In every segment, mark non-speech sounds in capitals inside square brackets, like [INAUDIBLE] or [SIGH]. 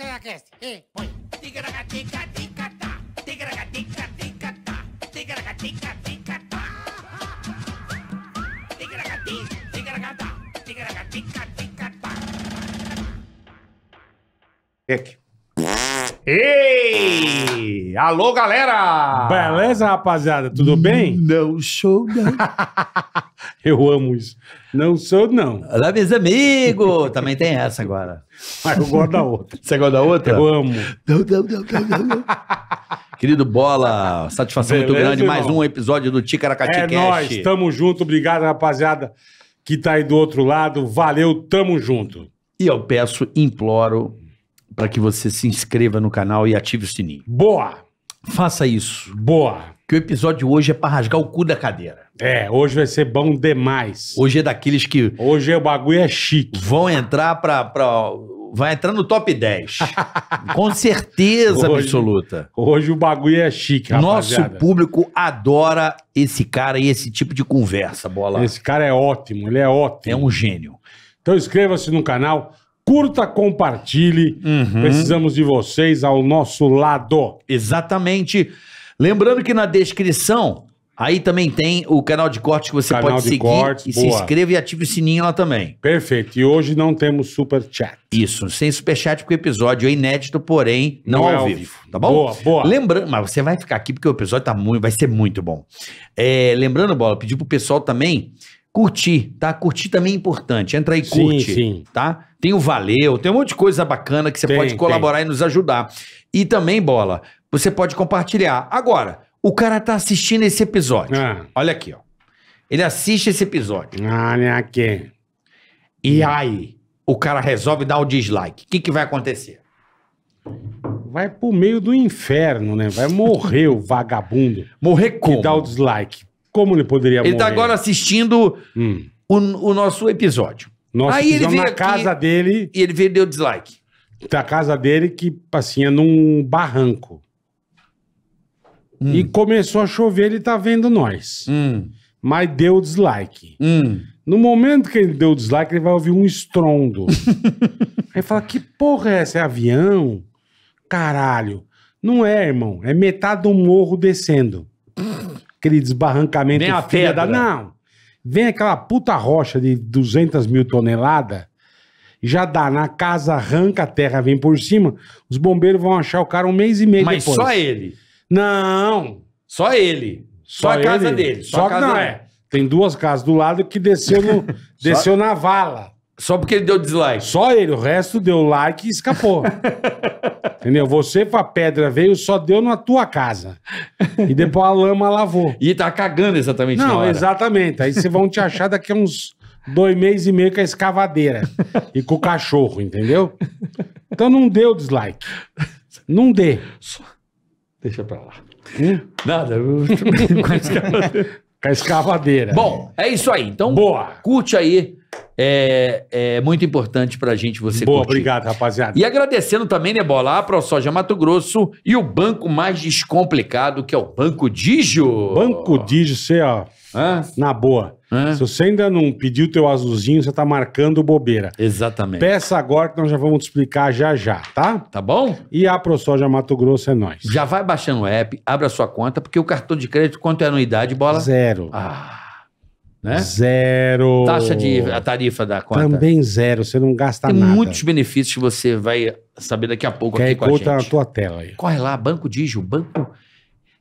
Tigracast, e põe. Ei! Alô, galera! Beleza, rapaziada? Tudo bem? Não sou, não. [LAUGHS] eu amo isso. Não sou, não. Olá, meus amigos! Também tem essa agora. Mas ah, eu gosto da outra. Você gosta da outra? Eu amo. Não, não, não, não, não. Querido Bola, satisfação Beleza, muito grande. Irmão. Mais um episódio do Ticaracati é Cash. É nóis, tamo junto. Obrigado, rapaziada, que tá aí do outro lado. Valeu, tamo junto. E eu peço, imploro, para que você se inscreva no canal e ative o sininho. Boa! Faça isso. Boa! Que o episódio hoje é para rasgar o cu da cadeira. É, hoje vai ser bom demais. Hoje é daqueles que. Hoje o bagulho é chique. Vão entrar pra. pra vai entrar no top 10. [LAUGHS] Com certeza hoje, absoluta. Hoje o bagulho é chique, rapaziada. Nosso público adora esse cara e esse tipo de conversa, bola. Esse cara é ótimo, ele é ótimo. É um gênio. Então inscreva-se no canal, Curta, compartilhe. Uhum. Precisamos de vocês ao nosso lado. Exatamente. Lembrando que na descrição Aí também tem o canal de cortes que você canal pode seguir cortes, e boa. se inscreva e ative o sininho lá também. Perfeito. E hoje não temos super chat. Isso, sem super chat porque o episódio é inédito, porém não, não é, é ao vivo. vivo, tá bom? Boa, boa. Lembrando, mas você vai ficar aqui porque o episódio tá muito, vai ser muito bom. É, lembrando, bola, pedir pro pessoal também Curtir, tá? Curtir também é importante. Entra aí e sim, curte, sim. tá? Tem o Valeu, tem um monte de coisa bacana que você tem, pode colaborar tem. e nos ajudar. E também, Bola, você pode compartilhar. Agora, o cara tá assistindo esse episódio. Ah. Olha aqui, ó. Ele assiste esse episódio. Olha ah, né, aqui. E aí, o cara resolve dar o dislike. O que, que vai acontecer? Vai pro meio do inferno, né? Vai morrer o vagabundo. Morrer como? Que dá o dislike. Como ele poderia Ele tá morrer? tá agora assistindo Hum. o, o nosso episódio. Aí ele veio na casa dele, E ele veio e deu dislike. da casa dele, que assim, é num barranco. Hum. E começou a chover, ele tá vendo nós. Hum, Mas deu dislike. hum. No momento que ele deu dislike, ele vai ouvir um estrondo. Aí [LAUGHS] fala: que porra é essa? É avião? Caralho. Não é, irmão. É metade do morro descendo aquele desbarrancamento Vem a pedra. Não. Vem aquela puta rocha de 200 mil toneladas, já dá na casa, arranca a terra, vem por cima. Os bombeiros vão achar o cara um mês e meio Mas depois. só ele? Não. Só ele. Só, só a casa ele. dele. Só, só a casa não, dele. é. Tem duas casas do lado que desceu, no, [LAUGHS] desceu na vala. Só porque ele deu dislike. Só ele, o resto deu like e escapou. [LAUGHS] Entendeu? Você, a pedra veio, só deu na tua casa. E depois a lama lavou. E tá cagando exatamente Não, na hora. exatamente. Aí vocês vão te achar daqui a uns dois meses e meio com a escavadeira e com o cachorro, entendeu? Então não dê o dislike. Não dê. Só... Deixa pra lá. Hum? Nada. Eu... [LAUGHS] com a escavadeira. Bom, é isso aí. Então, Boa. curte aí é, é muito importante pra gente você Boa, curtir. obrigado, rapaziada. E agradecendo também, né, Bola, a ProSoja Mato Grosso e o banco mais descomplicado, que é o Banco Digio. Banco Digio, você, ó, Hã? na boa. Hã? Se você ainda não pediu o teu azulzinho, você tá marcando bobeira. Exatamente. Peça agora que nós já vamos te explicar já já, tá? Tá bom? E a ProSoja Mato Grosso é nós. Já vai baixando o app, abre a sua conta, porque o cartão de crédito, quanto é a anuidade, Bola? Zero. Ah... Né? Zero. Taxa de a tarifa da conta. Também zero, você não gasta Tem nada. Tem muitos benefícios que você vai saber daqui a pouco Quer aqui com a tá na tua tela aí. Corre lá, Banco Digio, banco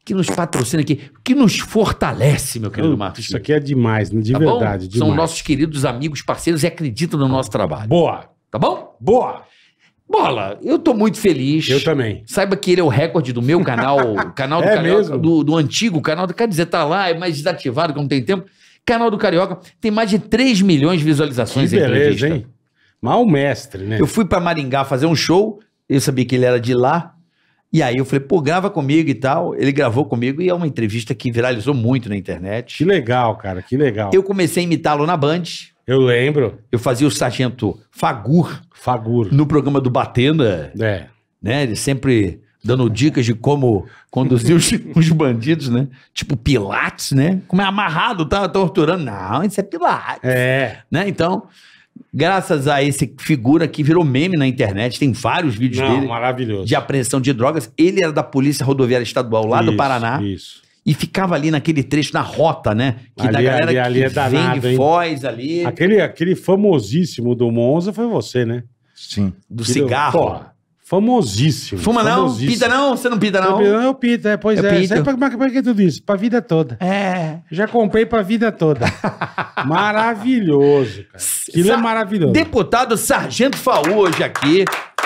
que nos patrocina aqui, que nos fortalece, meu querido Marcos. Isso aqui é demais, né? de tá verdade. Demais. São nossos queridos amigos, parceiros e acreditam no nosso trabalho. Boa. Tá bom? Boa. Bola, eu tô muito feliz. Eu também. Saiba que ele é o recorde do meu canal, [LAUGHS] canal do, é Carioca, do, do, antigo canal Quer dizer, tá lá, é mais desativado, que não tem tempo. Canal do Carioca tem mais de 3 milhões de visualizações. Que beleza, hein? Mal mestre, né? Eu fui para Maringá fazer um show, eu sabia que ele era de lá. E aí eu falei, pô, grava comigo e tal. Ele gravou comigo e é uma entrevista que viralizou muito na internet. Que legal, cara, que legal. Eu comecei a imitá-lo na Band. Eu lembro. Eu fazia o sargento Fagur. Fagur. No programa do Batenda. É. Né? Ele sempre dando dicas de como conduzir os, [LAUGHS] os, bandidos, né? Tipo Pilates, né? Como é amarrado, tá torturando. Não, isso é Pilates. É. Né? Então, graças a esse figura que virou meme na internet, tem vários vídeos Não, dele. maravilhoso. De apreensão de drogas. Ele era da Polícia Rodoviária Estadual lá isso, do Paraná. Isso. E ficava ali naquele trecho, na rota, né? Que ali, da é- galera ali, ali que é danado, vende hein? Foz ali. Aquele, aquele famosíssimo do Monza foi você, né? Sim. Do que cigarro. Deu, porra. Famosíssimo. Fuma não? Pita não? Você não pita não? Eu, eu pito, é, pois eu é. Pito. Pra, pra, pra, que tudo isso? Pra vida toda. É. Já comprei pra vida toda. [LAUGHS] maravilhoso, cara. Aquilo é Sa é maravilhoso. Deputado Sargento Faú hoje aqui.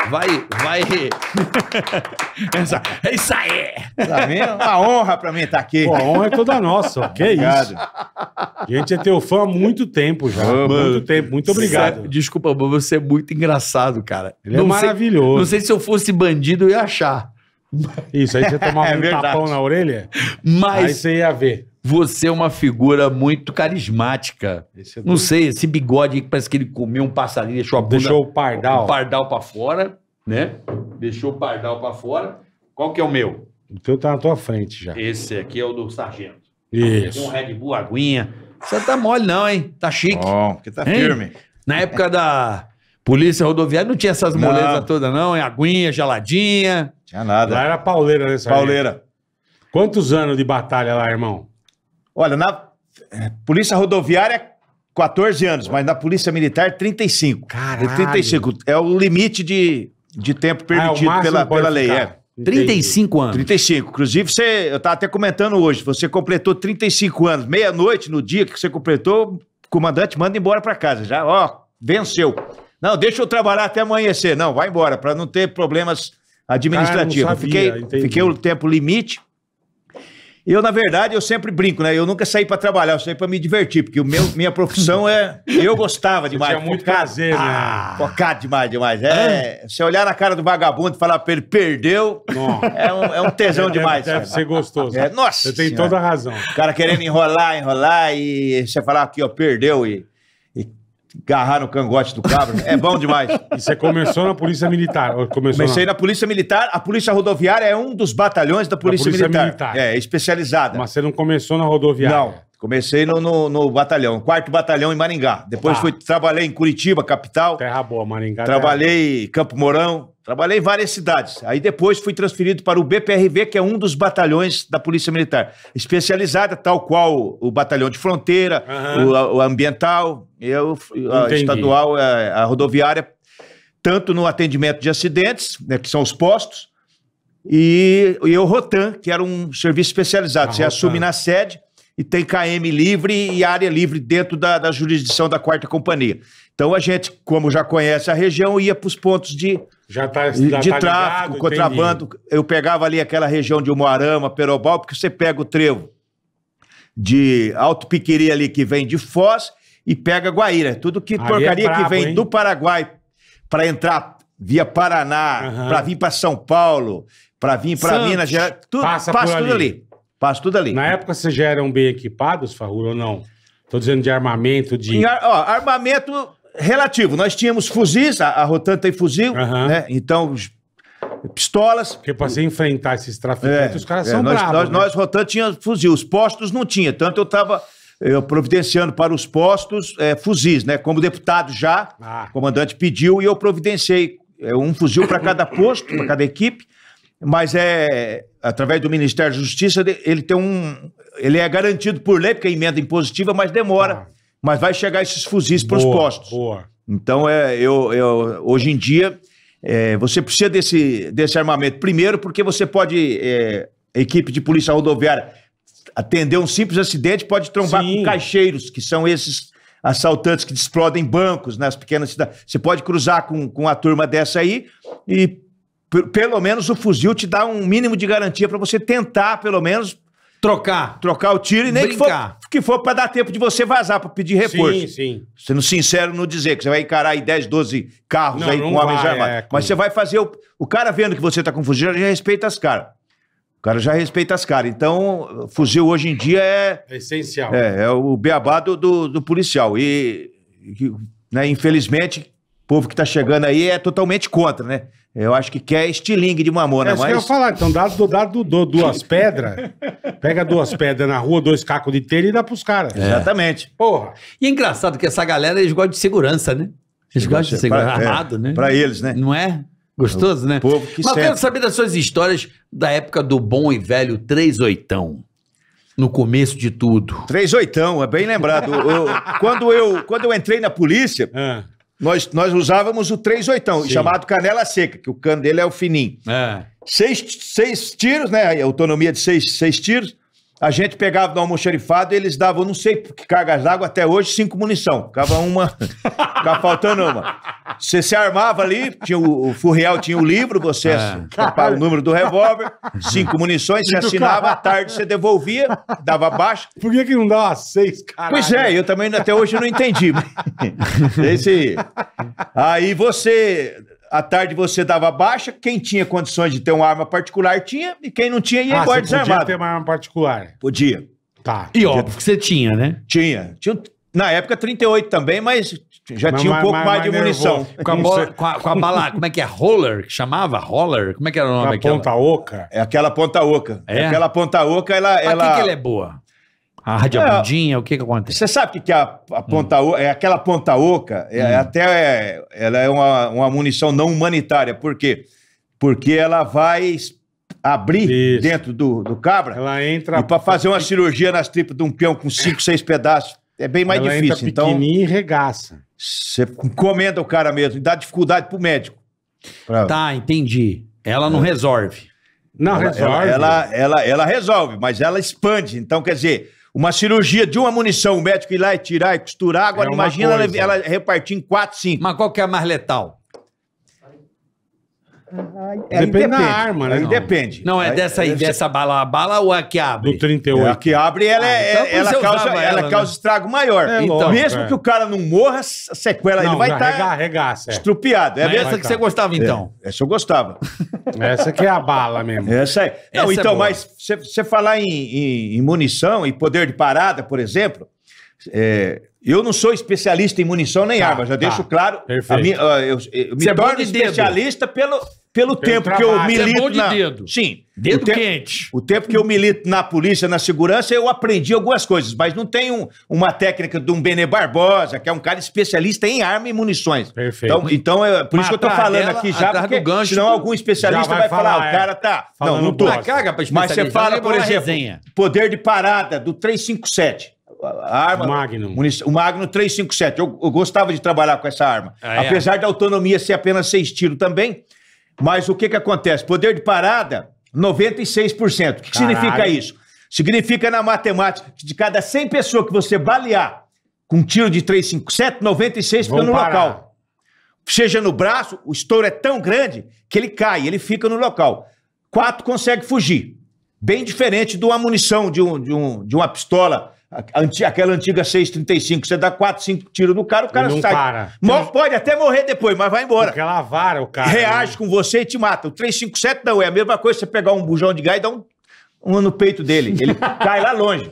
Vai, vai. [LAUGHS] é isso aí! Tá vendo? Uma honra pra mim estar tá aqui. Pô, a honra é toda nossa. que obrigado. isso? Gente, é teu fã há muito tempo já. muito tempo. Muito obrigado. Cê, desculpa, mas você é muito engraçado, cara. Ele é não é maravilhoso. não sei se eu fosse bandido, eu ia achar. Isso, aí você tomava [LAUGHS] é um verdade. tapão na orelha, mas, aí você ia ver. Você é uma figura muito carismática. É não sei, esse bigode aí que parece que ele comeu um passarinho, deixou a bunda... Deixou o pardal. O pardal pra fora, né? Deixou o pardal pra fora. Qual que é o meu? O teu tá na tua frente já. Esse aqui é o do sargento. Isso. Tem um Red Bull, aguinha. Você tá mole não, hein? Tá chique. Bom, porque tá hein? firme. Na época da polícia rodoviária não tinha essas molezas todas não, hein? Aguinha, geladinha. Tinha nada. Lá era pauleira, né? Pauleira. Quantos anos de batalha lá, irmão? Olha, na Polícia Rodoviária, 14 anos, mas na Polícia Militar, 35. Caralho. 35. É o limite de, de tempo ah, é permitido ah, pela, pela lei. É. 35 anos. 35. Inclusive, você, eu estava até comentando hoje, você completou 35 anos. Meia-noite, no dia que você completou, o comandante manda embora para casa. Já, ó, venceu. Não, deixa eu trabalhar até amanhecer. Não, vai embora, para não ter problemas ah, administrativos. Ah, sabia, fiquei, fiquei o tempo limite. Eu, na verdade, eu sempre brinco, né? Eu nunca saí para trabalhar, eu saí para me divertir, porque o meu, minha profissão é. Eu gostava demais. Você tinha muito focado, prazer, né? ah, né? Focado demais, demais. É, é. Se olhar na cara do vagabundo e falar pra ele, perdeu, é um, é um tesão é, demais. Deve cara. ser gostoso. É, nossa. Você tem senhora. toda a razão. O cara querendo enrolar, enrolar, e você falar aqui, ó, perdeu e. Garrar no cangote do cabra. É bom demais. E você começou na Polícia Militar? Começou Comecei na... na Polícia Militar. A Polícia Rodoviária é um dos batalhões da Polícia, Polícia Militar. Militar. É, especializada. Mas você não começou na rodoviária? Não. Comecei no, no, no batalhão, quarto batalhão em Maringá. Depois Tá. fui, trabalhei em Curitiba, capital. Terra boa, Maringá. Trabalhei em Campo Mourão, Trabalhei em várias cidades. Aí depois fui transferido para o BPRV, que é um dos batalhões da Polícia Militar, especializada, tal qual o batalhão de fronteira, uhum. o, o, ambiental, eu, a estadual, a, é, a, rodoviária, tanto no atendimento de acidentes, né, que são os postos, e, e o Rotan, que era um serviço especializado. A Você Rotan. assume na sede e tem KM livre e área livre dentro da, da jurisdição da quarta companhia. Então a gente, como já conhece a região, ia para os pontos de já tá, já de tá tráfico, ligado, contrabando. Entendi. Eu pegava ali aquela região de Moarama, Perobal, porque você pega o trevo de Alto Piquiri ali que vem de Foz e pega Guaíra. Tudo que é porcaria é brabo, que vem hein? do Paraguai para entrar via Paraná, uhum. para vir para São Paulo, para vir para Minas Gerais, é tudo, passa, passa tudo ali. ali. Passa tudo ali. Na época vocês já eram bem equipados, Farrur, ou não? Tô dizendo de armamento, de. ó, armamento relativo. Nós tínhamos fuzis, a, a Rotan tem fuzil, uhum. né? Então, pistolas. Porque para você enfrentar esses traficantes, é, os caras é, são nós, bravos. Nós, né? nós Rotan tinha fuzil, os postos não tinha. Tanto eu estava eu providenciando para os postos é, fuzis, né? Como deputado já, ah. o comandante pediu e eu providenciei é, um fuzil para cada posto, para cada equipe. Mas é através do Ministério da Justiça ele tem um, ele é garantido por lei porque é emenda impositiva, mas demora. Ah mas vai chegar esses fuzis para os postos. Boa. Então, é, eu, eu, hoje em dia, é, você precisa desse, desse armamento. Primeiro, porque você pode, é, equipe de polícia rodoviária, atender um simples acidente, pode trombar Sim. com caixeiros, que são esses assaltantes que explodem bancos nas pequenas cidades. Você pode cruzar com, com a turma dessa aí e pelo menos o fuzil te dá um mínimo de garantia para você tentar, pelo menos, Trocar. Trocar o tiro e nem Brincar. que for, que for para dar tempo de você vazar, para pedir reforço. Sim, sim. Sendo sincero no dizer, que você vai encarar aí 10, 12 carros não, aí não com homens armados. É, com... Mas você vai fazer. O, o cara vendo que você tá com fuzil, já respeita as caras. O cara já respeita as caras. Então, fuzil hoje em dia é. É essencial. É, é o beabá do, do, do policial. E, né, infelizmente, o povo que tá chegando aí é totalmente contra, né? Eu acho que quer estilingue de mamona, é isso mas... que eu ia falar. Então dá do, dá do, do duas pedras, pega duas pedras na rua, dois cacos de telha e dá pros caras. É. Exatamente. Porra. E é engraçado que essa galera, eles gostam de segurança, né? Eles gostam de segurança, pra, é, armado, né? Pra eles, né? Não é? Gostoso, é né? Povo que Mas eu quero saber das suas histórias da época do bom e velho três oitão, No começo de tudo. Três oitão é bem lembrado. Eu, [LAUGHS] quando, eu, quando eu entrei na polícia, ah. Nós, nós usávamos o 3 oitão, Sim. chamado canela seca, que o cano dele é o fininho. É. Seis, seis tiros, né? Autonomia de seis, seis tiros a gente pegava no almoxerifado e eles davam, não sei que cargas d'água até hoje, cinco munição. Ficava uma, [LAUGHS] ficava faltando uma. Você se armava ali, tinha o, o tinha o livro, você é. Assim, o número do revólver, cinco munições, você assinava, à tarde você devolvia, dava baixa. Por que, que não dava seis, cara? Pois é, eu também até hoje não entendi. [LAUGHS] Esse... Aí você à tarde você dava baixa, quem tinha condições de ter uma arma particular tinha, e quem não tinha ia ah, embora você desarmado. Podia ter uma arma particular. Podia. Tá. E podia. óbvio que você tinha, né? Tinha. Tinha na época 38 também, mas já mas, tinha um pouco mas, mais, mas de munição. Com a, bola, é- com, a, com a, bala, como é que é? Roller? Que chamava? Roller? Como é que era o nome? A aquela? ponta oca? É aquela ponta oca. É? Aquela ponta oca, ela... Por ela... que, que ela é boa? Arde é, a bundinha, o que que acontece? Você sabe o que, que é a, a hum. ponta hum. é aquela ponta oca? É, hum. é Até é, ela é uma, uma munição não humanitária. Por quê? Porque ela vai abrir Isso. dentro do, do cabra. Ela entra. E para fazer uma cirurgia nas tripas de um peão com cinco, seis pedaços é bem mais ela difícil. Entra então. e regaça. Você encomenda o cara mesmo e dá dificuldade pro médico. Pra... Tá, entendi. Ela não é. resolve. Não, ela, resolve. Ela, ela, ela, ela resolve, mas ela expande. Então, quer dizer, uma cirurgia de uma munição, o médico ir lá e tirar e costurar. Agora, é imagina ela, ela, repartir em quatro, cinco. Mas qual que é a mais letal? É, depende da arma, né? Aí depende. Não, é dessa aí, dessa bala. A bala ou a que abre? Do 38. É, a que abre, ela, ah, é- então ela, causa, ela, ela né? causa estrago maior. É, então, Mesmo é. que o cara não morra, a sequela, não, ele vai estar tá é. estrupiado. É essa que você gostava, então? essa eu gostava. [LAUGHS] essa que é a bala mesmo. Essa aí. Não, essa então, mas você falar em, em, em, munição e poder de parada, por exemplo, eu não sou especialista em munição nem tá, arma, já tá. deixo claro. Perfeito. Minha, eu, eu, eu me torno especialista pelo pelo, tempo que eu milito. é na... de dedo. Sim. Dedo o tempo, quente. O tempo que eu milito na polícia, na segurança, eu aprendi algumas coisas, mas não tem uma técnica de um Bene Barbosa, que é um cara especialista em arma e munições. Perfeito. Então, então é por isso que eu tô falando dela, aqui já, porque gancho, senão algum especialista vai, vai, falar, falar é, o cara tá. Não, não tô. Caga pra mas você fala, é por exemplo, resenha. poder de parada do 357 a arma. Magnum. O Magnum 357. Eu, eu, gostava de trabalhar com essa arma. Ah, é? Apesar é. da autonomia ser apenas seis tiros também, mas o que, que acontece? Poder de parada, 96%. O que, que significa isso? Significa na matemática que de cada 100 pessoas que você balear com um tiro de 357, 96 fica no parar. local. Seja no braço, o estouro é tão grande que ele cai, ele fica no local. Quatro consegue fugir. Bem diferente de uma munição de, um, de, um, de uma pistola aquela antiga 635, você dá 4, 5 tiros no cara, o cara não sai. Para. Mor pode até morrer depois, mas vai embora. Aquela é vara, o cara. Reage né? com você e te mata. O 357 não, é a mesma coisa você pegar um bujão de gás e dar um, um no peito dele. Ele [LAUGHS] cai lá longe.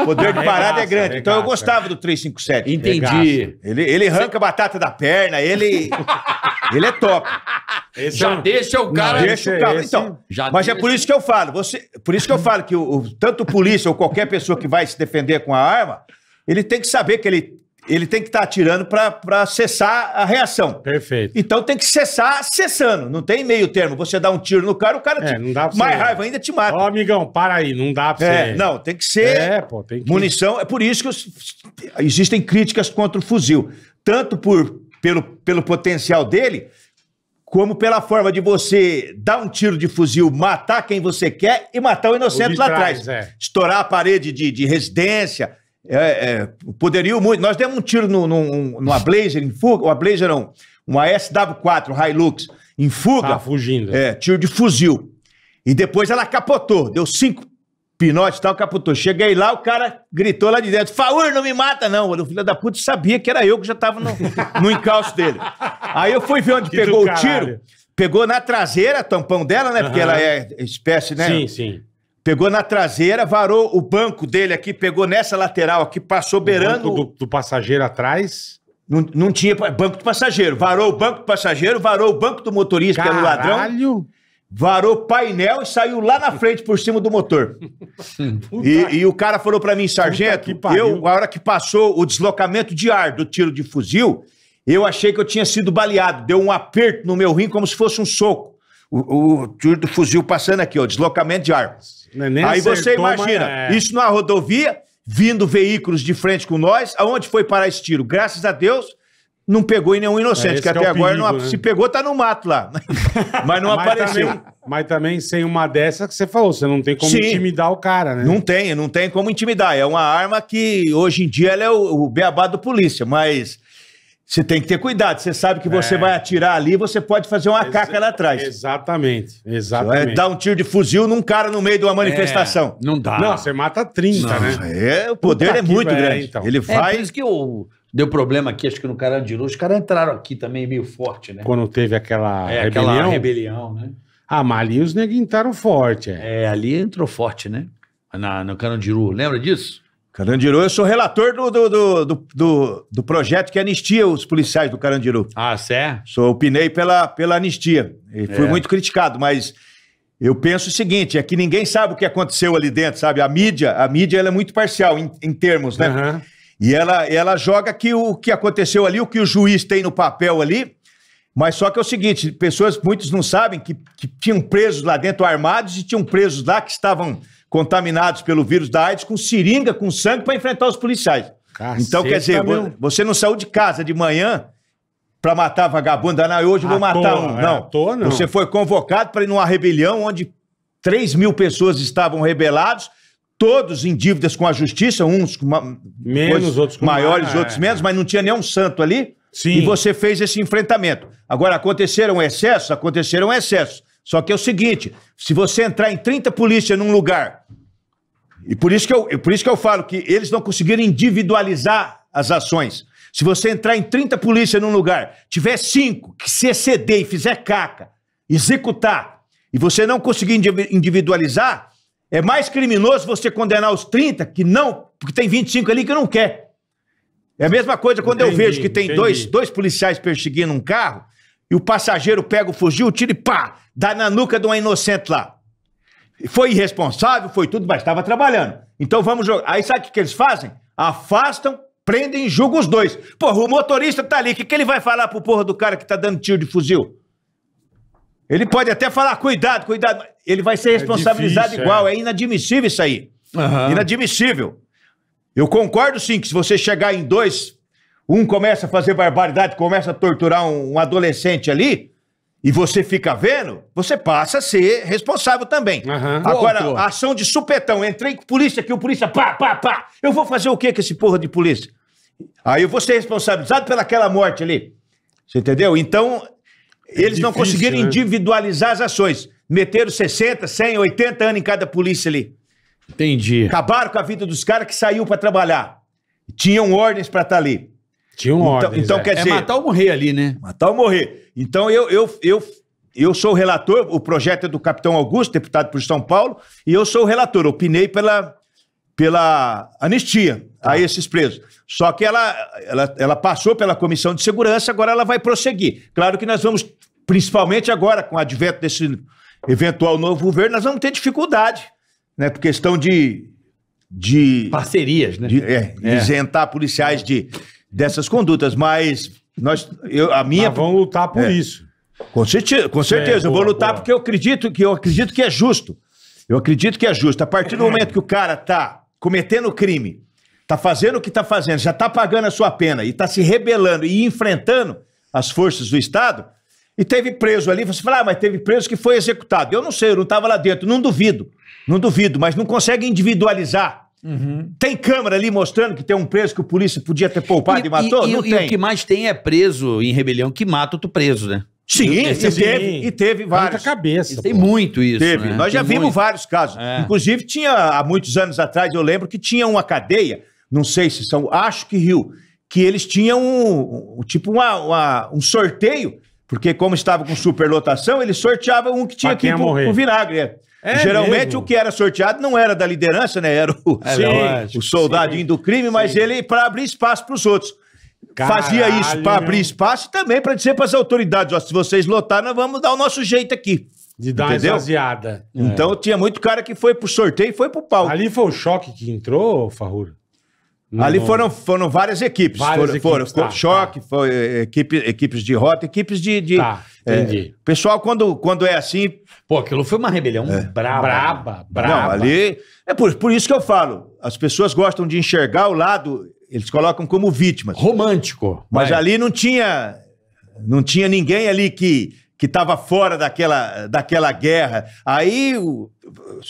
O poder de parada é, grande. então eu gostava do 357. Entendi. Ele, ele arranca a batata da perna, ele. [LAUGHS] Ele é top. [LAUGHS] Esse já é um... deixa o cara. Não, deixa o cara. Esse... Então, já mas é deixa... é por isso que eu falo. Você, por isso que eu falo que o, o, tanto polícia ou qualquer pessoa que vai se defender com a arma, ele tem que saber que ele, ele tem que estar tá atirando para cessar a reação. Perfeito. Então tem que cessar cessando. Não tem meio termo. Você dá um tiro no cara, o cara é, te... não dá pra mais ser... raiva ainda te mata. Ó, amigão, para aí, não dá pra é, você. Não, tem que ser é, pô, tem que... munição. É por isso que os... existem críticas contra o fuzil. Tanto por pelo, pelo potencial dele, como pela forma de você dar um tiro de fuzil, matar quem você quer e matar o inocente o lá atrás. É. Estourar a parede de, de residência. É, é, muito. Nós demos um tiro no, no, numa Blazer em fuga, uma Blazer não, uma SW4 Hilux em fuga. Tá fugindo. É, tiro de fuzil. E depois ela capotou, deu cinco Pinote tal, tá, caputou. Cheguei lá, o cara gritou lá de dentro: Faur, não me mata, não. O filho da puta sabia que era eu que já tava no, no encalço dele. Aí eu fui ver onde que pegou o tiro. Pegou na traseira, tampão dela, né? Uhum. Porque ela é espécie, né? Sim, sim. Pegou na traseira, varou o banco dele aqui, pegou nessa lateral aqui, passou beirando. O do, do passageiro atrás? Não, não tinha é banco do passageiro. Varou o banco do passageiro, varou o banco do motorista, Caralho. que era o ladrão varou painel e saiu lá na frente por cima do motor. e, e, o cara falou para mim, sargento, eu, a hora que passou o deslocamento de ar do tiro de fuzil, eu achei que eu tinha sido baleado. Deu um aperto no meu rim como se fosse um soco. O, o tiro do fuzil passando aqui, o deslocamento de ar. É nem Aí acertou, você imagina, é... isso na rodovia, vindo veículos de frente com nós, aonde foi parar esse tiro? Graças a Deus, não pegou em nenhum inocente, é, que é até é agora perigo, não, né? se pegou, tá no mato lá. [LAUGHS] mas não mas apareceu. Também, mas também sem uma dessa que você falou, você não tem como Sim. intimidar o cara, né? Não tem, não tem como intimidar. É uma arma que hoje em dia ela é o, o beabá do polícia, mas você tem que ter cuidado. Você sabe que você é. vai atirar ali, você pode fazer uma caca lá atrás. Exatamente, exatamente. Você dar um tiro de fuzil num cara no meio de uma manifestação. É, não dá. Não, você mata 30, não, né? É, o poder Puta é muito grande. Então. Ele vai. É por isso que o. Deu problema aqui, acho que no Carandiru. Os caras entraram aqui também meio forte, né? Quando teve aquela é, rebelião. Aquela rebelião, né? Ah, mas ali os negros entraram forte. É. é, ali entrou forte, né? Na, no Carandiru. Lembra disso? Carandiru, eu sou relator do, do, do, do, do projeto que anistia os policiais do Carandiru. Ah, certo? É? Sou, opinei pela, pela anistia. E fui é. muito criticado, mas eu penso o seguinte, é que ninguém sabe o que aconteceu ali dentro, sabe? A mídia, a mídia ela é muito parcial em, em termos, né? Uhum. E ela, ela joga que o que aconteceu ali, o que o juiz tem no papel ali. Mas só que é o seguinte: pessoas, muitos não sabem que, que tinham presos lá dentro armados e tinham presos lá que estavam contaminados pelo vírus da AIDS com seringa, com sangue para enfrentar os policiais. Caceta, então, quer dizer, meu. você não saiu de casa de manhã para matar vagabundo. Ah, hoje eu vou à matar toa, um. É, não. É toa, não. Você foi convocado para ir numa rebelião onde 3 mil pessoas estavam rebelados todos em dívidas com a justiça, uns com ma... menos, outros com maiores, mais. outros é. menos, mas não tinha nenhum santo ali. Sim. E você fez esse enfrentamento. Agora, aconteceram excessos? Aconteceram excessos. Só que é o seguinte: se você entrar em 30 polícias num lugar, e por isso que eu, por isso que eu falo que eles não conseguiram individualizar as ações. Se você entrar em 30 polícias num lugar, tiver cinco que se exceder e fizer caca, executar, e você não conseguir individualizar, é mais criminoso você condenar os 30 que não, porque tem 25 ali que não quer. É a mesma coisa quando entendi, eu vejo que tem dois, dois policiais perseguindo um carro e o passageiro pega o fuzil, tira e pá, dá na nuca de uma inocente lá. Foi irresponsável, foi tudo, mas estava trabalhando. Então vamos jogar. Aí sabe o que, que eles fazem? Afastam, prendem e julgam os dois. Porra, o motorista tá ali, o que, que ele vai falar pro porra do cara que tá dando tiro de fuzil? Ele pode até falar, cuidado, cuidado. Ele vai ser é responsabilizado difícil, igual. É. é inadmissível isso aí. Uhum. Inadmissível. Eu concordo sim que se você chegar em dois, um começa a fazer barbaridade, começa a torturar um, um adolescente ali, e você fica vendo, você passa a ser responsável também. Uhum. Agora, Pô, ação de supetão, entrei com polícia aqui, o polícia, pá, pá, pá. Eu vou fazer o que com esse porra de polícia? Aí eu vou ser responsabilizado pelaquela morte ali. Você entendeu? Então, é Eles não conseguiram né? individualizar as ações. Meteram 60, 100, 80 anos em cada polícia ali. Entendi. Acabaram com a vida dos caras que saiu para trabalhar. Tinham ordens para estar tá ali. Tinham então, ordens. Então, é. quer é dizer, é matar ou morrer ali, né? Matar ou morrer. Então, eu, eu, eu, eu sou o relator, o projeto é do capitão Augusto, deputado por São Paulo, e eu sou o relator. Opinei pela, pela anistia tá. a esses presos. Só que ela, ela, ela passou pela comissão de segurança, agora ela vai prosseguir. Claro que nós vamos principalmente agora, com o advento desse eventual novo governo, nós vamos ter dificuldade, né? Por questão de. de Parcerias, né? De, é, é. isentar policiais de, dessas condutas, mas nós, eu, a minha. Mas vão lutar por é. isso. Com certeza, com certeza. É, eu vou lutar boa. porque eu acredito que eu acredito que é justo. Eu acredito que é justo. A partir do momento que o cara tá cometendo crime, tá fazendo o que tá fazendo, já tá pagando a sua pena e tá se rebelando e enfrentando as forças do Estado, e teve preso ali, você fala, ah, mas teve preso que foi executado. Eu não sei, eu não estava lá dentro, não duvido, não duvido, mas não consegue individualizar. Uhum. Tem câmera ali mostrando que tem um preso que o polícia podia ter poupado e, e matou? E, não e, tem. e o que mais tem é preso em rebelião que mata outro preso, né? Sim, e, é assim, teve, e teve vários. Muita cabeça. E tem pô. muito isso. Teve. Né? Nós tem já vimos muito. vários casos. É. Inclusive, tinha há muitos anos atrás, eu lembro que tinha uma cadeia, não sei se são, acho que Rio, que eles tinham um, um tipo uma, uma, um sorteio porque como estava com superlotação, ele sorteava um que tinha que ir pro, pro vinagre. É, é Geralmente mesmo? o que era sorteado não era da liderança, né? Era o, é sim, o soldadinho sim, do crime, mas sim. ele para abrir espaço para os outros. Caralho. Fazia isso para abrir espaço e também para dizer para as autoridades: ó, se vocês lotarem, nós vamos dar o nosso jeito aqui. De dar Entendeu? uma esvaziada. Então é. tinha muito cara que foi pro sorteio e foi pro pau. Ali foi o choque que entrou, Farrur? Ali foram, foram várias equipes. Várias foram, equipes, foram tá, choque, tá. Foi, eh, eh, equipe, equipes de rota, equipes de. de tá, eh, entendi. É, pessoal, quando, quando é assim. Pô, aquilo foi uma rebelião é. braba. Braba, braba. Não, ali. É por, por isso que eu falo. As pessoas gostam de enxergar o lado, eles colocam como vítimas. Romântico. Mas vai. ali não tinha. Não tinha ninguém ali que que estava fora daquela, daquela guerra. Aí o,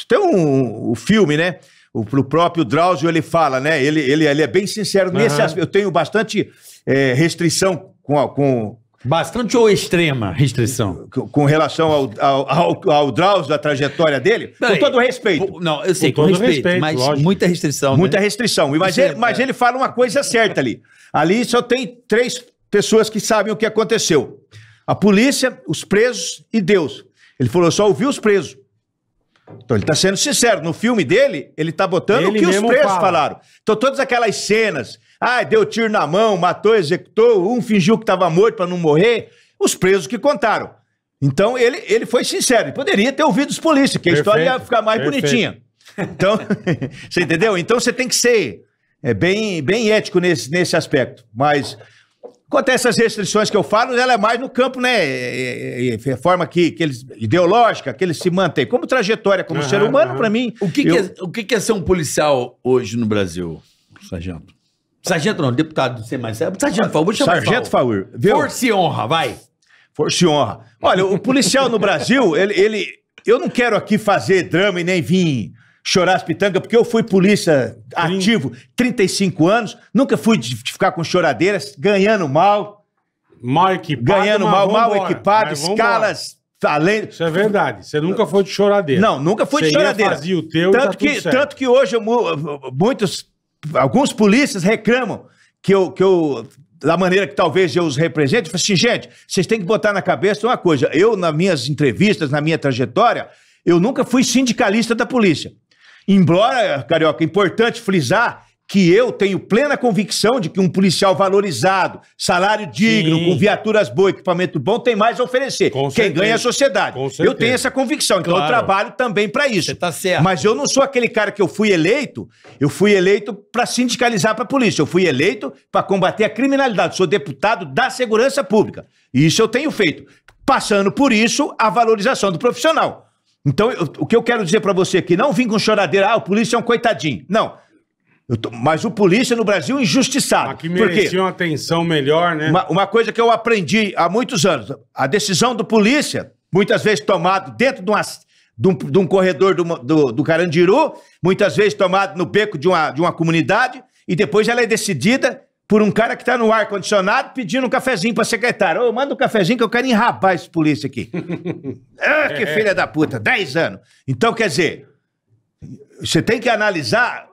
tem um, o filme, né? o, o próprio Drauzio ele fala, né? Ele, ele, ele é bem sincero uhum. nesse aspecto. Eu tenho bastante é, restrição com, com Bastante ou extrema restrição? Com, com relação ao, ao, ao, ao Drauzio, da trajetória dele? Bem, com todo respeito. Não, eu sei, com, com respeito, respeito, mas lógico. muita restrição. Muita né? restrição. Mas, ele, mas é. ele fala uma coisa certa ali. Ali só tem três pessoas que sabem o que aconteceu: a polícia, os presos e Deus. Ele falou: só ouviu os presos. Então ele está sendo sincero. No filme dele, ele está botando ele o que os presos fala. falaram. Então todas aquelas cenas, ah, deu tiro na mão, matou, executou, um fingiu que estava morto para não morrer, os presos que contaram. Então ele, ele foi sincero. Ele poderia ter ouvido os polícias, que perfeito, a história ia ficar mais perfeito. bonitinha. Então, [LAUGHS] você entendeu? Então você tem que ser é, bem, bem ético nesse, nesse aspecto. Mas Quanto a essas restrições que eu falo, ela é mais no campo, né? É, é, é, é forma que, que eles, ideológica, que eles se mantêm. Como trajetória, como uhum, ser humano, uhum. para mim. O, que, eu... é, o que, que é ser um policial hoje no Brasil, sargento? Sargento não, deputado, não sei mais. Sargento Faur, vou chamar Sargento Faur. Força e honra, vai. Força e honra. Olha, o policial no Brasil, [LAUGHS] ele, ele. Eu não quero aqui fazer drama e nem vir chorar as pitangas, porque eu fui polícia ativo 35 anos, nunca fui de ficar com choradeiras, ganhando mal. Mal equipado. Ganhando mal, mal embora, equipado, escalas. Além... Isso é verdade. Você nunca foi de choradeira. Não, nunca fui Você de choradeira. Fazia o teu tá tanto, tá que, tanto que hoje eu, muitos, alguns polícias reclamam que eu, que eu da maneira que talvez eu os represente, eu assim, gente, vocês têm que botar na cabeça uma coisa. Eu, nas minhas entrevistas, na minha trajetória, eu nunca fui sindicalista da polícia. Embora, Carioca, é importante frisar que eu tenho plena convicção de que um policial valorizado, salário digno, Sim. com viaturas boas, equipamento bom, tem mais a oferecer. Com Quem certeza. ganha é a sociedade. Eu tenho essa convicção, então claro. eu trabalho também para isso. tá certo. Mas eu não sou aquele cara que eu fui eleito, eu fui eleito para sindicalizar para a polícia, eu fui eleito para combater a criminalidade, sou deputado da segurança pública. Isso eu tenho feito, passando por isso a valorização do profissional. Então, eu, o que eu quero dizer para você aqui, não vim com choradeira, ah, o polícia é um coitadinho. Não. Tô, mas o polícia no Brasil é injustiçado. Aqui merecia uma atenção melhor, né? Uma, uma coisa que eu aprendi há muitos anos, a decisão do polícia, muitas vezes tomada dentro de uma de um, de um, corredor do, do, do, Carandiru, muitas vezes tomada no beco de uma, de uma comunidade, e depois ela é decidida por um cara que está no ar-condicionado pedindo um cafezinho para secretária. Ô, oh, manda um cafezinho que eu quero enrabar esse polícia aqui. [LAUGHS] ah, que é. filha da puta, 10 anos. Então, quer dizer, você tem que analisar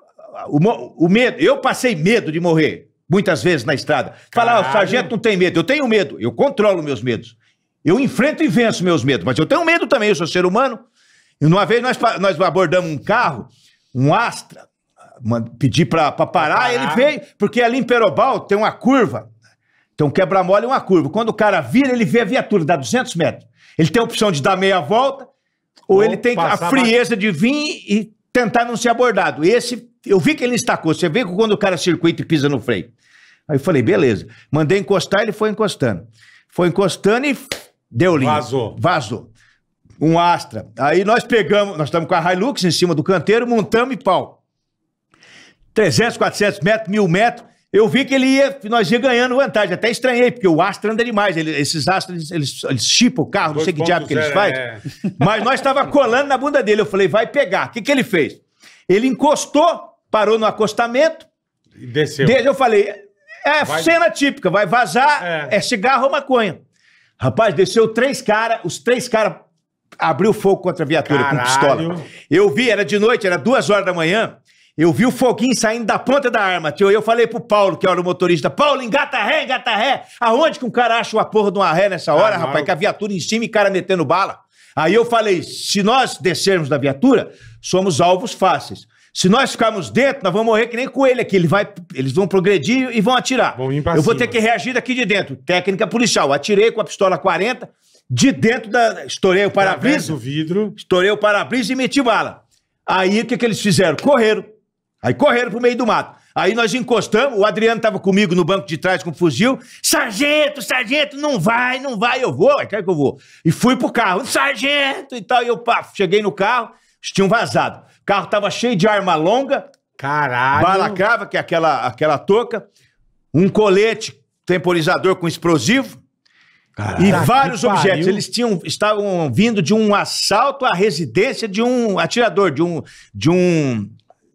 o, o, medo. Eu passei medo de morrer muitas vezes na estrada. Falar, o sargento não tem medo. Eu tenho medo, eu controlo meus medos. Eu enfrento e venço meus medos, mas eu tenho medo também, eu sou ser humano. E uma vez nós, nós abordamos um carro, um Astra, pedir para parar, ele veio, porque ali em Perobal tem uma curva, tem um quebra-mola e uma curva. Quando o cara vira, ele vê a viatura, dá 200 metros. Ele tem a opção de dar meia volta, ou, ou ele tem a frieza mais... de vir e tentar não ser abordado. Esse, eu vi que ele estacou, você vê quando o cara circuita e pisa no freio. Aí eu falei, beleza. Mandei encostar, ele foi encostando. Foi encostando e deu linha. Vazou. Vazou um Astra. Aí nós pegamos, nós estamos com a Hilux em cima do canteiro, montamos e pau. 300, 400 metros, mil metros. Eu vi que ele ia, nós ia ganhando vantagem. Até estranhei, porque o Astra anda demais. Ele, esses Astras, eles, eles chipam o carro, não sei que diabo que eles fazem. É. Mas nós estava colando na bunda dele. Eu falei, vai pegar. O que, que ele fez? Ele encostou, parou no acostamento. E desceu. eu falei, é vai... cena típica, vai vazar, é, é cigarro ou maconha. Rapaz, desceu três caras, os três caras abriu fogo contra a viatura Caralho. com pistola. Eu vi, era de noite, era duas horas da manhã. Eu vi o foguinho saindo da ponta da arma, tio. eu falei pro Paulo, que era o motorista: Paulo, engata ré, engata ré. Aonde que um cara acha uma porra de uma ré nessa hora, ah, rapaz? Com a viatura em cima e cara metendo bala. Aí eu falei: se nós descermos da viatura, somos alvos fáceis. Se nós ficarmos dentro, nós vamos morrer que nem coelho aqui. Ele vai, eles vão progredir e vão atirar. Vão eu vou ter que reagir daqui de dentro. Técnica policial. Atirei com a pistola 40, de dentro da. Estourei o tá para-brisa. vidro. Estourei o para-brisa e meti bala. Aí o que, que eles fizeram? Correram. Aí correram pro meio do mato. Aí nós encostamos, o Adriano tava comigo no banco de trás com o fuzil. Sargento, sargento, não vai, não vai, eu vou, é que eu vou. E fui pro carro, sargento e tal. E eu pá, cheguei no carro, tinham vazado. O carro tava cheio de arma longa. Caralho. Balacrava, que é aquela, aquela touca. Um colete temporizador com explosivo. Caralho. e vários objetos. Eles tinham, estavam vindo de um assalto à residência de um atirador, de um, de um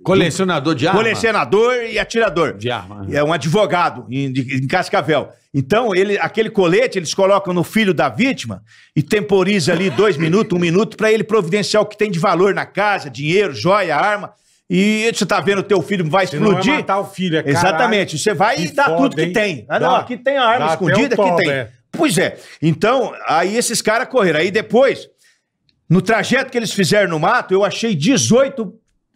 Colecionador de arma? Colecionador e atirador. De arma. É um advogado em, de, em Cascavel. Então, ele, aquele colete eles colocam no filho da vítima e temporiza ali dois minutos, um minuto, para ele providenciar o que tem de valor na casa, dinheiro, joia, arma. E você tá vendo o teu filho vai você explodir. vai matar o filho, é caralho, Exatamente. Você vai e dá foda, tudo que hein? tem. Ah, não, dá, aqui tem a arma escondida, aqui top, tem. É. Pois é. Então, aí esses caras correram. Aí depois, no trajeto que eles fizeram no mato, eu achei 18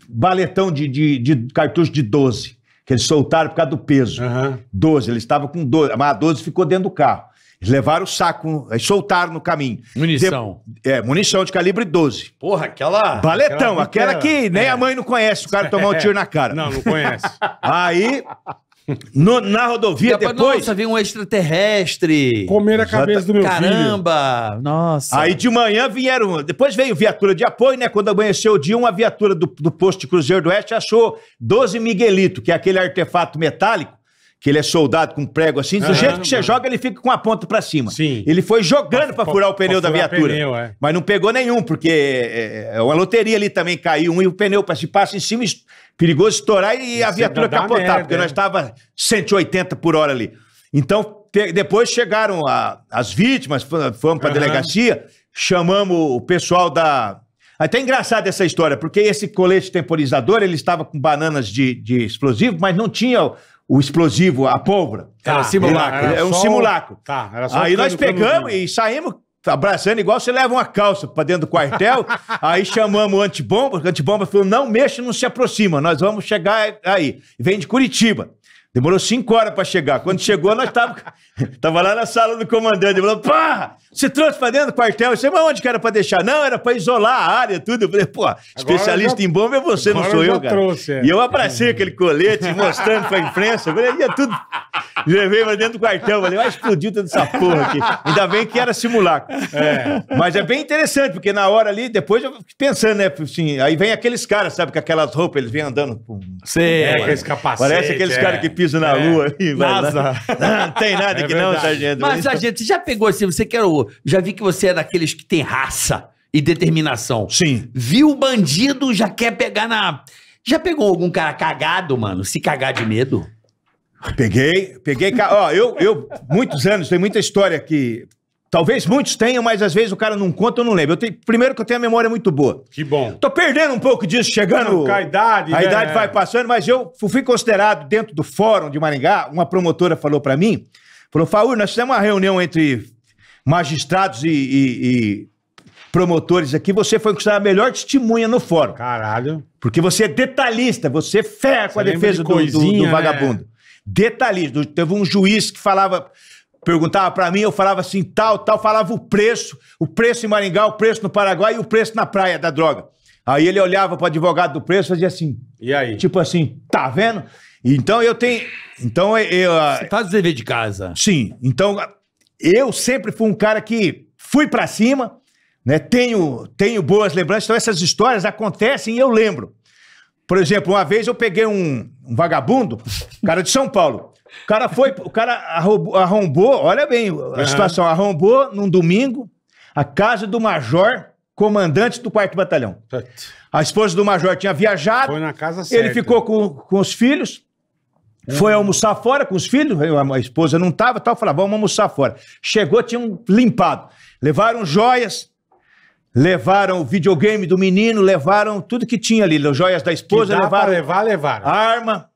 baletão de, de, de cartucho de 12, que eles soltaram por causa do peso. Uhum. 12, eles estavam com 12, mas a 12 ficou dentro do carro. Eles levaram o saco, aí soltaram no caminho. Munição. De, é, munição de calibre 12. Porra, aquela. Baletão, aquela, aquela que nem é. a mãe não conhece, o cara tomar um tiro na cara. Não, não conhece. [LAUGHS] Aí, no, na rodovia depois, depois. Nossa, vi um extraterrestre. Comer a cabeça do meu Caramba, filho. Caramba! Nossa. Aí de manhã vieram. Depois veio viatura de apoio, né? Quando amanheceu o dia, uma viatura do, do posto de Cruzeiro do Oeste achou 12 Miguelito, que é aquele artefato metálico que ele é soldado com prego assim. Do jeito que você mano. joga, ele fica com a ponta para cima. Sim. Ele foi jogando para furar o pneu da viatura. Pneu, é. Mas não pegou nenhum, porque é, é uma loteria ali também caiu um e o pneu se passa em cima, perigoso estourar e, e a viatura capotar, merda, porque é. nós estava 180 por hora ali. Então, depois chegaram a, as vítimas, fomos para a uhum. delegacia, chamamos o pessoal da, até engraçada essa história, porque esse colete temporizador, ele estava com bananas de, de explosivo, mas não tinha o explosivo, a pólvora. Tá, simulacro. Era, era é um simulacro. Tá, aí nós pegamos e saímos abraçando igual você leva uma calça para dentro do quartel, [LAUGHS] aí chamamos o antibomba, o antibomba falou, não mexa, não se aproxima, nós vamos chegar aí. Vem de Curitiba. Demorou cinco horas para chegar. Quando chegou, nós estávamos [LAUGHS] Tava lá na sala do comandante, ele falou, pá, você trouxe pra dentro do quartel, você mas onde que era pra deixar? Não, era pra isolar a área, tudo. Eu falei, pô, especialista já... em bomba é você, não sou eu, eu cara. Trouxe, é. E eu abracei aquele colete, mostrando pra imprensa, eu falei, ia é tudo, [LAUGHS] levei pra dentro do quartel, falei, vai explodir toda essa porra aqui. Ainda bem que era simulacro. É. Mas é bem interessante, porque na hora ali, depois eu fiquei pensando, né, assim, aí vem aqueles caras, sabe, com aquelas roupas, eles vêm andando com... é, aqueles capacetes. Parece aqueles é. caras que pisam na é. lua. Aí, NASA. Não, [LAUGHS] não tem nada é que não, sargento. Mas, sargento, você já pegou assim, você quer o... Já vi que você é daqueles que tem raça e determinação. Sim. Viu o bandido, já quer pegar na... Já pegou algum cara cagado, mano? Se cagar de medo? Peguei, peguei. Ó, eu, eu, muitos anos, tem muita história que. Talvez muitos tenham, mas às vezes o cara não conta ou não lembra. Eu tenho, primeiro que eu tenho a memória muito boa. Que bom. Tô perdendo um pouco disso chegando. Com a idade, A né? idade vai passando, mas eu fui considerado dentro do fórum de Maringá. Uma promotora falou para mim Falou, Faúr, nós fizemos uma reunião entre magistrados e, e, e promotores aqui. Você foi considerada a melhor testemunha no fórum. Caralho. Porque você é detalhista, você é ferra com a defesa de coisinha, do, do, do, né? vagabundo. Né? Detalhista. Teve um juiz que falava perguntava para mim, eu falava assim, tal, tal, falava o preço, o preço em Maringá, o preço no Paraguai e o preço na praia da droga. Aí ele olhava para o advogado do preço e fazia assim. E aí? Tipo assim, tá vendo? Então eu tenho. Então eu. Ah, Você faz o dever de casa. Sim. Então eu sempre fui um cara que fui para cima, né? Tenho, tenho boas lembranças. Então essas histórias acontecem e eu lembro. Por exemplo, uma vez eu peguei um, um vagabundo, cara de São Paulo. O cara foi, o cara arrombou, olha bem a situação, arrombou num domingo a casa do major comandante do quarto batalhão. A esposa do major tinha viajado. Foi na casa certa. Ele ficou com, com os filhos. Foi almoçar fora com os filhos, a esposa não estava, tal, falava, vamos almoçar fora. Chegou, tinham limpado. Levaram joias, levaram o videogame do menino, levaram tudo que tinha ali, joias da esposa, levaram. levaram. levar, levaram. Arma.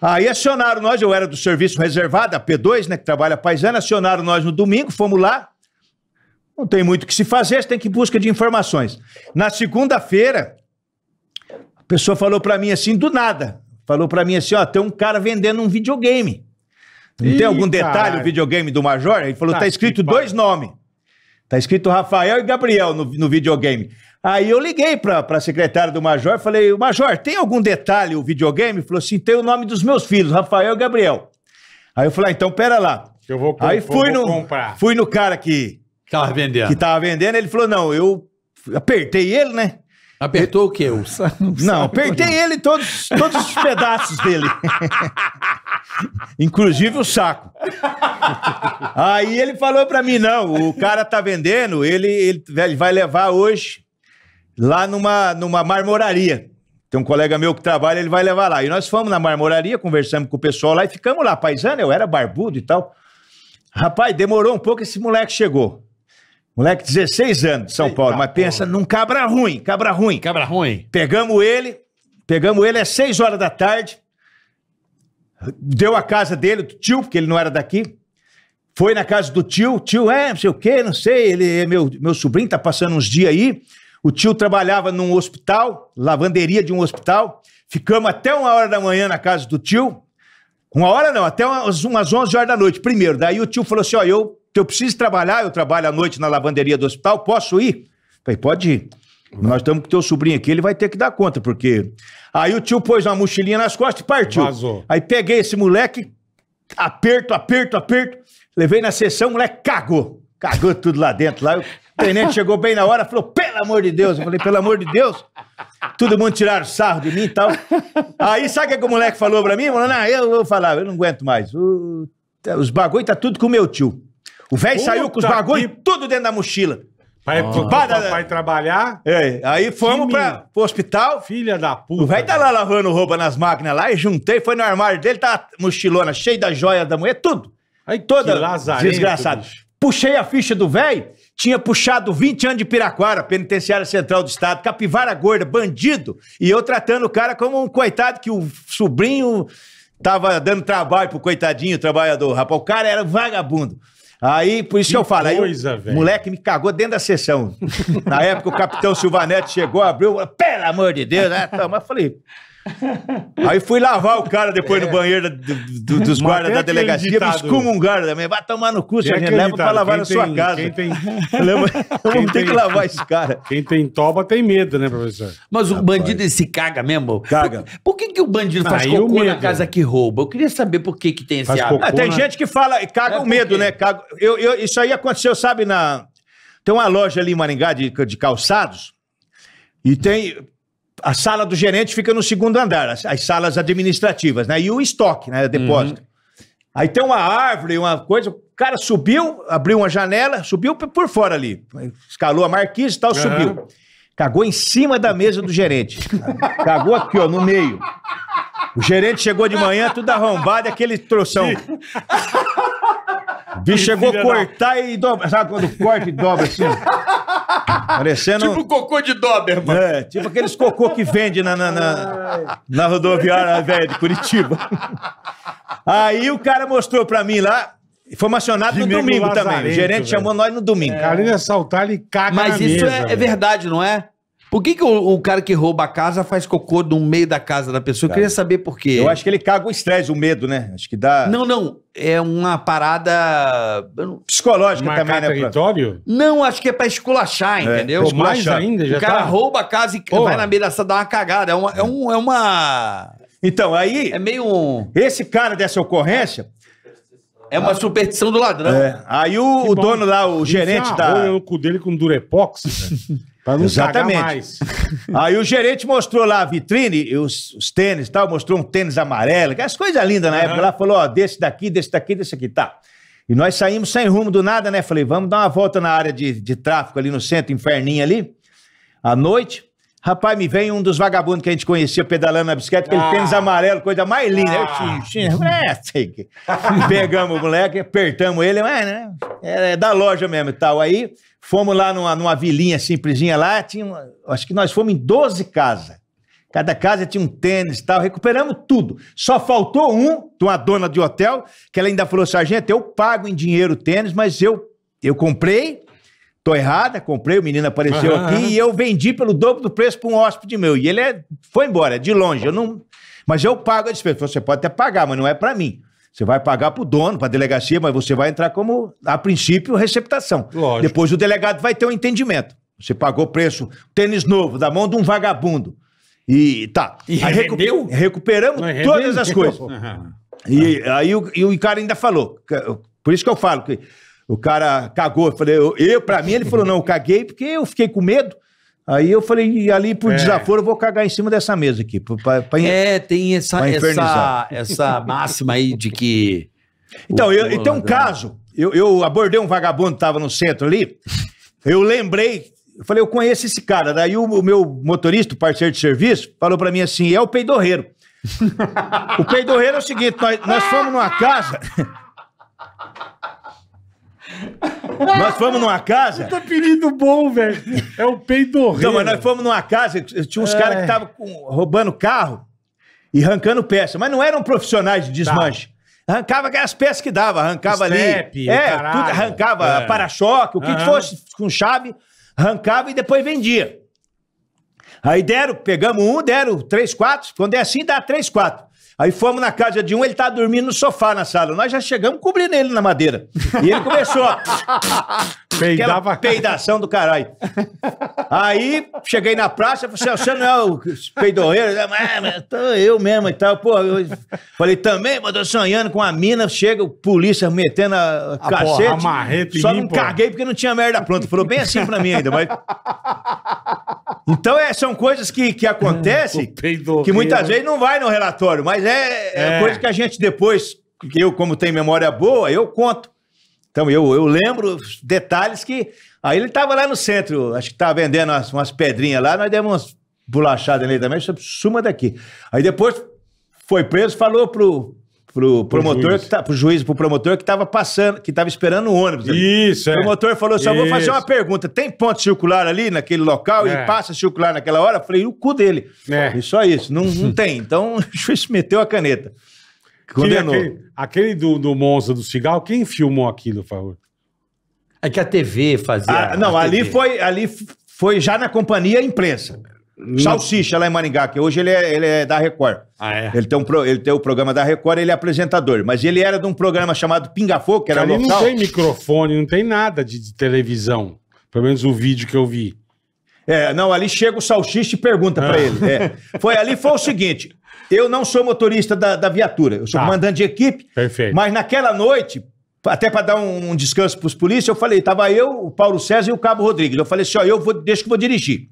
Aí acionaram nós, eu era do serviço reservado, a P2, né, que trabalha paisana, acionaram nós no domingo, fomos lá. Não tem muito o que se fazer, você tem que ir busca de informações. Na segunda-feira, a pessoa falou para mim assim, do nada, falou para mim assim: ó, tem um cara vendendo um videogame. Não Ih, tem algum detalhe o videogame do Major? Ele falou: tá, tá escrito dois nomes. Tá escrito Rafael e Gabriel no, no videogame. Aí eu liguei para a secretária do Major, falei: Major, tem algum detalhe o videogame? Ele falou assim: tem o nome dos meus filhos, Rafael e Gabriel. Aí eu falei: ah, então pera lá. Eu vou, Aí eu fui vou no, comprar. Fui no cara que. Que tava vendendo. Que tava vendendo, ele falou: não, eu apertei ele, né? Apertou o quê? O Não, apertei ele todos, todos os pedaços dele. [LAUGHS] Inclusive o saco. Aí ele falou para mim: não, o cara tá vendendo, ele, ele, vai levar hoje lá numa, numa marmoraria. Tem um colega meu que trabalha, ele vai levar lá. E nós fomos na marmoraria, conversamos com o pessoal lá e ficamos lá, paisana. eu era barbudo e tal. Rapaz, demorou um pouco, esse moleque chegou. Moleque, 16 anos de São Eita, Paulo, mas pensa porra. num cabra ruim, cabra ruim. Cabra ruim. Pegamos ele, pegamos ele às 6 horas da tarde, deu a casa dele, do tio, porque ele não era daqui. Foi na casa do tio, tio, é, não sei o quê, não sei, ele é meu, meu sobrinho, tá passando uns dias aí. O tio trabalhava num hospital, lavanderia de um hospital. Ficamos até uma hora da manhã na casa do tio. Uma hora não, até umas, umas 11 horas da noite, primeiro. Daí o tio falou assim: ó, eu que eu preciso trabalhar, eu trabalho à noite na lavanderia do hospital, posso ir? Falei, pode ir. Nós estamos com teu sobrinho aqui, ele vai ter que dar conta, porque. Aí o tio pôs uma mochilinha nas costas e partiu. Vazou. Aí peguei esse moleque, aperto, aperto, aperto. Levei na sessão, o moleque cagou. Cagou tudo lá dentro. Lá. O tenente [LAUGHS] chegou bem na hora, falou: pelo amor de Deus. Eu falei: pelo amor de Deus. Todo mundo tiraram sarro de mim e tal. Aí sabe o que é o moleque falou pra mim? Falou: não, eu vou falar, eu não aguento mais. O... Os bagulho tá tudo com o meu tio. O velho saiu com os bagulhos, bagulho que- tudo dentro da mochila. Pra, ir pro- trabalhar, É, aí fomos pra, pro hospital. filha da puta. O velho tá lá lavando roupa nas máquinas lá e juntei, foi no armário dele, tá mochilona cheia da joia da mulher, tudo. Aí toda lazarento, Desgraçado. bicho. Puxei a ficha do velho, tinha puxado 20 anos de Piraquara, penitenciária central do estado, capivara gorda, bandido, e eu tratando o cara como um coitado que o sobrinho tava dando trabalho pro coitadinho, trabalhador, rapaz. O cara era vagabundo. Aí, por isso que, que eu falo. Coisa, aí, moleque me cagou dentro da sessão. Na época, o capitão Silvanete chegou, abriu, pelo amor de Deus, né? Então, mas eu falei, [LAUGHS] Aí fui lavar o cara depois é. no banheiro do, do, dos guardas da é delegacia, ditado. me excomungaram também. Vai tomar no cu, você é é leva pra lavar quem na tem, sua casa. Quem tem... [LAUGHS] Leva... [LAUGHS] que lavar esse cara. Quem tem toba tem medo, né, professor? Mas o Rapaz. bandido se caga mesmo? Caga. Por, por que, que o bandido ah, faz ah, cocô na casa que rouba? Eu queria saber por que, que tem esse hábito. Ah, tem na... gente que fala, caga é o medo, né? Caga... Eu, eu, isso aí aconteceu, sabe, na... Tem uma loja ali em Maringá de, de calçados, e tem a sala do gerente fica no segundo andar, as, as salas administrativas, né? E o estoque, né? Depósito. Uhum. Aí tem uma árvore, uma coisa. O cara subiu, abriu uma janela, subiu por fora ali. Escalou a marquise e tal, uhum. subiu. Cagou em cima da mesa do gerente. Cagou aqui, ó, no meio. O gerente chegou de manhã, tudo arrombado, aquele troção. O bicho chegou a cortar da... e dobra Sabe quando corta e dobra assim? Parecendo... Tipo cocô de Doberman. É, tipo aqueles cocô que vende na, na, na, na rodoviária né, velha de Curitiba. Aí o cara mostrou pra mim lá, foi acionados no domingo também. O gerente velho. chamou nós no domingo. É. Além de assaltar, ele caga Mas na isso mesa, é, é, verdade, não é? Por que, que o, o, cara que rouba a casa faz cocô no meio da casa da pessoa? Cara, eu queria saber por quê. Eu acho que ele caga o estresse, o medo, né? Acho que dá. Não, não. É uma parada. Psicológica Marcar também, né? território? Pra... Não, acho que é pra esculachar, é, entendeu? esculachar. Mais ainda, já O cara tá... rouba a casa e Pô. vai na beira da sala dar uma cagada. É, uma, é, um, é uma. Então, aí. É meio um. Esse cara dessa ocorrência é uma ah. superstição do ladrão. É. Aí o, o dono lá, o gerente ah, da. Eu o cu dele com durepox, [LAUGHS] Pra não Exatamente. mais. Aí o gerente mostrou lá a vitrine, os, os tênis e tal, mostrou um tênis amarelo, é as coisas lindas na né? uhum. época. Lá falou, ó, desse daqui, desse daqui, desse aqui, tá. E nós saímos sem rumo do nada, né? Falei, vamos dar uma volta na área de, de tráfico ali no centro, inferninho ali, à noite. Rapaz, me vem um dos vagabundos que a gente conhecia pedalando na bicicleta, aquele ah. tênis amarelo, coisa mais linda. Ah. Eu tinha, é, [LAUGHS] Pegamos o moleque, apertamos ele, mas, né? É, da loja mesmo e tal. Aí fomos lá numa, numa vilinha simplesinha lá, tinha, uma, acho que nós fomos em 12 casas. Cada casa tinha um tênis e tal, recuperamos tudo. Só faltou um, de uma dona de hotel, que ela ainda falou: Sargento, eu pago em dinheiro o tênis, mas eu, eu comprei Tô errada, comprei, o menino apareceu uhum. aqui e eu vendi pelo dobro do preço para um hóspede meu. E ele é, foi embora, de longe. Eu não, mas eu pago a despesa. Você pode até pagar, mas não é para mim. Você vai pagar para o dono, para a delegacia, mas você vai entrar como, a princípio, receptação. Lógico. Depois o delegado vai ter um entendimento. Você pagou o preço, tênis novo, da mão de um vagabundo. E tá. E recu recuperamos todas as coisas. Uhum. E aí o, e o cara ainda falou. Por isso que eu falo que o cara cagou. Eu falei, eu, eu para mim, ele falou, não, eu caguei porque eu fiquei com medo. Aí eu falei, ali por é. desaforo, eu vou cagar em cima dessa mesa aqui. Pra, pra, é, tem essa, essa, essa máxima aí de que. [LAUGHS] Então, eu, tem um caso. Eu, eu abordei um vagabundo que tava no centro ali. Eu lembrei, eu falei, eu conheço esse cara. Daí o, o meu motorista, parceiro de serviço, falou para mim assim: é o peidorreiro. [LAUGHS] o peidorreiro é o seguinte: nós, nós fomos numa casa. Nós fomos numa casa. Puta apelido bom, velho. É o peito Não, mas nós fomos numa casa. Tinha uns é. caras que estavam é. roubando carro e arrancando peça. Mas não eram profissionais de tá. desmanche. Tá. Arrancava aquelas peças que dava, arrancava Step, ali. É, tudo arrancava é. para-choque, o que, uhum. que fosse com chave, arrancava e depois vendia. Aí deram, pegamos um, deram três, quatro. Quando é assim, dá três, quatro. Aí fomos na casa de um, ele tava tá dormindo no sofá na sala. Nós já chegamos cobrindo ele na madeira. E ele começou a... [LAUGHS] Peidava... peidação do caralho. Aí, cheguei na praça, falei assim, você não é o peidoeiro? É, tô eu mesmo e tal. Pô, eu falei, também, mas tô sonhando com a mina, chega o polícia metendo a, a ah, cacete. Porra, a marreta só mim, não porra. caguei porque não tinha merda pronta. Falou bem assim pra mim ainda, mas... Então, é, são coisas que, que [LAUGHS] é, acontecem que muitas vezes não vai no relatório, mas mas é, é, é, coisa que a gente depois, eu como tenho memória boa, eu conto. Então eu, eu lembro detalhes que. Aí ele estava lá no centro, acho que estava vendendo umas, umas, pedrinhas lá, nós demos umas bolachadas nele também, suma daqui. Aí depois foi preso, falou pro, pro promotor pro que tá, pro juiz, pro promotor que tava passando, que tava esperando o ônibus. Ali. Isso, O é. promotor falou só vou fazer uma pergunta, tem ponto circular ali naquele local é. e passa circular naquela hora? Eu falei, o cu dele. É. E só isso, não, não [LAUGHS] tem. Então, [LAUGHS] o juiz meteu a caneta. Condenou. Aquele, aquele do, do Monza do Cigal, quem filmou aquilo, por favor? É que a TV fazia. Ah, não, ali TV. foi ali foi já na companhia imprensa. Salsicha lá em Maringá, que hoje ele é, ele é da Record. Ah, é? Ele tem, um pro, ele tem o programa da Record, ele é apresentador. Mas ele era de um programa chamado Pinga Fogo, que era Cara, local. não tem microfone, não tem nada de, de televisão. Pelo menos o vídeo que eu vi. É, não, ali chega o salsicha e pergunta pra ah. ele. É. Foi ali, foi o seguinte: eu não sou motorista da, da viatura, eu sou Tá. comandante de equipe. Perfeito. Mas naquela noite, até pra dar um, um descanso pros polícias, eu falei: tava eu, o Paulo César e o Cabo Rodrigues. Eu falei assim: ó, eu vou, deixa que eu vou dirigir.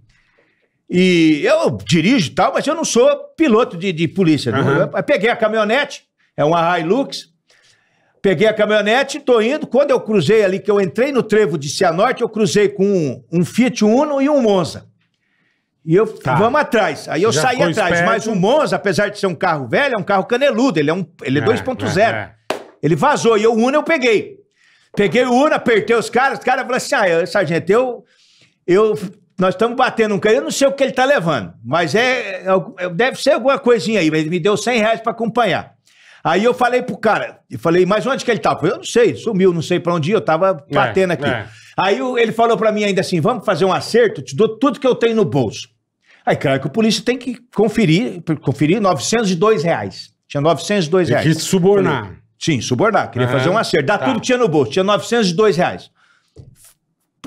E eu dirijo e tal, mas eu não sou piloto de, de polícia. Uhum. Eu peguei a caminhonete, é uma Hilux. Peguei a caminhonete, tô indo. Quando eu cruzei ali, que eu entrei no trevo de Cianorte, eu cruzei com um, um Fiat Uno e um Monza. E eu, tá. vamos atrás. Aí eu Já saí atrás. Esperto. Mas o Monza, apesar de ser um carro velho, é um carro caneludo. Ele é, um, ele é, é 2.0. É, é. Ele vazou. E o Uno eu peguei. Peguei o Uno, apertei os caras. Os caras falaram assim, ah, é, sargento, eu, eu nós estamos batendo um cara, eu não sei o que ele está levando, mas é, é, é, deve ser alguma coisinha aí. Ele me deu 100 reais para acompanhar. Aí eu falei pro cara, e falei, mas onde que ele tá? Eu não sei, sumiu, não sei para onde, eu tava é, batendo é, aqui. É. Aí ele falou para mim ainda assim: vamos fazer um acerto, te dou tudo que eu tenho no bolso. Aí, claro que o polícia tem que conferir, conferir 902 reais. Tinha 902 reais. Ele quis subornar. Falei, Sim, subornar, queria uhum, fazer um acerto. Dá tá. tudo que tinha no bolso, tinha 902 reais.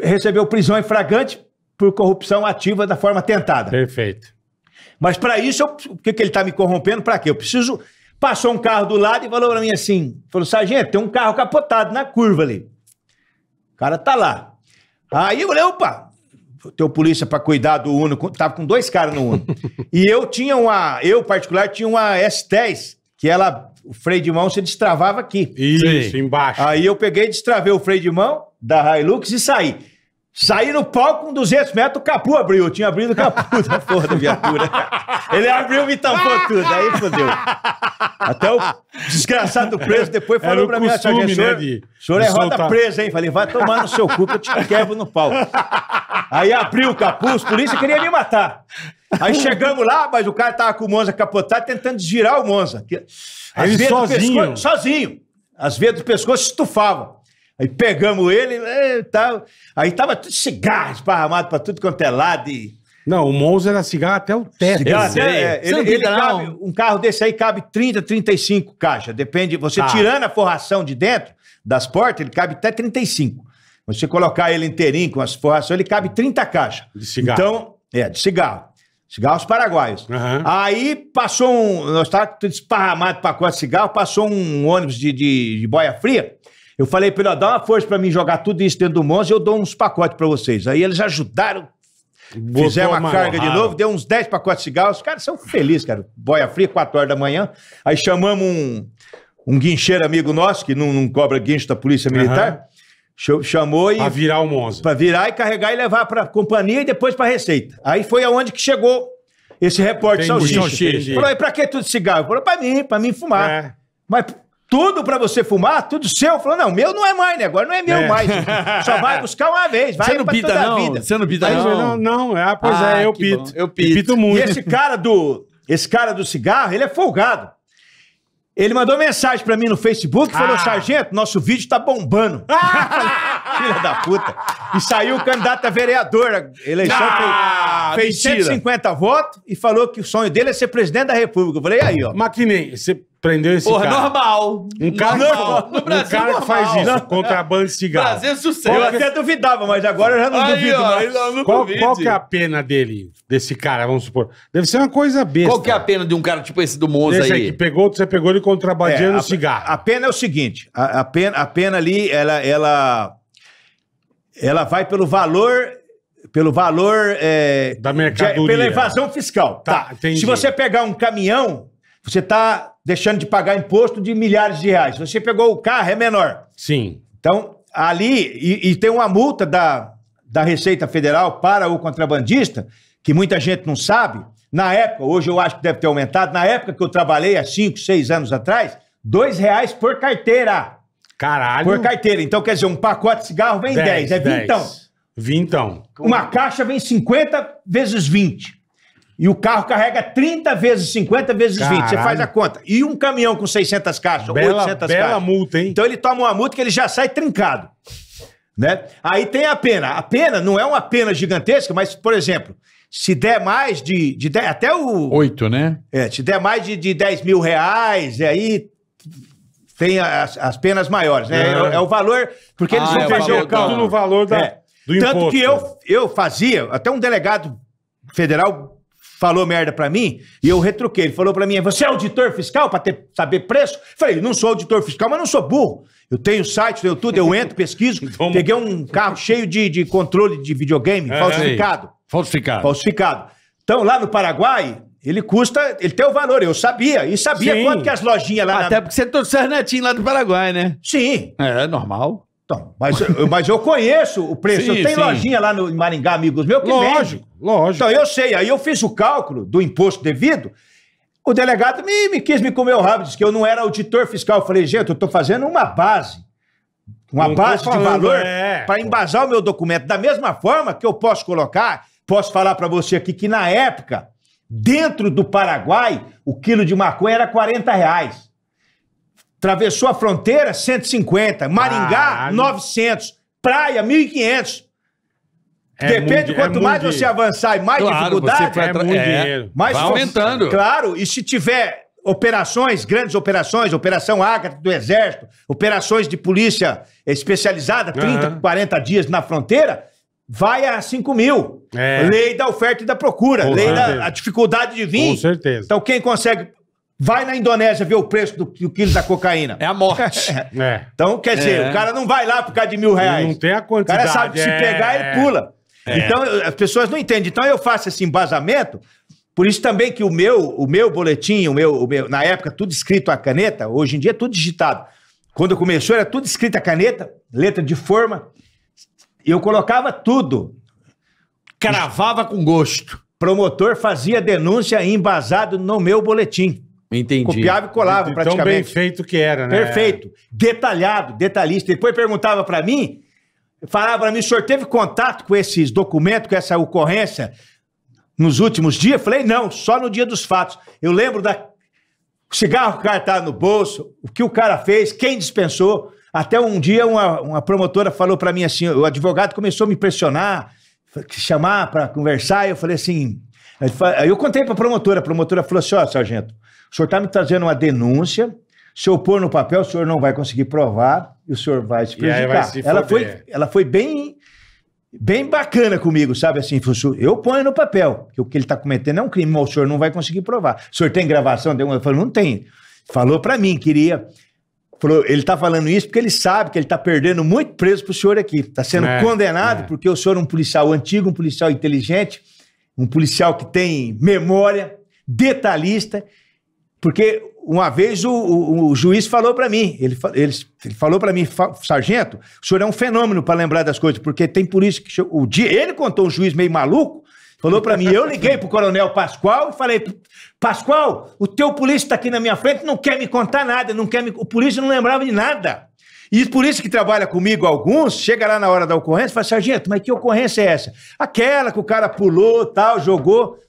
Recebeu prisão em fragante, por corrupção ativa da forma tentada. Perfeito. Mas para isso, o que, que ele está me corrompendo? Para quê? Eu preciso. Passou um carro do lado e falou para mim assim: falou, sargento, tem um carro capotado na curva ali. O cara tá lá. Aí eu falei: opa, teu polícia para cuidar do Uno, tava com dois caras no Uno. [LAUGHS] e eu tinha uma, eu particular, tinha uma S10, que ela, o freio de mão se destravava aqui. Isso, Sim. embaixo. Aí eu peguei, destravei o freio de mão da Hilux e saí. Saí no palco com 200 metros, o capu abriu. tinha abrido o capu [LAUGHS] da porra da viatura. Ele abriu e tampou tudo. Aí fodeu. Até o desgraçado preso depois falou pra mim, ah, costume, senhor, né, senhor é soltar. roda presa, hein? Falei, vai tomar no seu cu que eu te quebro no palco. Aí abriu o capu, os polícia queria me matar. Aí chegamos lá, mas o cara tava com o Monza capotado tentando desvirar o Monza. Ele sozinho. Pescoço, sozinho. As veias do pescoço estufavam. Aí pegamos ele né, e tal. Aí tava tudo cigarro esparramado tipo, pra tudo quanto é lado. E... Não, o Monza era cigarro até o teto. Ele, até, é, ele, ele, ele cabe, um carro desse aí cabe 30, 35 caixas. Depende, você tá. tirando a forração de dentro das portas, ele cabe até 35. Você colocar ele inteirinho com as forrações, ele cabe 30 caixas. De cigarro. Então, é, de cigarro. Cigarros paraguaios. Uhum. Aí passou um. Nós estávamos esparramados pacote de cigarro, passou um ônibus de, de, de boia fria. Eu falei pra ele, ó, dá uma força pra mim jogar tudo isso dentro do monstro e eu dou uns pacotes pra vocês. Aí eles ajudaram, Botou fizeram uma carga de novo, deu uns 10 pacotes de cigarros. Os caras são felizes, cara. Boia fria, 4 horas da manhã. Aí chamamos um, um guincheiro amigo nosso, que não, não cobra guincho da Polícia Militar. Uhum. Chamou e. Pra virar o monstro. Pra virar e carregar e levar pra companhia e depois pra Receita. Aí foi aonde que chegou esse repórter Salsicha. Salsicha. Falou, e pra que tudo cigarro? Falou, pra mim, pra mim fumar. É. Mas tudo para você fumar, tudo seu. Falou, não, meu não é mais, né? Agora não é meu é. mais. Só vai buscar uma vez, vai você não pra pita, toda não. a vida. Você não pita, Aí, não? Não, não. Ah, pois ah, é, eu pito. Eu pito. Eu pito muito. E esse cara do, esse cara do cigarro, ele é folgado. Ele mandou mensagem para mim no Facebook, ah. falou, ah. sargento, nosso vídeo tá bombando. Ah. [LAUGHS] Filha da puta. E saiu o candidato a vereador, eleição ah. foi... Ah, fez mentira. 150 votos e falou que o sonho dele é ser presidente da República. Eu falei, aí, ó. Mas que nem você prendeu esse Porra, cara. normal. Um cara, normal. No Brasil, um cara normal. que faz isso, contrabando de cigarro. Prazer, é sucesso. Eu até duvidava, mas agora eu já não aí, duvido ó, mais. Não, qual, qual, que é a pena dele, desse cara, vamos supor? Deve ser uma coisa besta. Qual que é a pena de um cara tipo esse do Monza aí? Esse que pegou, você pegou ele contrabandeando é, cigarro. A pena é o seguinte, a, a, pena, a pena ali, ela... ela ela vai pelo valor pelo valor é, da mercadoria, de, pela evasão fiscal. Tá, tá. Se você pegar um caminhão, você está deixando de pagar imposto de milhares de reais. Se você pegou o carro, é menor. Sim. Então, ali, e, e tem uma multa da, da Receita Federal para o contrabandista, que muita gente não sabe. Na época, hoje eu acho que deve ter aumentado, na época que eu trabalhei, há 5, 6 anos atrás, dois reais por carteira. Caralho. Por carteira. Então, quer dizer, um pacote de cigarro vem 10, é 20. Então, Vintão. Uma caixa vem 50 vezes 20. E o carro carrega 30 vezes, 50 vezes Caralho. 20. Você faz a conta. E um caminhão com 600 caixas, bela, 800 bela caixas. multa, hein? Então ele toma uma multa que ele já sai trincado. Né? Aí tem a pena. A pena não é uma pena gigantesca, mas, por exemplo, se der mais de. de 10, até o. Oito, né? É, se der mais de, de 10 mil reais, aí tem as, as penas maiores, né? É, é, é o valor. Porque eles ah, vão é fazer o cálculo no valor da. É. Do Tanto imposto. que eu, eu fazia, até um delegado federal falou merda para mim e eu retruquei. Ele falou para mim: "Você é auditor fiscal para saber preço?" Eu falei: "Não sou auditor fiscal, mas não sou burro. Eu tenho site, eu tudo, eu entro, pesquiso. [LAUGHS] Então- peguei um carro cheio de, de controle de videogame é, falsificado. Aí. Falsificado. Falsificado. Então lá no Paraguai, ele custa, ele tem o valor, eu sabia. E sabia Sim. quanto que as lojinhas lá. Até na... porque você é trouxe as netinhas lá do Paraguai, né? Sim. é normal. Então, mas, mas eu conheço o preço. Sim, tem sim. lojinha lá no Maringá, amigos meus, que Lógico, vende. lógico. Então eu sei, aí eu fiz o cálculo do imposto devido. O delegado me, me quis me comer o rabo, disse que eu não era auditor fiscal. Eu falei, gente, eu estou fazendo uma base. Uma não base falando, de valor é. para embasar o meu documento. Da mesma forma que eu posso colocar, posso falar para você aqui que na época, dentro do Paraguai, o quilo de maconha era 40 reais. Travessou a fronteira, 150. Maringá, ah, 900. Praia, 1.500. É Depende, de é quanto é mais você avançar e mais claro, dificuldade, é muito é, dinheiro. Mais vai aumentando. Claro, e se tiver operações, grandes operações, Operação Ágata do Exército, operações de polícia especializada, 30, uhum. 40 dias na fronteira, vai a 5 mil. É. Lei da oferta e da procura, Com lei certeza. da dificuldade de vir. Com certeza. Então, quem consegue Vai na Indonésia ver o preço do, do quilo da cocaína. É a morte. [LAUGHS] É. é. Então, quer dizer, é. o cara não vai lá por causa de mil reais. Não tem a quantidade. O cara sabe que se é. pegar, ele pula. Então, as pessoas não entendem. Então, eu faço esse embasamento por isso também que o meu, o meu boletim, o meu, o meu, na época tudo escrito à caneta, hoje em dia é tudo digitado. Quando começou era tudo escrito à caneta, letra de forma. E Eu colocava tudo. Cravava com gosto. Promotor fazia denúncia embasado no meu boletim. Entendi. Copiava e colava então, praticamente. Tão bem feito que era, né? Perfeito. Detalhado, detalhista. Depois perguntava para mim, falava para mim, o senhor teve contato com esses documentos, com essa ocorrência nos últimos dias? Falei, não, só no dia dos fatos. Eu lembro da cigarro que o cara tá no bolso, o que o cara fez, quem dispensou. Até um dia uma, uma promotora falou para mim assim, o advogado começou a me pressionar, chamar para conversar, e eu falei assim, aí eu contei para a promotora, a promotora falou assim, ó, sargento, o senhor está me trazendo uma denúncia. Se eu pôr no papel, o senhor não vai conseguir provar e o senhor vai se prejudicar. Vai se ela, foi, ela foi bem bem bacana comigo, sabe? Assim, eu ponho no papel que o que ele está cometendo é um crime, mas o senhor não vai conseguir provar. O senhor tem gravação? Eu falei, não tem. Falou para mim, queria. Falou, ele está falando isso porque ele sabe que ele está perdendo muito preso para o senhor aqui. Está sendo é, condenado é. porque o senhor é um policial antigo, um policial inteligente, um policial que tem memória, detalhista porque uma vez o, o, o juiz falou para mim, ele, ele, ele falou para mim, sargento, o senhor é um fenômeno para lembrar das coisas, porque tem por isso que o dia ele contou um juiz meio maluco, falou para mim, eu liguei pro coronel Pascoal e falei, Pascoal, o teu polícia está aqui na minha frente, não quer me contar nada, não quer me, o polícia não lembrava de nada. E por isso que trabalha comigo alguns, chega lá na hora da ocorrência e fala, sargento, mas que ocorrência é essa? Aquela que o cara pulou, tal, jogou.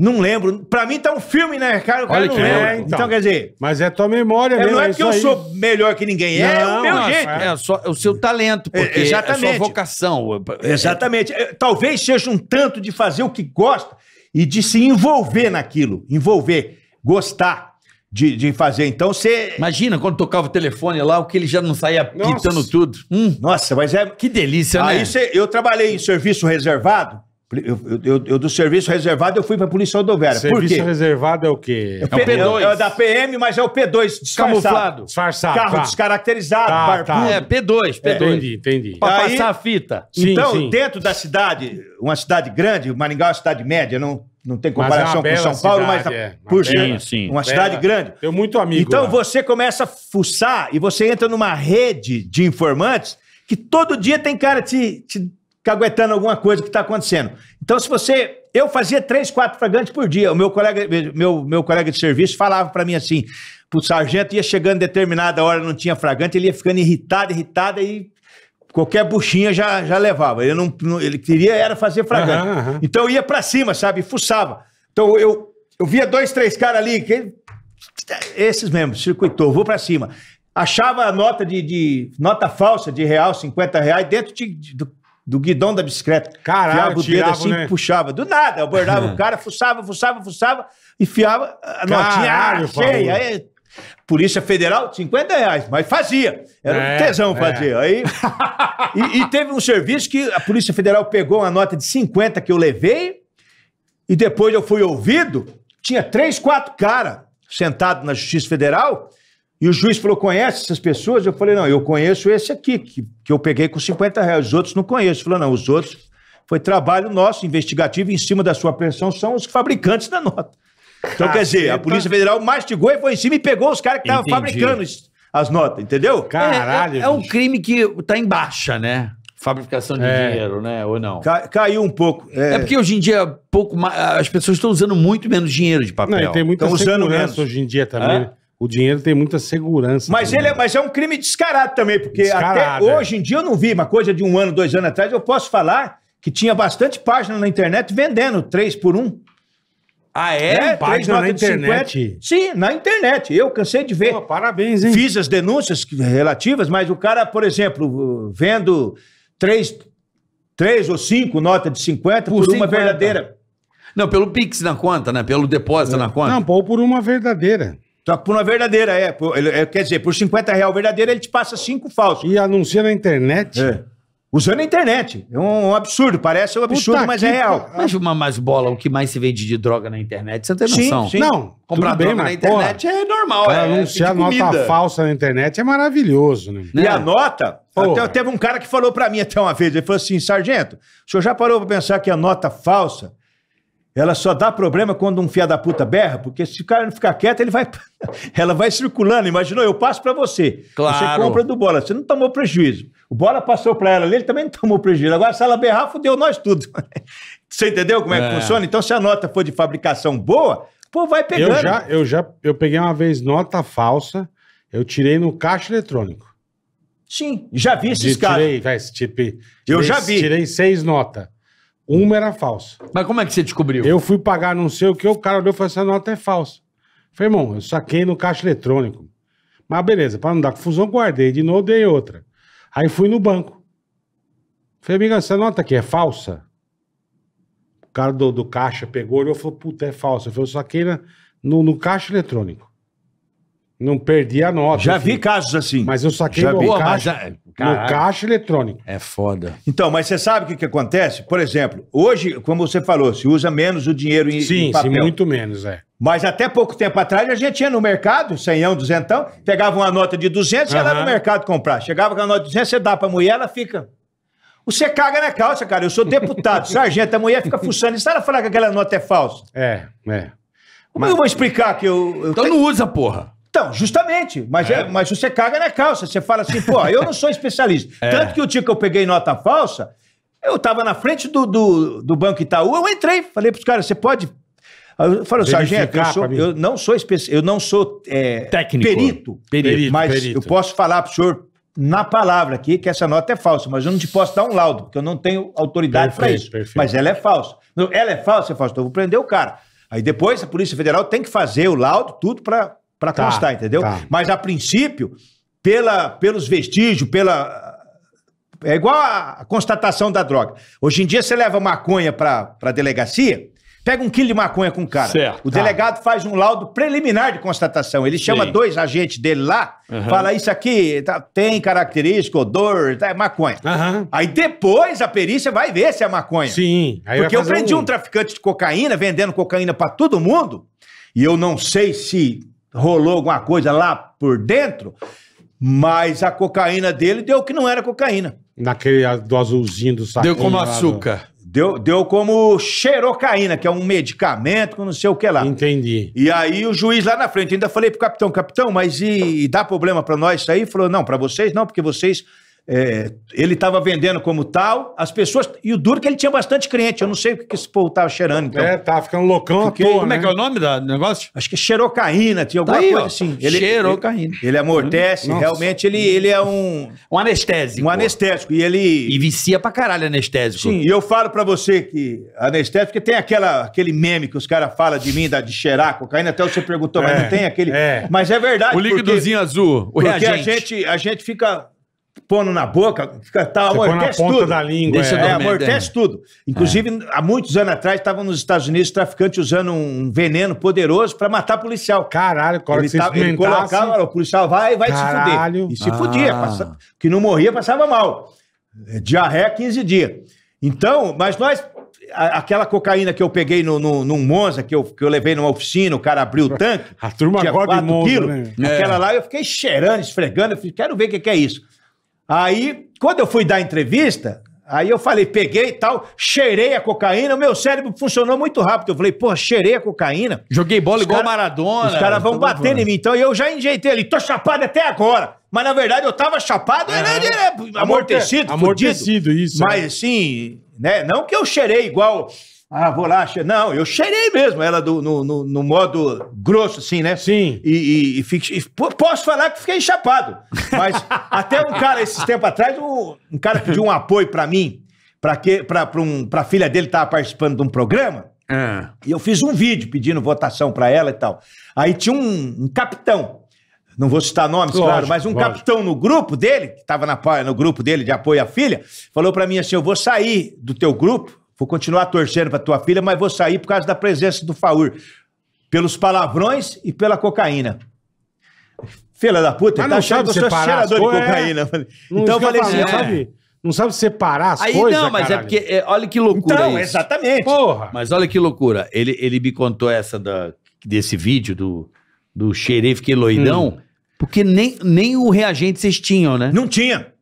Não lembro. Pra mim tá um filme, né, cara? Olha não que então. quer dizer, Mas é tua memória né? mesmo. não é, é que eu aí. sou melhor que ninguém. é Não, o meu jeito. É, é só, é o seu talento, é, porque É, exatamente. é sua vocação. Exatamente. É, Talvez seja um tanto de fazer o que gosta e de se envolver naquilo. Envolver, gostar de, de fazer. Então você. Imagina quando tocava o telefone lá, o que ele já não saía pitando tudo. Hum, Nossa, mas é. que delícia, ah, né? Aí eu trabalhei em serviço reservado eu, eu, eu, do serviço reservado, eu fui pra Polícia Rodoviária. Serviço Por quê? reservado é o quê? É o P2. É, é da PM, mas é o P2, disfarçado. Camuflado. Disfarçado. Carro tá. descaracterizado, tá, Tá. É, P2, P2. É, entendi, entendi. Pra Aí, passar a fita. Sim, então, sim. dentro da cidade, uma cidade grande, Maringá é uma cidade média, não, não tem é comparação é com São Paulo, cidade, mas é, por sim, sim. uma cidade bela. grande. Eu muito amigo. Então lá. você começa a fuçar e você entra numa rede de informantes que todo dia tem cara te, te caguetando alguma coisa que está acontecendo. Então, se você. Eu fazia três, quatro fragantes por dia. O meu colega, meu, meu colega de serviço falava para mim assim: o sargento ia chegando determinada hora, não tinha fragante, ele ia ficando irritado, irritado, e qualquer buchinha já, já levava. Ele, não, ele queria era fazer fragante. Uhum, uhum. Então eu ia para cima, sabe? Fuçava. Então eu, eu via dois, três caras ali, que, esses mesmo, circuitou, vou para cima. Achava a nota de, de, nota falsa de real, 50 reais, dentro de, de, do do guidão da bicicleta. Caralho, fiava o tirava, dedo assim né? puxava. Do nada, eu abordava o hum. cara, fuçava, fuçava, fuçava, e fiava a Caralho, notinha ah, cheia. Aí, Polícia Federal, 50 reais, mas fazia. Era é, um tesão é. fazer. É. Aí, [LAUGHS] e, e, teve um serviço que a Polícia Federal pegou uma nota de 50 que eu levei, e depois eu fui ouvido, tinha três, quatro caras sentados na Justiça Federal, e o juiz falou: conhece essas pessoas? Eu falei: não, eu conheço esse aqui, que, que eu peguei com 50 reais. Os outros não conheço. Ele falou: não, os outros foi trabalho nosso, investigativo, em cima da sua apreensão são os fabricantes da nota. Então, Caceta. quer dizer, a Polícia Federal mastigou e foi em cima e pegou os caras que estavam fabricando as notas, entendeu? É, Caralho. É, é, é um crime que está em baixa, né? Fabricação de é. dinheiro, né? Ou não? Ca caiu um pouco. É... é porque hoje em dia pouco mais, as pessoas estão usando muito menos dinheiro de papel. Não, tem muita estão usando menos hoje em dia também. O dinheiro tem muita segurança. Mas, ele é, né? mas é um crime descarado também, porque descarado, até é. hoje em dia eu não vi, uma coisa de um ano, dois anos atrás, eu posso falar que tinha bastante página na internet vendendo três por um. Ah, é? é página na internet? Sim, na internet. Eu cansei de ver. Pô, parabéns, hein? Fiz as denúncias relativas, mas o cara, por exemplo, vendo três, três ou cinco notas de 50 por, por 50. uma verdadeira. Não, pelo Pix na conta, né? Pelo depósito é. na conta. Não, ou por uma verdadeira. Só então, por uma verdadeira, é. Por, ele, é, quer dizer, por 50 reais verdadeira, ele te passa cinco falsos. E anuncia na internet. É. Usando a internet. É um, um absurdo, parece um absurdo, Puta mas é real. pa- Mas uma mais bola, o que mais se vende de droga na internet, você não tem Sim, noção. sim. Não, Comprar bem, droga na porra, internet é normal. é- anunciar nota falsa na internet é maravilhoso, né? E a né? nota. Até teve um cara que falou para mim até uma vez. Ele falou assim: Sargento, o senhor já parou pra pensar que a nota falsa ela só dá problema quando um fia da puta berra, porque se o cara não ficar quieto, ele vai. [LAUGHS] Ela vai circulando. Imaginou, eu passo para você. Claro. Você compra do bola. Você não tomou prejuízo. O bola passou para ela, ele também não tomou prejuízo. Agora, se ela berrar, fudeu nós tudo. [LAUGHS] você entendeu como é, é que funciona? Então, se a nota for de fabricação boa, pô, vai pegando. Eu já, eu já eu peguei uma vez nota falsa, eu tirei no caixa eletrônico. Sim, já vi esses caras. Tirei, vai, tipo, eu já vi. Tirei seis notas. Uma era falsa. Mas como é que você descobriu? Eu fui pagar não sei o que, o cara olhou e falou: essa nota é falsa. falei, irmão, eu saquei no caixa eletrônico. Mas beleza, para não dar confusão, guardei. De novo, dei outra. Aí fui no banco. falei, amiga, essa nota aqui é falsa? O cara do, do caixa pegou, olhou e falou: puta, é falsa. Eu falei, eu saquei na, no, no caixa eletrônico. Não perdi a nota. Já vi assim. casos assim. Mas eu saquei Já vi. É, no, caixa, no caixa eletrônico. É foda. Então, mas você sabe o que, que acontece? Por exemplo, hoje, como você falou, se usa menos o dinheiro em, Sim, em sim, muito menos, é. Mas até pouco tempo atrás a gente ia no mercado, senhão, duzentão, pegava uma nota de duzentos e ia lá no mercado comprar. Chegava com a nota de duzentos, você dá pra mulher, ela fica... Você caga na calça, cara. Eu sou deputado, [LAUGHS] sargento. A mulher fica fuçando. E se ela falar que aquela nota é falsa? É, é. Como eu vou explicar que eu... eu Então tenho- não usa, porra. Então, justamente. Mas, é. É, mas você caga na calça. Você fala assim, pô, eu não sou especialista. [LAUGHS] É. Tanto que o dia que eu peguei nota falsa, eu estava na frente do, do, do, Banco Itaú, eu entrei. Falei para os caras, você pode... Eu falei, sargento, eu, sou, eu, não sou especialista, eu não sou é, técnico, perito, perito mas perito. eu posso falar para o senhor na palavra aqui que essa nota é falsa, mas eu não te posso dar um laudo, porque eu não tenho autoridade para isso. Perfeito. Mas ela é falsa. Ela é falsa, é falsa, então eu vou prender o cara. Aí depois a Polícia Federal tem que fazer o laudo, tudo para para tá, constar, entendeu? Tá. Mas a princípio, pela, pelos vestígios, pela. É igual a constatação da droga. Hoje em dia você leva maconha para a delegacia, pega um quilo de maconha com o cara. Certo, o tá. delegado faz um laudo preliminar de constatação. Ele chama Sim. dois agentes dele lá, uhum. fala isso aqui tá, tem característica, odor, tá, é maconha. Uhum. Aí depois a perícia vai ver se é maconha. Sim. Aí Porque eu prendi um... um traficante de cocaína, vendendo cocaína para todo mundo, e eu não sei se rolou alguma coisa lá por dentro, mas a cocaína dele deu que não era cocaína. Naquele do azulzinho do saco. Deu como açúcar. Deu, deu como xerocaína, que é um medicamento com não sei o que lá. Entendi. E aí o juiz lá na frente, ainda falei pro capitão, capitão, mas e, e dá problema pra nós isso aí? Ele Falou, não, pra vocês não, porque vocês é, ele estava vendendo como tal, as pessoas. E o duro é que ele tinha bastante cliente. Eu não sei o que, esse povo estava cheirando. Então. É, tava ficando loucão aqui. Como é né? é que é o nome do negócio? Acho que é xerocaína, tinha tá alguma aí, coisa ó. assim. Ele, xerocaína. Ele, ele amortece, Nossa. realmente ele, ele é um. Um anestésico. Um anestésico. E ele. E vicia pra caralho anestésico. Sim, e eu falo pra você que anestésico, porque tem aquela, aquele meme que os caras falam de mim, da, de cheirar cocaína, até você perguntou, é, mas não tem aquele. É. Mas é verdade. O líquidozinho porque, azul, o porque reagente. A gente, a gente fica pondo na boca, fica, tá, amortece põe na ponta tudo. da língua. Deixa é, é, amortece tudo. Inclusive, é. há muitos anos atrás, estavam nos Estados Unidos traficante usando um veneno poderoso para matar policial. Caralho, cara, ele, se tava, ele colocava, o policial vai vai Caralho. se fuder. E se ah. fudia, passa, que não morria, passava mal. É, diarreia 15 dias. Então, mas nós aquela cocaína que eu peguei no, no, num Monza, que eu, que eu levei numa oficina, o cara abriu o tanque. [LAUGHS] A turma tinha gosta de Monza, quilos, né? É. Aquela é. lá, eu fiquei cheirando, esfregando, eu falei, quero ver o que, que, é isso. Aí, quando eu fui dar entrevista, aí eu falei, peguei e tal, cheirei a cocaína, o meu cérebro funcionou muito rápido. Eu falei, pô, cheirei a cocaína. Joguei bola os igual cara, Maradona. Os caras vão bater em mim. Então eu já enjeitei ali, tô chapado até agora. Mas na verdade eu tava chapado, era, é. era né, né, amortecido, Amortecido, fudido. isso. É. Mas assim, né? Não que eu cheirei igual ah, vou lá. cheirei. Não, eu cheirei mesmo ela do, no, no, no, modo grosso, assim, né? Sim. E, e, e, e posso falar que fiquei chapado. Mas [LAUGHS] até um cara, esses tempos atrás, um, um cara pediu um apoio para mim, para que para um, pra filha dele estar participando de um programa. Ah. E eu fiz um vídeo pedindo votação para ela e tal. Aí tinha um, um capitão. Não vou citar nomes, lógico, claro, mas um lógico. capitão no grupo dele, que estava no grupo dele de apoio à filha, falou para mim assim: Eu vou sair do teu grupo Vou continuar torcendo para tua filha, mas vou sair por causa da presença do Faur. Pelos palavrões e pela cocaína. Filha da puta, ele tá achando que eu sou cheirador de é? cocaína. É. Então eu falei assim, é. sabe? Ah, não sabe separar as aí, coisas, Não, mas é caralho. é porque... É, olha que loucura Então, isso. exatamente. Porra. Mas olha que loucura. Ele, ele me contou essa da, desse vídeo do, do xerife que é loidão, hum. porque nem, nem o reagente vocês tinham, né? Não tinha.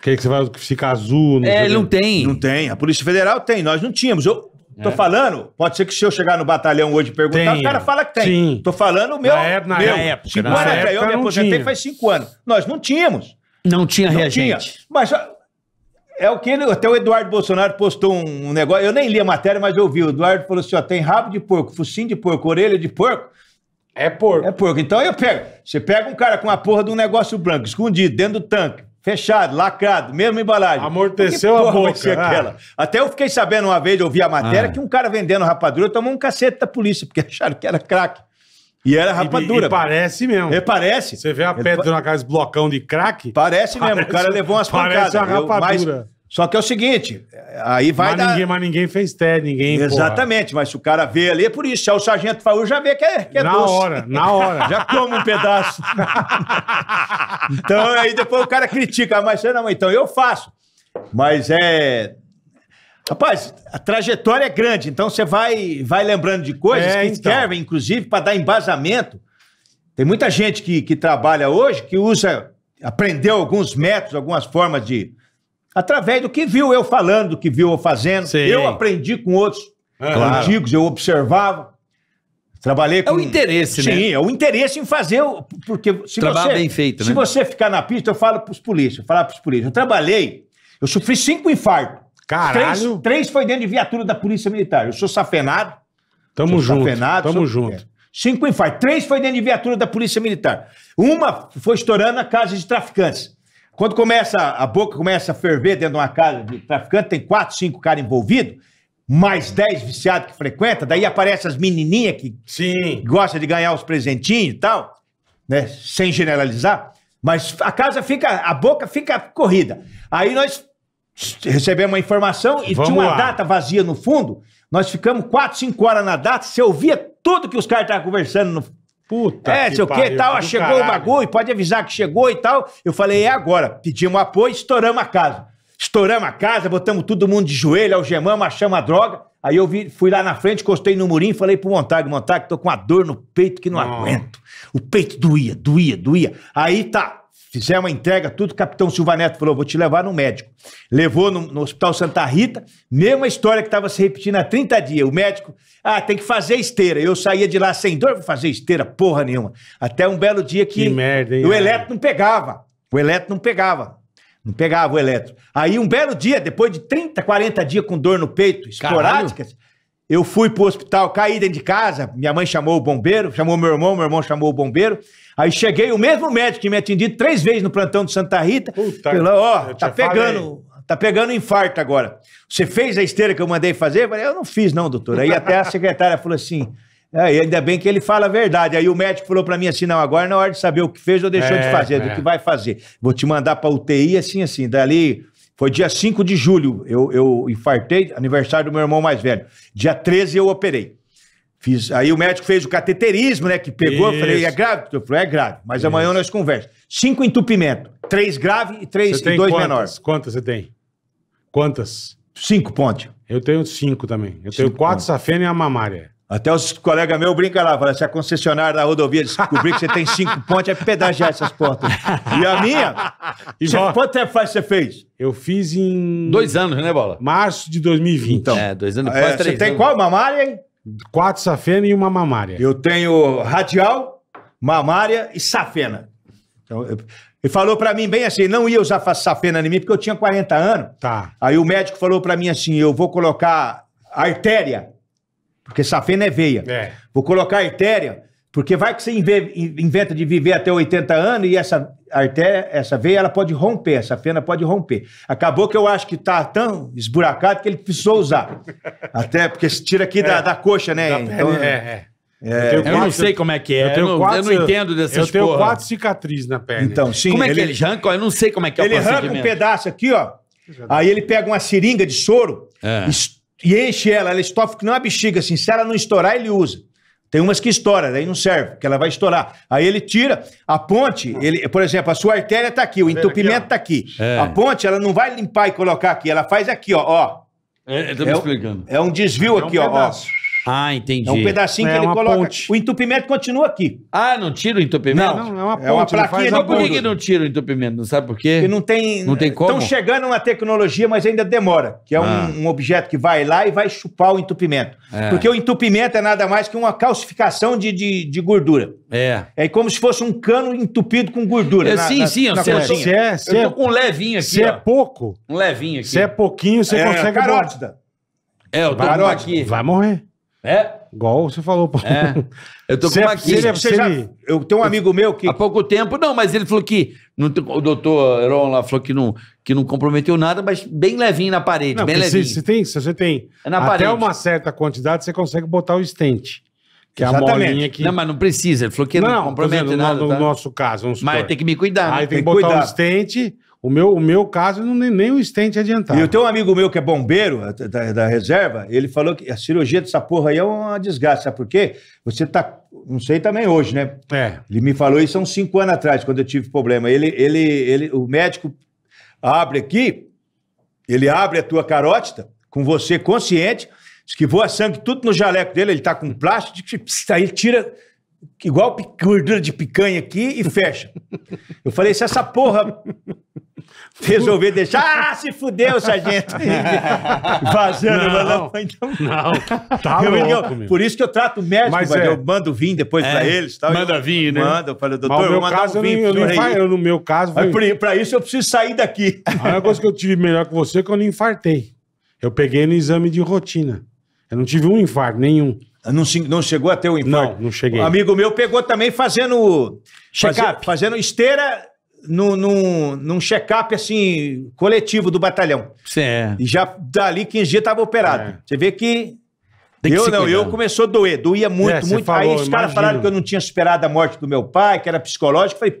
Que, é que você vai ficar azul. Não é, ele não tem. Não tem. A Polícia Federal tem, nós não tínhamos. Eu tô é. falando, pode ser que se eu chegar no batalhão hoje e perguntar, tem. o cara fala que tem. Sim. Tô falando o meu. Na, época, meu, na época. Cinco anos época, eu me aposentei faz cinco anos. Nós não tínhamos. Não tinha não reagente. Tinha. Mas é o que ele, até o Eduardo Bolsonaro postou um negócio, eu nem li a matéria, mas eu vi. O Eduardo falou assim: ó, tem rabo de porco, focinho de porco, orelha de porco. É porco. É porco. Então eu pego. Você pega um cara com a porra de um negócio branco, escondido, dentro do tanque. Fechado, lacrado, mesma embalagem. Amorteceu a bolsa boca. Ah. Aquela? Até eu fiquei sabendo uma vez, eu ouvi a matéria, ah. que um cara vendendo rapadura tomou um cacete da polícia, porque [LAUGHS] acharam que era crack. E era rapadura. E, e parece mesmo. E é, parece. Você vê a pedra Ele... naqueles blocão de crack. Parece, parece mesmo. O cara levou umas parece pancadas. Parece a rapadura. Eu, mas, só que é o seguinte, aí vai mas dar... Ninguém, mas ninguém fez teste, ninguém... Exatamente, porra. mas se o cara vê ali, é por isso. Se é o sargento falou já vê que é, que é na doce. hora, na hora. [LAUGHS] Já come um pedaço. [LAUGHS] então, aí depois o cara critica, ah, mas você não, então eu faço. Mas é... Rapaz, a trajetória é grande, então você vai, vai lembrando de coisas é, que então. servem, inclusive, para dar embasamento. Tem muita gente que, que trabalha hoje que usa, aprendeu alguns métodos, algumas formas de através do que viu eu falando, do que viu eu fazendo. Sim. Eu aprendi com outros é, antigos, eu observava. Trabalhei com... É o interesse, Sim, né? Sim, é o interesse em fazer. O... Porque se Trabalho você, bem feito, se né? Se você ficar na pista, eu falo para os polícias, falar para os polícias. Eu trabalhei, eu sofri cinco infartos. Caralho. Três, três, foi dentro de viatura da Polícia Militar. Eu sou safenado. Tamo sou junto. Safenado, tamo sou... junto. É. Cinco infartos. Três foi dentro de viatura da Polícia Militar. Uma foi estourando a casa de traficantes. Quando começa, a boca começa a ferver dentro de uma casa de traficante, tem quatro, cinco caras envolvidos, mais dez viciados que frequenta, daí aparecem as menininhas que Sim. gostam de ganhar os presentinhos e tal, né? Sem generalizar. Mas a casa fica, a boca fica corrida. Aí nós recebemos uma informação e Vamos tinha uma lá. data vazia no fundo. Nós ficamos 4, 5 horas na data, você ouvia tudo que os caras estavam conversando no, Puta é, sei o que tal, chegou o bagulho, pode avisar que chegou e tal. Eu falei, é agora. Pedimos apoio, estouramos a casa. Estouramos a casa, botamos todo mundo de joelho, algemamos, achamos a droga. Aí eu vi, fui lá na frente, encostei no murinho, falei pro Montag, Montag, tô com uma dor no peito que não, não. aguento. O peito doía, doía, doía. Aí tá, Fizeram uma entrega, tudo. O capitão Silva Neto falou: vou te levar no médico. Levou no, no Hospital Santa Rita, mesma história que estava se repetindo há 30 dias. O médico, ah, tem que fazer esteira. Eu saía de lá sem dor, vou fazer esteira, porra nenhuma. Até um belo dia que. Que merda, hein? O elétrico não pegava. O elétrico não pegava. Não pegava o elétrico. Aí, um belo dia, depois de 30, 40 dias com dor no peito, esporádicas, Caralho. Eu fui pro hospital, caí dentro de casa, minha mãe chamou o bombeiro, chamou meu irmão, meu irmão chamou o bombeiro. Aí cheguei, o mesmo médico que me atendido três vezes no plantão de Santa Rita, Puta, falou, ó, tá, tá pegando, falei. tá pegando infarto agora. Você fez a esteira que eu mandei fazer? Eu falei, eu não fiz não, doutor. Aí até a secretária falou assim, é, ainda bem que ele fala a verdade. Aí o médico falou para mim assim: não, agora na hora de saber o que fez ou deixou é, de fazer, é. do que vai fazer. Vou te mandar para UTI assim, assim. Dali foi dia 5 de julho, eu, eu infartei, aniversário do meu irmão mais velho. Dia 13 eu operei. Fiz, aí o médico fez o cateterismo, né? Que pegou, Isso. eu falei, é grave? Eu falei, é grave, mas Isso. amanhã nós conversamos. Cinco entupimentos, três grave e três e dois menores. Quantas você tem? Quantas? Cinco ponte. Eu tenho cinco também. Eu cinco tenho quatro safena e a mamária. Até os colegas meus brincam lá, falam, se a concessionária da rodovia descobrir que você tem cinco pontes, é pedagiar essas portas. E a minha? Igual. Quanto tempo faz você fez? Eu fiz em... Dois anos, né, Bola? Março de 2020. Então, é, dois anos, é, quase é, três Você tem qual mamária, hein? Quatro safena e uma mamária. Eu tenho radial, mamária e safena. Então, Ele falou para mim bem assim, não ia usar safena em mim, porque eu tinha 40 anos. Tá. Aí o médico falou para mim assim, eu vou colocar artéria porque safena é veia. É. Vou colocar artéria, porque vai que você inventa de viver até 80 anos e essa artéria, essa veia, ela pode romper, essa fena pode romper. Acabou que eu acho que tá tão esburacado que ele precisou usar. [LAUGHS] Até porque se tira aqui é. da, da, coxa, né? Da então, é, é. É, eu, quatro, eu, não sei como é que é. Eu, tenho eu, não, quatro, eu não entendo dessas coisas. Eu tenho porra. quatro cicatrizes na perna. Então, sim. Como é que ele arranca? Eu não sei como é que é ele o Ele arranca um pedaço aqui, ó. Aí ele pega uma seringa de soro, é e enche ela, ela estofa que não é uma bexiga, assim, se ela não estourar, ele usa. Tem umas que estoura, daí não serve, porque ela vai estourar. Aí ele tira a ponte, ele, por exemplo, a sua artéria está aqui, o tá entupimento está aqui. Tá é. A ponte, ela não vai limpar e colocar aqui, ela faz aqui, ó. ó. É, eu tô me é, explicando. É um desvio é aqui, um ó, ó. Ah, entendi. É um pedacinho é que ele coloca. Ponte. O entupimento continua aqui. Ah, não tira o entupimento? Não, não é uma ponte. É uma plaquinha de por que não tira o entupimento? Não sabe por quê? Porque não tem... Não tem eh, como? Estão chegando na tecnologia, mas ainda demora. Que é ah. um, um, objeto que vai lá e vai chupar o entupimento. É. Porque o entupimento é nada mais que uma calcificação de, de, de gordura. É. É como se fosse um cano entupido com gordura. É, na, sim, na, sim. Na, eu, é se é, eu tô é, com um levinho aqui. Se é ó. é pouco... Um levinho aqui. Se é pouquinho, você consegue... Carótida. É, eu tô aqui. Vai morrer. É? Igual você falou, pô. É. Eu tô com é- uma se Você já- eu tenho um amigo meu que. Há pouco tempo, não, mas ele falou que. não o doutor Heron lá falou que não, que não comprometeu nada, mas bem levinho na parede, Não, bem se, levinho. se tem, se você tem É na até parede. uma certa quantidade, você consegue botar o estente. Que é a molinha aqui. Não, mas não precisa. Ele falou que não, compromete dizendo, nada. no, tá? nosso caso, vamos mas tem que me cuidar. Né? Aí né? tem que tem que botar o estente, o meu, o meu caso, não, nem, nem o estente é adiantar E eu tenho um amigo meu que é bombeiro da, da, reserva, ele falou que a cirurgia dessa porra aí é uma desgraça, sabe por quê? Você tá, não sei também hoje, né? É. Ele me falou isso há uns cinco anos atrás, quando eu tive problema. Ele, ele, ele, o médico abre aqui, ele abre a tua carótida com você consciente, esquivou a sangue tudo no jaleco dele, ele tá com plástico, aí ele tira igual gordura de picanha aqui e fecha. Eu falei, se essa porra resolver deixar, ah, se fudeu, sargento. [LAUGHS] Vazando, não, mano. Então, não, tá eu, louco, eu, Por isso que eu trato o médico, mas, é, eu mando vir depois é, pra eles. Tal, manda vir, né? Manda, eu falei doutor, eu vou mandar caso, um vinho. Eu, eu, infa... eu no meu caso... Mas pra isso eu preciso sair daqui. A única coisa que eu tive melhor que você é que eu não infartei. Eu peguei no exame de rotina. Eu não tive um infarto, nenhum. Não, não chegou até o infarto? Não, não cheguei. Um amigo meu pegou também fazendo... Check-up. Fazendo esteira num, no num check-up assim, coletivo do batalhão. Sim. É. E já dali 15 dias estava operado. É. Você vê que. Tem eu que não, eu começou a doer, doía muito, é, muito. Falou, Aí os caras falaram que eu não tinha superado a morte do meu pai, que era psicológico. Falei,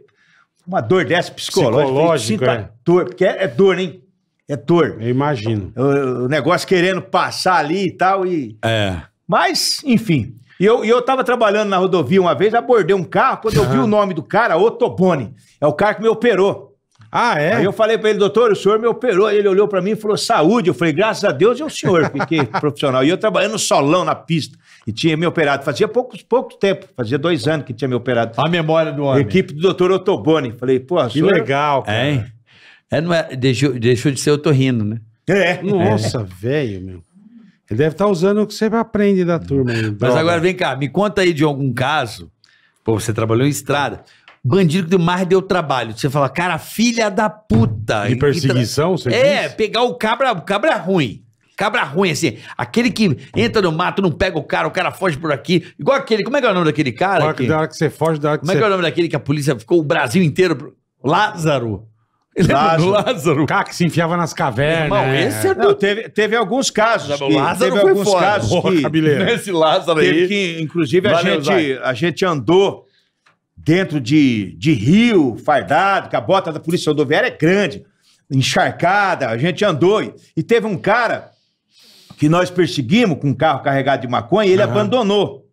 uma dor dessa psicológica. Psicológico, falei, é. dor, porque é, é dor, hein? É dor. Eu imagino. O, o negócio querendo passar ali e tal, e. É. Mas, enfim. E eu, eu tava trabalhando na rodovia uma vez, abordei um carro, quando eu vi o nome do cara, Otoboni, é o cara que me operou. Ah, é? Aí eu falei para ele, doutor, o senhor me operou. Aí ele olhou para mim e falou, saúde. Eu falei, graças a Deus é o senhor, fiquei [LAUGHS] profissional. E eu trabalhando no solão, na pista, e tinha me operado. Fazia poucos, pouco tempo, fazia dois anos que tinha me operado. A memória do homem. Equipe do doutor Otoboni. Falei, pô, Que legal, cara. É, hein? É, não é, deixou, deixou de ser o Torrino, né? É. Nossa, é. velho, meu. Ele deve estar tá usando o que você aprende da turma. Mas agora vem cá, me conta aí de algum caso. Pô, você trabalhou em estrada. Bandido que mais deu trabalho. Você fala, cara, filha da puta. De perseguição, você É, diz? pegar o cabra, o cabra ruim. Cabra ruim, assim. Aquele que entra no mato, não pega o cara, o cara foge por aqui. Igual aquele. Como é que é o nome daquele cara? Que, da hora que você foge, da hora que Como você... é que é o nome daquele que a polícia ficou o Brasil inteiro. Lázaro do Lázaro. O cara que se enfiava nas cavernas. É. esse é Não, teve, teve alguns casos. Que, Lázaro teve foi alguns fora. casos. Porra, que- Nesse Lázaro Teve aí. que, inclusive, a gente, a gente andou dentro de, de rio, fardado, que a bota da polícia rodoviária é grande, encharcada, a gente andou. E, e teve um cara que nós perseguimos com um carro carregado de maconha e ele abandonou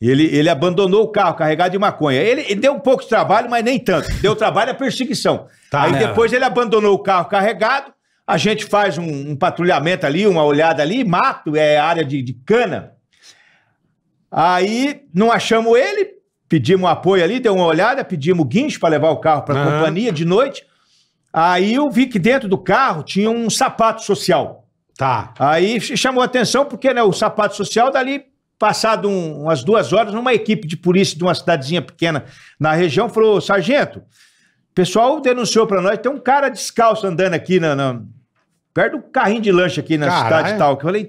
ele, ele abandonou o carro carregado de maconha. Ele, ele deu um pouco de trabalho, mas nem tanto. Deu trabalho a é perseguição. Tá, Aí né? depois ele abandonou o carro carregado. A gente faz um, um patrulhamento ali, uma olhada ali, mato, é área de, de cana. Aí não achamos ele, pedimos apoio ali, deu uma olhada, pedimos guincho para levar o carro para a uhum. companhia de noite. Aí eu vi que dentro do carro tinha um sapato social. Tá. Aí chamou atenção porque né, o sapato social dali Passado um, umas duas horas, uma equipe de polícia de uma cidadezinha pequena na região falou: Sargento, o pessoal denunciou para nós, tem um cara descalço andando aqui na, na perto do carrinho de lanche aqui na Caralho. cidade e tal. Que eu falei: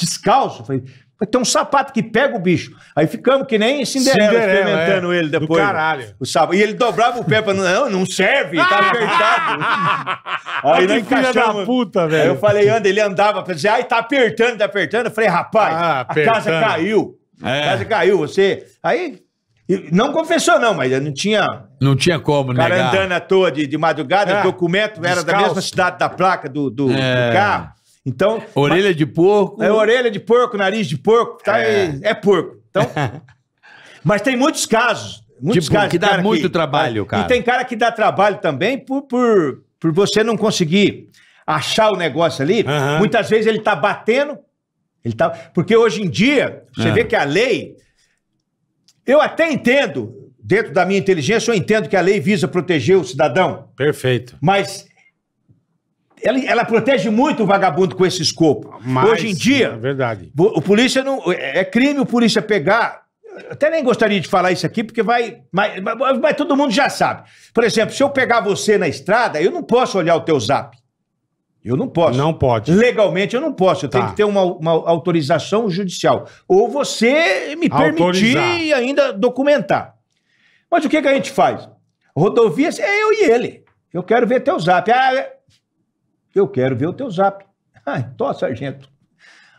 Descalço? Eu falei, tem um sapato que pega o bicho. Aí ficamos que nem Cinderela, Cinderela experimentando é. ele depois. Do caralho. O sapo. E ele dobrava o pé para não, não serve, tá [LAUGHS] apertado. aí que filha da puta, velho. Aí eu falei, anda, ele andava, dizia, assim, ai, tá apertando, tá apertando. Eu falei, rapaz, ah, a casa caiu. É. A casa caiu, você. Aí não confessou, não, mas não tinha. Não tinha como, né? cara negar. andando à toa de, de madrugada, é. documento era Descalço. da mesma cidade da placa do, do, é. do carro. Então. Orelha mas, de porco. É orelha de porco, nariz de porco, tá? É, é porco. Então. [LAUGHS] mas tem muitos casos. Muitos tipo, casos. Que dá muito que, trabalho, é, cara. E tem cara que dá trabalho também por, por, por você não conseguir achar o negócio ali. Uhum. Muitas vezes ele tá batendo. Ele tá, porque hoje em dia, você uhum. vê que a lei. Eu até entendo, dentro da minha inteligência, eu entendo que a lei visa proteger o cidadão. Perfeito. Mas ela, ela protege muito o vagabundo com esse escopo. Mas, Hoje em dia, é verdade. o polícia não. É, é crime o polícia pegar. Até nem gostaria de falar isso aqui, porque vai. Mas, mas, mas todo mundo já sabe. Por exemplo, se eu pegar você na estrada, eu não posso olhar o teu zap. Eu não posso. Não pode. Legalmente eu não posso. Eu tá. tenho que ter uma, uma, autorização judicial. Ou você me Autorizar. permitir e ainda documentar. Mas o que, que a gente faz? Rodovias é eu e ele. Eu quero ver teu zap. Ah, eu quero ver o teu zap. Ah, [LAUGHS] então, sargento.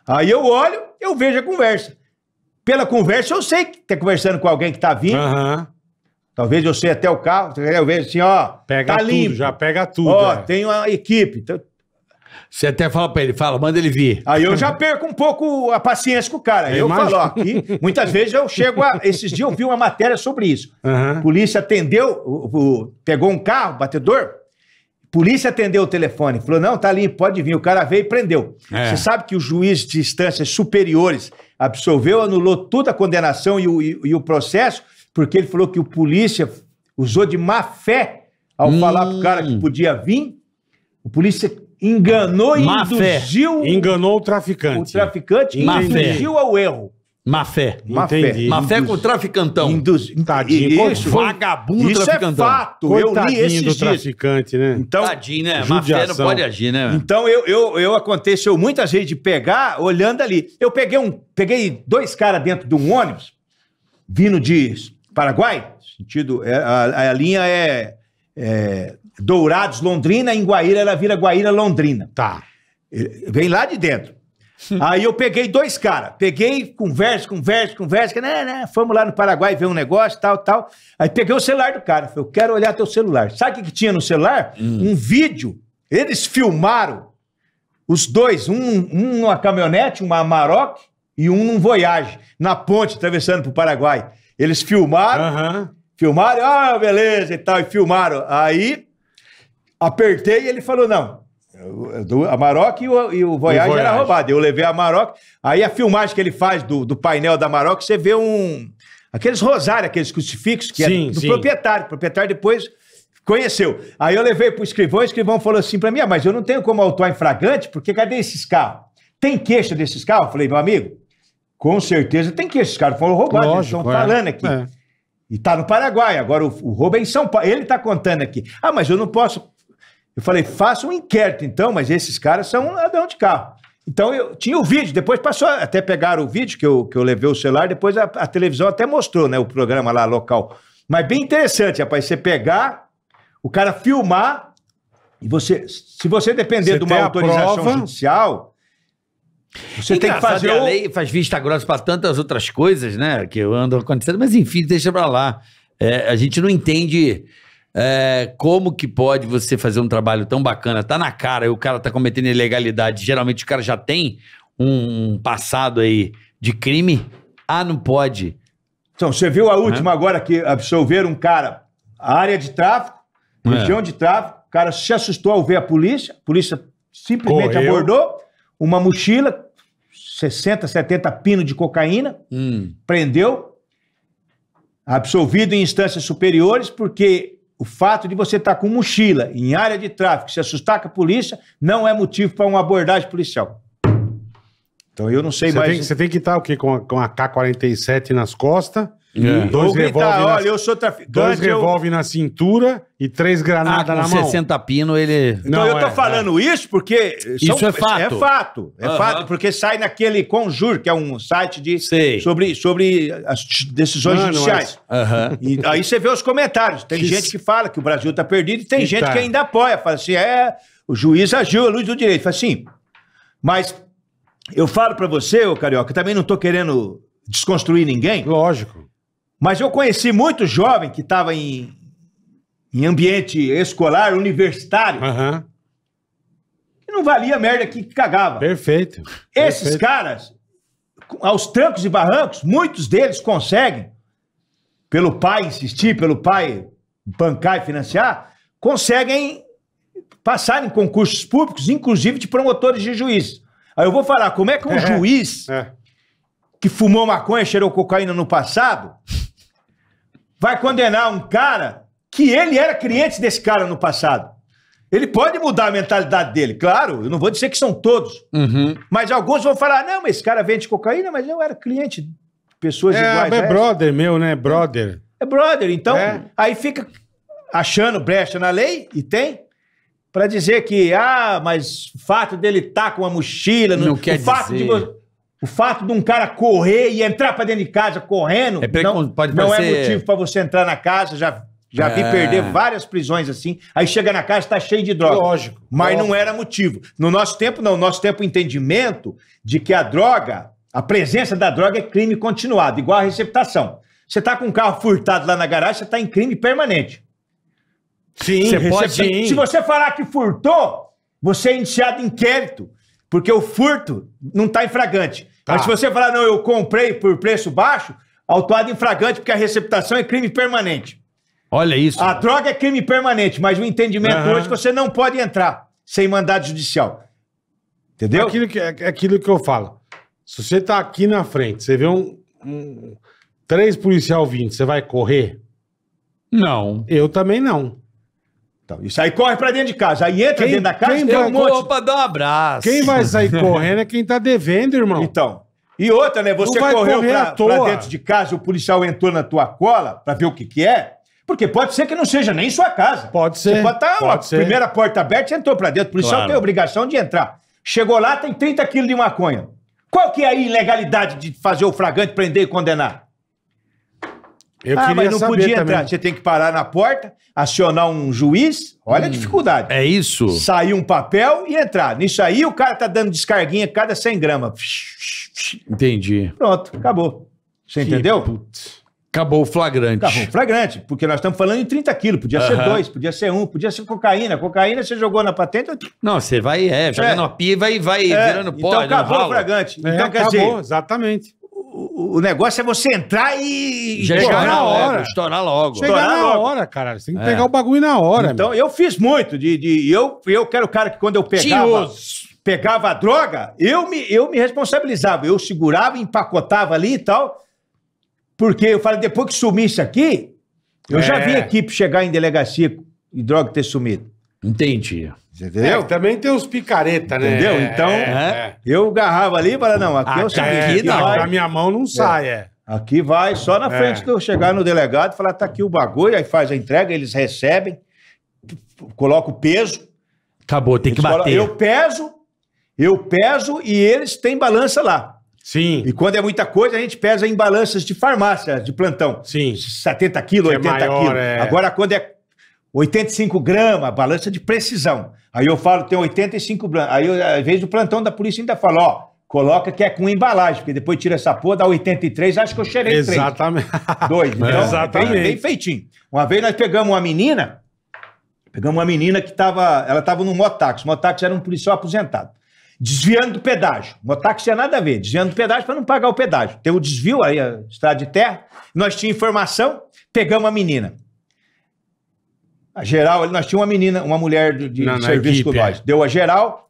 Aí eu olho, eu vejo a conversa. Pela conversa, eu sei que tá conversando com alguém que tá vindo. Uhum. Talvez eu sei até o carro, tá eu vejo assim, ó. Pega tá tudo, limpo. já pega tudo. Ó, é. tem uma equipe. Tá? Você até fala pra ele, fala, manda ele vir. Aí eu já perco um pouco a paciência com o cara. Eu, eu falo, ó, aqui, muitas vezes eu chego a. Esses dias eu vi uma matéria sobre isso. Uhum. A polícia atendeu, o, o, pegou um carro, batedor, Polícia atendeu o telefone, falou: não, tá ali, pode vir. O cara veio e prendeu. É. Você sabe que o juiz de instâncias superiores absolveu, anulou toda a condenação e o, e, e o processo, porque ele falou que o polícia usou de má fé ao hum. falar pro cara que podia vir. O polícia enganou e má induziu. Fé. Enganou o traficante. O traficante má induziu ao erro. Má fé. Má fé. Má fé com o traficantão. Induz... Tadinho. E, isso, vagabundo isso é traficantão. é fato. Coitadinho eu li esses do dias. traficante, né? Então, Tadinho, né? Judiação. Má fé não pode agir, né? Então, eu, eu, eu aconteceu muitas vezes de pegar olhando ali. Eu peguei, um, peguei dois caras dentro de um ônibus, vindo de Paraguai, sentido... É, a, a linha é, é Dourados, Londrina, em Guaíra, ela vira Guaíra, Londrina. Tá. Vem lá de dentro. [LAUGHS] Aí eu peguei dois caras. Peguei, conversa, conversa, conversa. Que, né, né, fomos lá no Paraguai ver um negócio, tal, tal. Aí peguei o celular do cara. Falei, eu quero olhar teu celular. Sabe o que, que tinha no celular? Hum. Um vídeo. Eles filmaram os dois, um, um numa caminhonete, uma Amarok, e um num Voyage, na ponte, atravessando pro Paraguai. Eles filmaram, uhum. filmaram, ah, beleza e tal, e filmaram. Aí apertei e ele falou: não, é do, a Maroc e o, e o Voyage, Voyage. era roubado. Eu levei a Maroc. Aí a filmagem que ele faz do, do painel da Maroc, você vê um. Aqueles rosários, aqueles crucifixos que é sim, é do sim. proprietário. O proprietário depois conheceu. Aí eu levei para o escrivão, o escrivão falou assim para mim: ah, mas eu não tenho como autuar em fragante, porque cadê esses carros? Tem queixa desses carros? Eu falei, meu amigo, com certeza tem queixa. Esses caras foram roubados, Lógico, eles estão é. falando aqui. É. E está no Paraguai. Agora o, o roubo é em São Paulo. Ele está contando aqui. Ah, mas eu não posso eu falei, faça um inquérito então, mas esses caras são um ladrão de carro. Então eu tinha o vídeo, depois passou, até pegaram o vídeo que eu, que eu levei o celular, depois a, a televisão até mostrou, né, o programa lá local. Mas bem interessante, rapaz, você pegar, o cara filmar, e você, se você depender você de uma autorização prova. judicial, você tem que fazer. A lei faz vista grossa para tantas outras coisas, né, que andam acontecendo, mas enfim, deixa para lá. É, a gente não entende é, como que pode você fazer um trabalho tão bacana? Tá na cara, e o cara tá cometendo ilegalidade. Geralmente o cara já tem um passado aí de crime. Ah, não pode. Então, você viu a última é. agora que absolveram um cara, a área de tráfico, é. região de tráfico, o cara se assustou ao ver a polícia, a polícia simplesmente Correu. abordou, uma mochila, 60, 70 pino de cocaína, hum. prendeu, absolvido em instâncias superiores, porque o fato de você estar tá com mochila em área de tráfico, se assustar com a polícia, não é motivo para uma abordagem policial. Então eu não sei você mais. Tem, você tem que estar tá o quê? Com a, com a K-47 nas costas é. Dois gritar, olha, na... eu sou traficante. Dois revólver eu... na cintura e três granadas ah, na mão. pino, ele. Então não, eu tô é, falando é. isso porque. São... Isso é fato. É fato. É fato, porque sai naquele Conjur, que é um site de... Sobre, sobre as decisões Mano, é judiciais. Mas... E aí você vê os comentários. Tem que... gente que fala que o Brasil tá perdido e tem e gente tá. que ainda apoia. Fala assim: é, o juiz agiu à luz do direito. Fala assim. Mas eu falo para você, ô Carioca, também não tô querendo desconstruir ninguém. Lógico. Mas eu conheci muito jovem que estava em, em ambiente escolar, universitário, que não valia a merda que cagava. Perfeito. Esses Perfeito. caras, aos trancos e barrancos, muitos deles conseguem, pelo pai insistir, pelo pai bancar e financiar, conseguem passar em concursos públicos, inclusive de promotores de juízes. Aí eu vou falar, como é que um [LAUGHS] É. juiz É. que fumou maconha, e cheirou cocaína no passado, vai condenar um cara que ele era cliente desse cara no passado. Ele pode mudar a mentalidade dele, claro, eu não vou dizer que são todos. Uhum. Mas alguns vão falar: não, mas esse cara vende cocaína, mas eu era cliente de pessoas é, iguais. É brother meu, né? Brother. É brother. Então, é. aí fica achando brecha na lei, e tem, para dizer que, ah, mas o fato dele estar tá com a mochila, não, não quer o fato dizer. de o fato de um cara correr e entrar para dentro de casa correndo é não, pode não é parecer... é motivo para você entrar na casa. Já, já é. vi perder várias prisões assim. Aí chega na casa está cheio de droga. Lógico. Mas lógico. não era motivo. No nosso tempo, não. No nosso tempo, o entendimento de que a droga, a presença da droga é crime continuado, igual a receptação. Você está com um carro furtado lá na garagem, você está em crime permanente. Sim, você pode. Se você falar que furtou, você é iniciado inquérito. Porque o furto não está em fragante. Tá. Mas se você falar, não, eu comprei por preço baixo, autuado em fragante, porque a receptação é crime permanente. Olha isso. A droga é crime permanente, mas o entendimento uhum. hoje é que você não pode entrar sem mandado judicial. Entendeu? Aquilo que, é, é aquilo que eu falo. Se você está aqui na frente, você vê um, um três policial vindo, você vai correr? Não. Eu também não. Então, isso aí corre pra dentro de casa. Aí entra Quem- dentro da casa e tem um vai- monte. Opa, dá um abraço. Quem vai sair [LAUGHS] correndo é quem tá devendo, irmão. Então. E outra, né? Você correu pra, pra dentro de casa, o policial entrou na tua cola pra ver o que que é. Porque pode ser que não seja nem sua casa. Pode ser, Você pode estar tá pode ser. primeira porta aberta, entrou pra dentro. O policial Claro. tem obrigação de entrar. Chegou lá, tem 30 quilos de maconha. Qual que é a ilegalidade de fazer o fragante prender e condenar? Eu ah, mas não podia também. entrar. Você tem que parar na porta, acionar um juiz. Olha hum, a dificuldade. É isso. Sair um papel e entrar. Nisso aí, o cara tá dando descarguinha cada 100 gramas. Entendi. Pronto, acabou. Você que entendeu? Putz. Acabou o flagrante. Acabou o flagrante, porque nós estamos falando em 30 quilos. Podia ser dois, podia ser um, podia ser cocaína. Cocaína você jogou na patente. Não, você vai, é, joga é. na pia e vai, vai é. virando então pó. Então acabou o flagrante. É, então, quer acabou, dizer, exatamente o, negócio é você entrar e. chegar na hora. estourar logo. Chegar na hora, cara. Você tem que é. pegar o bagulho na hora. Então, meu. eu fiz muito. De, de, eu, eu quero o cara que quando eu pegava. Pegava a droga, eu me, eu me responsabilizava. Eu segurava, empacotava ali e tal. Porque eu falei, depois que sumisse aqui, eu é. já vi a equipe chegar em delegacia e droga ter sumido. Entendi. Entendeu? É, também tem os picareta, né? Entendeu? É, então, é, né? é, eu agarrava ali e falava, não, aqui ah, eu sei. Não, é minha mão não sai, é. Aqui vai só na frente de eu chegar no delegado e falar, tá aqui o bagulho, aí faz a entrega, eles recebem, coloca o peso. Acabou, tem que bater. Falam, eu peso, eu peso e eles têm balança lá. Sim. E quando é muita coisa, a gente pesa em balanças de farmácia, de plantão. Sim. 70 quilos, 80 é quilos. É... Agora, quando é 85 gramas, balança de precisão. Aí eu falo, tem 85 brancos. Aí, eu, às vezes, o plantão da polícia ainda fala, ó, coloca que é com embalagem, porque depois tira essa porra, dá 83, acho que eu cheirei Exatamente. três. Dois. [LAUGHS] Então, Exatamente. Bem, bem feitinho. Uma vez nós pegamos uma menina, pegamos uma menina que estava, ela estava num motáxi. O motáxi era um policial aposentado. Desviando do pedágio. Motáxi tinha nada a ver. Desviando do pedágio para não pagar o pedágio. Tem o desvio aí, a estrada de terra. Nós tínhamos informação, pegamos a menina. A geral, nós tínhamos uma menina, uma mulher de, de Não, serviço equipe, com nós. É. Deu a geral.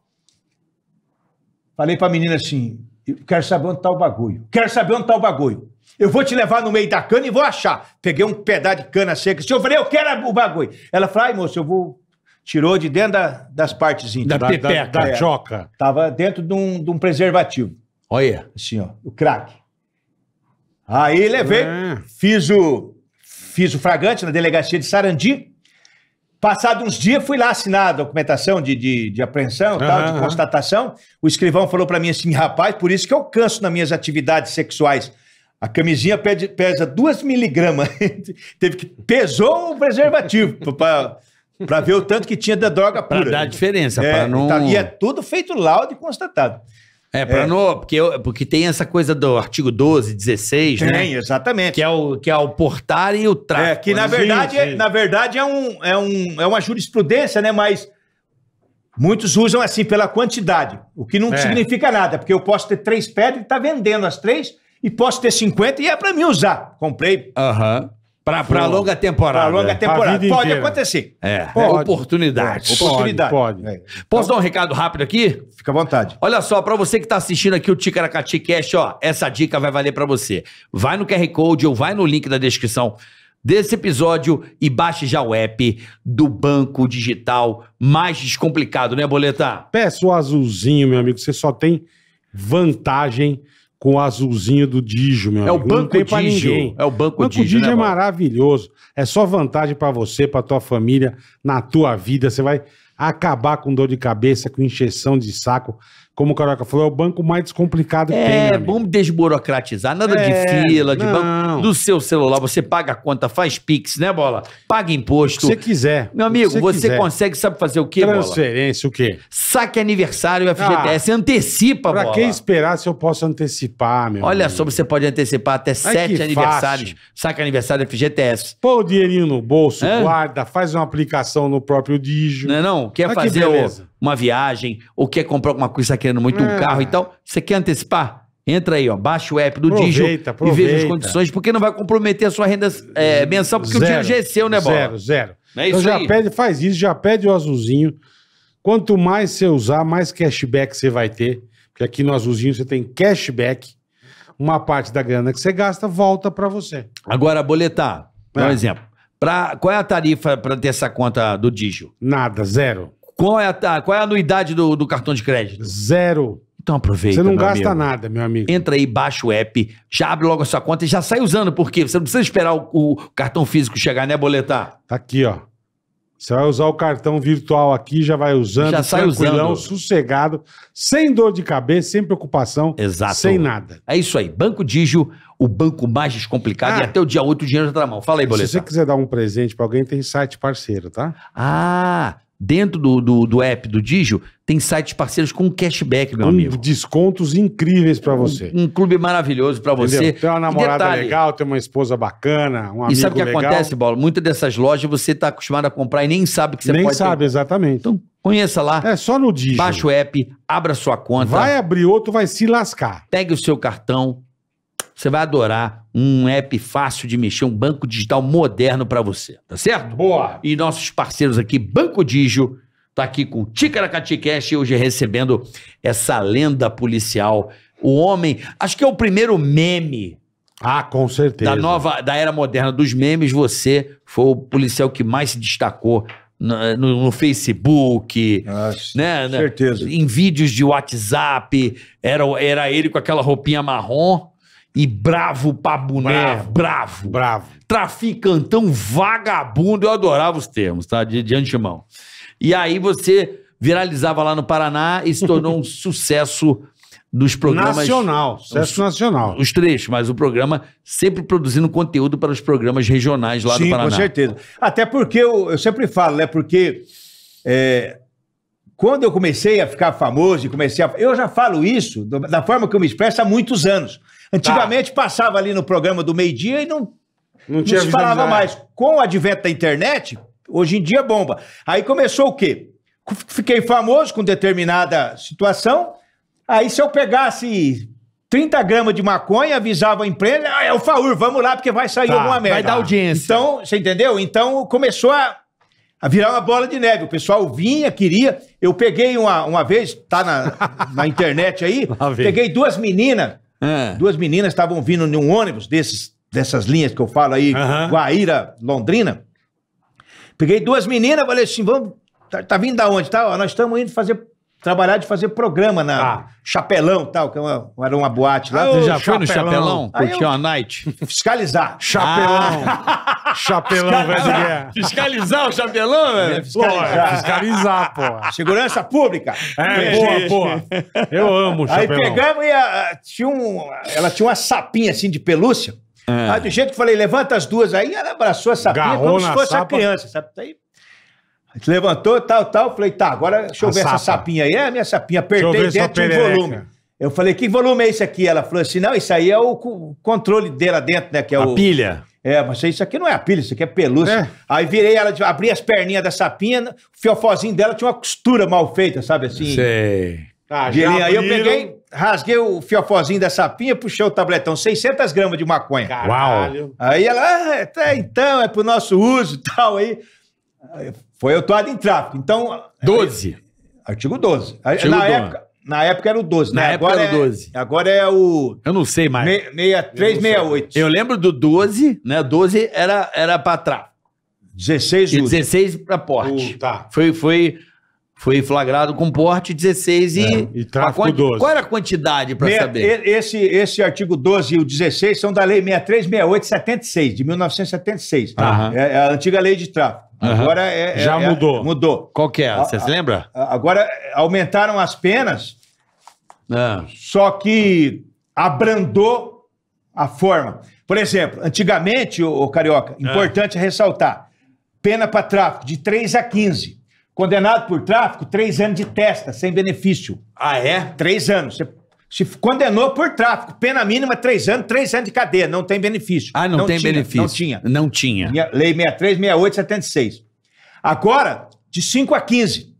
Falei pra menina assim: quero saber onde tá o bagulho. Quero saber onde tá o bagulho. Eu vou te levar no meio da cana e vou achar. Peguei um pedaço de cana seca. Assim, eu falei, eu quero o bagulho. Ela falou, ai, moço, eu vou. Tirou de dentro da, das partes Da, da pepeca, da, da é. choca. Tava dentro de um, de um preservativo. Olha. Assim, ó, o crack. Aí levei, é. fiz o fiz o fragante na delegacia de Sarandi. Passado uns dias, fui lá assinar a documentação de, de, de apreensão, uhum, tal, de uhum. constatação. O escrivão falou para mim assim: rapaz, por isso que eu canso nas minhas atividades sexuais. A camisinha pede, pesa 2 miligramas. [LAUGHS] Teve que pesou o preservativo para ver o tanto que tinha da droga pura. Para dar diferença, é, para não. Tá, e é tudo feito laudo e constatado. É, para é. não. Porque, eu, porque tem essa coisa do artigo 12, 16, tem, né? Tem, exatamente. Que é, o, que é o portar e o tráfico. É, que né? na verdade, é, sim, sim. É, na verdade é, um, é, um, é uma jurisprudência, né? Mas muitos usam assim pela quantidade, o que não é. significa nada, porque eu posso ter três pedras e tá vendendo as três, e posso ter 50 e é para mim usar. Comprei. Aham. Uhum Pra, pra longa temporada. Pra longa temporada. Pra pode inteira. acontecer. É. Pode. É pode. Oportunidade. Pode. É. Posso dar um recado rápido aqui? Fica à vontade. Olha só, pra você que tá assistindo aqui o Ticaracati Cash, ó, essa dica vai valer pra você. Vai no QR Code ou vai no link da descrição desse episódio e baixe já o app do Banco Digital mais descomplicado, né, Boleta? peço o azulzinho, meu amigo, você só tem vantagem com o azulzinho do Dijo, meu É amigo. o Banco Não tem Digio. ninguém. É o Banco, Banco Digio, né, é maravilhoso. É só vantagem pra você, pra tua família, na tua vida. Você vai acabar com dor de cabeça, com injeção de saco como o Caraca falou, é o banco mais descomplicado que é, tem. É, vamos desburocratizar, nada é, de fila, de não. banco. Do seu celular, você paga a conta, faz Pix, né, Bola? Paga imposto. Se quiser. Meu amigo, você, você consegue, sabe fazer o quê, Transferência, Bola? Transferência, o quê? Saque aniversário, FGTS, ah, antecipa, pra Bola. Pra que esperar se eu posso antecipar, meu Olha amigo. só, você pode antecipar até Ai, sete aniversários. Fácil. Saque aniversário, FGTS. Pô o dinheirinho no bolso, é? guarda, faz uma aplicação no próprio Digio. Não é não? Quer Ai, ah, fazer o uma viagem, ou quer comprar alguma coisa, está querendo muito é. um carro e tal, você quer antecipar? Entra aí, ó, baixa o app do aproveita, Digio e veja as condições, porque não vai comprometer a sua renda é, mensal, porque zero, o dinheiro já é seu, né, Bola? Zero, zero. É então já aí. pede, faz isso, já pede o azulzinho. Quanto mais você usar, mais cashback você vai ter. Porque aqui no azulzinho você tem cashback. Uma parte da grana que você gasta volta para você. Agora, boletar, por é. um exemplo. Pra, qual é a tarifa para ter essa conta do Digio? Nada, zero. Qual é a, qual é a anuidade do, do cartão de crédito? Zero. Então aproveita. Você não meu gasta amigo. nada, meu amigo. Entra aí, baixa o app, já abre logo a sua conta e já sai usando, porque você não precisa esperar o, o cartão físico chegar, né, boletar? Tá aqui, ó. Você vai usar o cartão virtual aqui, já vai usando, Já sai tranquilão, usando. sossegado, sem dor de cabeça, sem preocupação, Exato. sem nada. É isso aí. Banco Digio, o banco mais descomplicado, Ah. e até o dia 8 o dinheiro já tá na mão. Fala aí, Se você quiser dar um presente pra alguém, tem site parceiro, tá? Ah, Dentro do, do, do app do Digio, tem sites parceiros com cashback, meu amigo. descontos incríveis para você. Um, um, clube maravilhoso para você. Tem uma namorada detalhe, legal, tem uma esposa bacana, um amigo E sabe o que legal? acontece, bola? Muitas dessas lojas você está acostumado a comprar e nem sabe que você nem pode... Nem sabe, ter... exatamente. Então, conheça lá. É só no Digio. Baixa o app, abra sua conta. Vai abrir outro, vai se lascar. Pegue o seu cartão, você vai adorar um app fácil de mexer, um banco digital moderno para você, tá certo? Boa! E nossos parceiros aqui, Banco Digio, tá aqui com o Ticaracati Cash e hoje recebendo essa lenda policial, o homem, acho que é o primeiro meme ah, com certeza. Da nova, da era moderna dos memes, você foi o policial que mais se destacou no, no, no Facebook, ah, né, né? Certeza. Em vídeos de WhatsApp, era, era ele com aquela roupinha marrom e bravo pra bravo. bravo. bravo. Traficantão vagabundo, eu adorava os termos, tá? De, de antemão. E aí você viralizava lá no Paraná e se tornou um [LAUGHS] sucesso dos programas. Nacional, sucesso nacional. Os trechos, mas o programa sempre produzindo conteúdo para os programas regionais lá Sim, do Paraná. Sim, com certeza. Até porque eu, eu sempre falo, né? Porque é, quando eu comecei a ficar famoso e comecei a. Eu já falo isso da forma que eu me expresso há muitos anos. Tá. Antigamente tá. passava ali no programa do meio-dia e não, não, não se falava mais. Com o advento da internet, hoje em dia bomba. Aí começou o quê? Fiquei famoso com determinada situação. Aí se eu pegasse 30 gramas de maconha, avisava a imprensa, ah, é o Faur, vamos lá, porque vai sair tá, alguma merda. Vai dar audiência. Então, você entendeu? Então começou a, a, virar uma bola de neve. O pessoal vinha, queria. Eu peguei uma, uma vez, tá na, na internet aí, [LAUGHS] peguei duas meninas é. Duas meninas estavam vindo num ônibus desses, dessas linhas que eu falo aí, uhum. Guaíra, Londrina. Peguei duas meninas, falei assim, vamos, tá, tá vindo da onde? Tá, ó, nós estamos indo fazer trabalhar de fazer programa na ah. Chapelão tal, que é era uma boate lá. Ah, Você já foi no Chapelão? Curtiu eu... a night? Fiscalizar. Chapelão. Ah. Chapelão, velho é. Fiscalizar o Chapelão, velho? fiscalizar. Pô, fiscalizar, pô. Segurança pública. É, é boa, pô. Eu amo o Chapelão. Aí pegamos e a, tinha um, ela tinha uma sapinha assim de pelúcia. É. Aí do jeito que eu falei, levanta as duas aí, ela abraçou a sapinha Garrou como se fosse sapa. a criança, sabe? Aí levantou, tal, tal. Falei, tá, agora deixa eu a ver sapa. essa sapinha aí. É a minha sapinha, apertei dentro de um volume. Eu falei, que volume é esse aqui? Ela falou assim, não, isso aí é o controle dela dentro, né? Que é a o... pilha. É, mas isso aqui não é a pilha, isso aqui é pelúcia. É. Aí virei ela, abri as perninhas da sapinha, o fiofozinho dela tinha uma costura mal feita, sabe assim? Sei. Ah, virei, ah, aí eu peguei, rasguei o fiofozinho da sapinha, puxei o tabletão, 600 gramas de maconha. Caralho. Uau. Aí ela, ah, então, é pro nosso uso e tal, aí... Foi autuado em tráfico. Então. 12. Artigo 12. Artigo na, 12. Época, na época era o 12. Na né? época agora era o 12. É, agora é o. Eu não sei mais. 6368. Eu, Eu lembro do 12, né? 12 era, era para tráfico. 16 e 16 para porte. Uh, tá. Foi. foi foi flagrado com porte 16 e, é, e tráfico quanti... 12. Qual era a quantidade para saber? Esse, esse artigo 12 e o 16 são da lei 636876, de 1976. Uhum. É, é, a antiga lei de tráfico. Agora é, é, Já é, mudou. É, mudou. Qual que é? se lembra Agora aumentaram as penas, ah. só que abrandou a forma. Por exemplo, antigamente, o Carioca, ah. importante ressaltar, pena para tráfico de 3 a 15. Condenado por tráfico, três anos de testa, sem benefício. Ah, é? Três anos. Você se condenou por tráfico. Pena mínima, três anos, três anos de cadeia. Não tem benefício. Ah, não, não tem tinha, benefício. Não tinha. Não tinha. Minha, lei 63, 68, 76. Agora, de 5 a 15.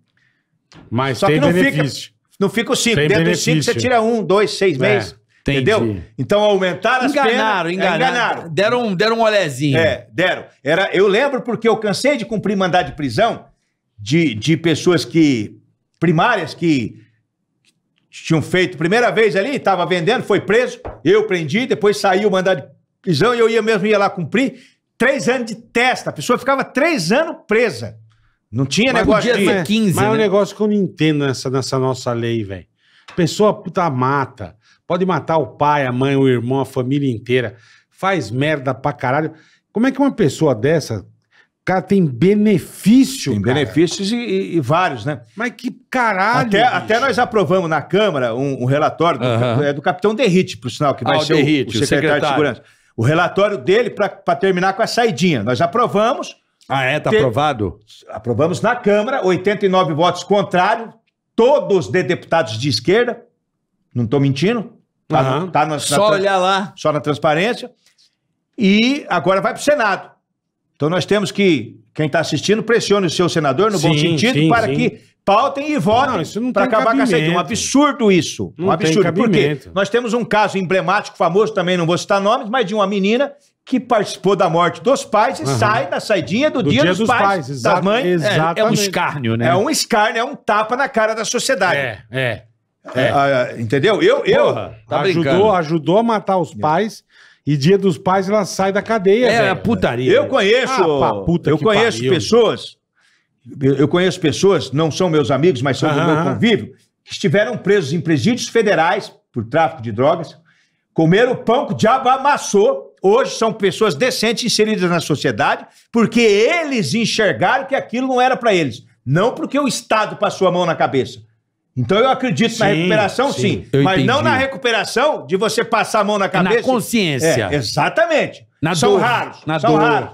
Mas Só tem que não benefício. Fica, não fica o 5. Dentro benefício. dos 5 você tira um, dois, seis é, meses. Entendi. Entendeu? Então aumentaram as penas. enganaram, é, enganaram. Deram, deram um olezinho. É, deram. Era, eu lembro porque eu cansei de cumprir mandado de prisão de, de pessoas que primárias que tinham feito primeira vez ali, estava vendendo, foi preso, eu prendi, depois saiu o mandado de prisão e eu ia mesmo ia lá cumprir. Três anos de testa, a pessoa ficava três anos presa. Não tinha mas negócio dia, de... Mas, 15, mas né? é um é negócio que eu não entendo nessa, nessa nossa lei, velho. Pessoa puta mata, pode matar o pai, a mãe, o irmão, a família inteira, faz merda pra caralho. Como é que uma pessoa dessa Cara, tem benefício. Tem cara. benefícios e, e, e, vários, né? Mas que caralho! Até, até nós aprovamos na Câmara um, um relatório do, uhum. é do capitão Derrite, por sinal, que vai ah, ser o, Derrite, o, secretário o, secretário de Segurança. O relatório dele para terminar com a saidinha. Nós aprovamos. Ah, é? Tá aprovado? Aprovamos na Câmara, 89 votos contrários, todos de deputados de esquerda. Não estou mentindo. Tá, uhum. tá na, na, só na, olhar lá. Só na transparência. E agora vai pro Senado. Então nós temos que, quem está assistindo, pressione o seu senador no sim, bom sentido sim, para sim. que pautem e votem para acabar cabimento. com a saída. Um absurdo isso. Não um absurdo. Por quê? Nós temos um caso emblemático, famoso também, não vou citar nomes, mas de uma menina que participou da morte dos pais e uhum. sai na saidinha do, do dia, dia, dos, dos pais, pais das mães. É, é um escárnio, né? É um escárnio, é um tapa na cara da sociedade. É, é. É. É, ah, entendeu? Eu, eu tá ajudou, ajudou a matar os é. pais. É. E dia dos pais ela sai da cadeia. É, velho. putaria. Eu velho. conheço. Ah, eu conheço pariu. pessoas. Eu conheço pessoas, não são meus amigos, mas são do meu convívio, que estiveram presos em presídios federais por tráfico de drogas, comeram pão que o diabo amassou. Hoje são pessoas decentes inseridas na sociedade, porque eles enxergaram que aquilo não era para eles. Não porque o Estado passou a mão na cabeça. Então eu acredito na recuperação, sim. sim. mas não na recuperação de você passar a mão na cabeça. Na consciência. É, exatamente. Na são dor, raros. Na são dor. raros.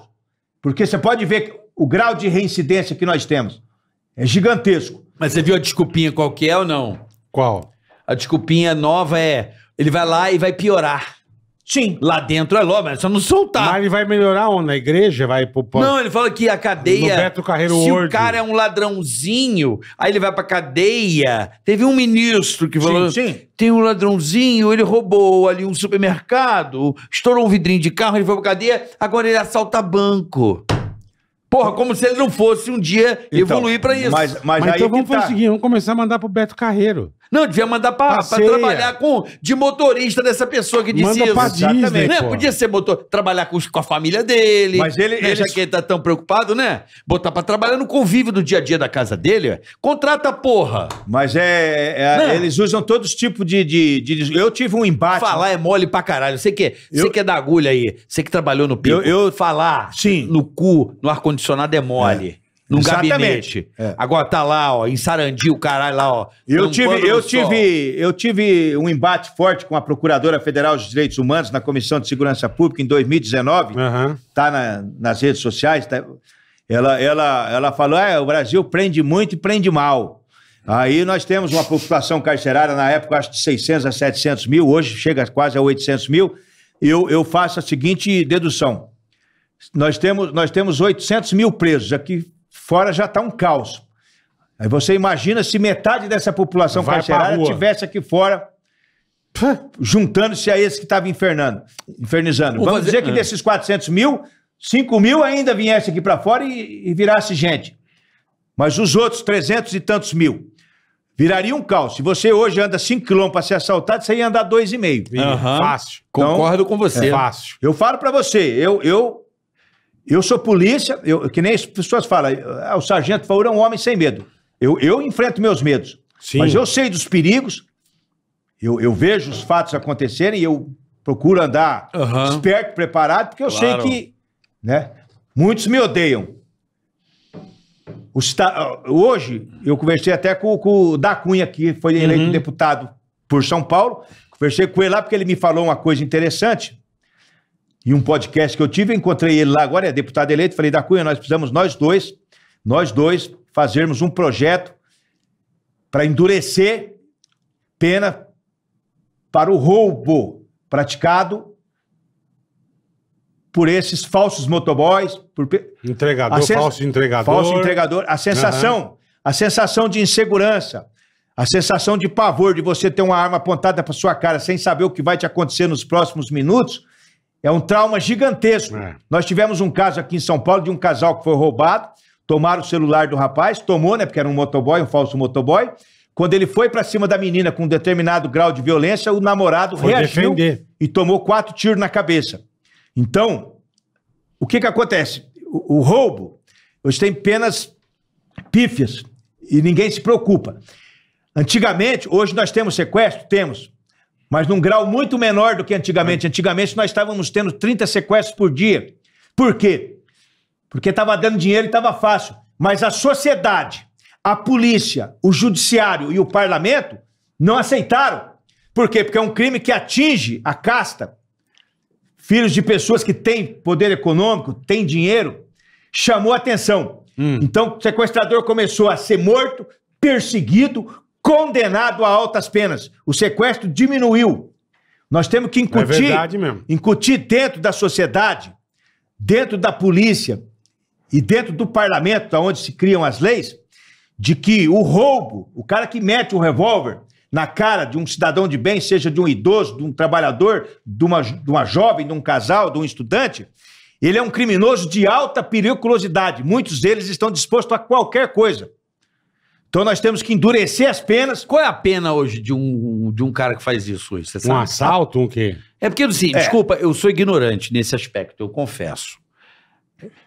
Porque você pode ver o grau de reincidência que nós temos. É gigantesco. Mas você viu a desculpinha qual que é ou não? Qual? A desculpinha nova é: ele vai lá e vai piorar. Sim. Lá dentro é lobby, só não soltar. Mas ele vai melhorar onde? Na igreja? Vai pro, pro... Não, ele fala que a cadeia. No Beto Carreiro se World. o cara é um ladrãozinho, aí ele vai pra cadeia. Teve um ministro que falou. Sim, sim. Tem um ladrãozinho, ele roubou ali um supermercado, estourou um vidrinho de carro, ele foi pra cadeia, agora ele assalta banco. Porra, como se ele não fosse um dia então, evoluir pra isso. Mas, mas, mas então vamos tá. fazer o seguinte: vamos começar a mandar pro Beto Carreiro. Não, devia mandar pra, pra trabalhar com, de motorista dessa pessoa que disse Manda isso. Pra Disney, né? Podia ser motor, trabalhar com, com a família dele. Mas ele. Né? Ele... Já que ele tá tão preocupado, né? Botar pra trabalhar no convívio do dia a dia da casa dele. Contrata porra. Mas é, é. é né? Eles usam todos os tipos de, de, de, Eu tive um embate. Falar é mole pra caralho. Você que, eu... você que é da agulha aí. Você que trabalhou no pico. Eu, eu... Falar Sim. no cu, no ar-condicionado é mole. É no Exatamente. gabinete. É. Agora tá lá, ó, em Sarandi, o caralho lá, ó. Eu tive, eu, tive, eu tive um embate forte com a Procuradora Federal dos Direitos Humanos na Comissão de Segurança Pública em 2019. Uhum. Tá na, nas redes sociais. Tá, ela, ela, ela falou: é o Brasil prende muito e prende mal. Aí nós temos uma população carcerária, na época, acho de 600 a 700 mil, hoje chega quase a 800 mil. Eu, eu faço a seguinte dedução. Nós temos, nós temos 800 mil presos aqui fora já está um caos. Aí você imagina se metade dessa população Vai carcerária tivesse aqui fora juntando-se a esse que estava infernando, infernizando. Vamos dizer é- que desses 400 mil, 5 mil ainda viesse aqui para fora e, e, virasse gente. Mas os outros 300 e tantos mil viraria um caos. Se você hoje anda 5 quilômetros para ser assaltado, você ia andar 2,5. Uhum. Fácil. Então, Concordo com você. É. Fácil. Eu falo para você, eu, eu eu sou polícia, eu, que nem as pessoas falam, ah, o sargento Faúra é um homem sem medo. Eu, eu enfrento meus medos. Sim. Mas eu sei dos perigos, eu, eu vejo os fatos acontecerem e eu procuro andar uhum. esperto, preparado, porque eu claro. sei que né, muitos me odeiam. Hoje, eu conversei até com, com, o da Cunha, que foi eleito uhum. deputado por São Paulo. Conversei com ele lá porque ele me falou uma coisa interessante e um podcast que eu tive, encontrei ele lá agora, é deputado eleito, falei, da Cunha, nós precisamos, nós dois, nós dois, fazermos um projeto para endurecer pena para o roubo praticado por esses falsos motoboys, por entregador, sen... falso entregador, falso entregador, a sensação, uhum. a sensação de insegurança, a sensação de pavor de você ter uma arma apontada para sua cara sem saber o que vai te acontecer nos próximos minutos, é um trauma gigantesco. É. Nós tivemos um caso aqui em São Paulo de um casal que foi roubado, tomaram o celular do rapaz, tomou, né? Porque era um motoboy, um falso motoboy. Quando ele foi para cima da menina com um determinado grau de violência, o namorado foi reagiu defender. e tomou quatro tiros na cabeça. Então, o que que acontece? O, o roubo, hoje tem penas pífias e ninguém se preocupa. Antigamente, hoje nós temos sequestro? Temos mas num grau muito menor do que antigamente. Antigamente nós estávamos tendo 30 sequestros por dia. Por quê? Porque estava dando dinheiro e estava fácil. Mas a sociedade, a polícia, o judiciário e o parlamento não aceitaram. Por quê? Porque é um crime que atinge a casta, filhos de pessoas que têm poder econômico, têm dinheiro, chamou atenção. Hum. Então, o sequestrador começou a ser morto, perseguido, condenado a altas penas. O sequestro diminuiu. Nós temos que incutir, é incutir dentro da sociedade, dentro da polícia e dentro do parlamento, onde se criam as leis, de que o roubo, o cara que mete um revólver na cara de um cidadão de bem, seja de um idoso, de um trabalhador, de uma, de uma jovem, de um casal, de um estudante, ele é um criminoso de alta periculosidade. Muitos deles estão dispostos a qualquer coisa. Então nós temos que endurecer as penas. Qual é a pena hoje de um, de um cara que faz isso hoje? Você sabe? Um assalto, um quê? É porque, assim, é. desculpa, eu sou ignorante nesse aspecto, eu confesso.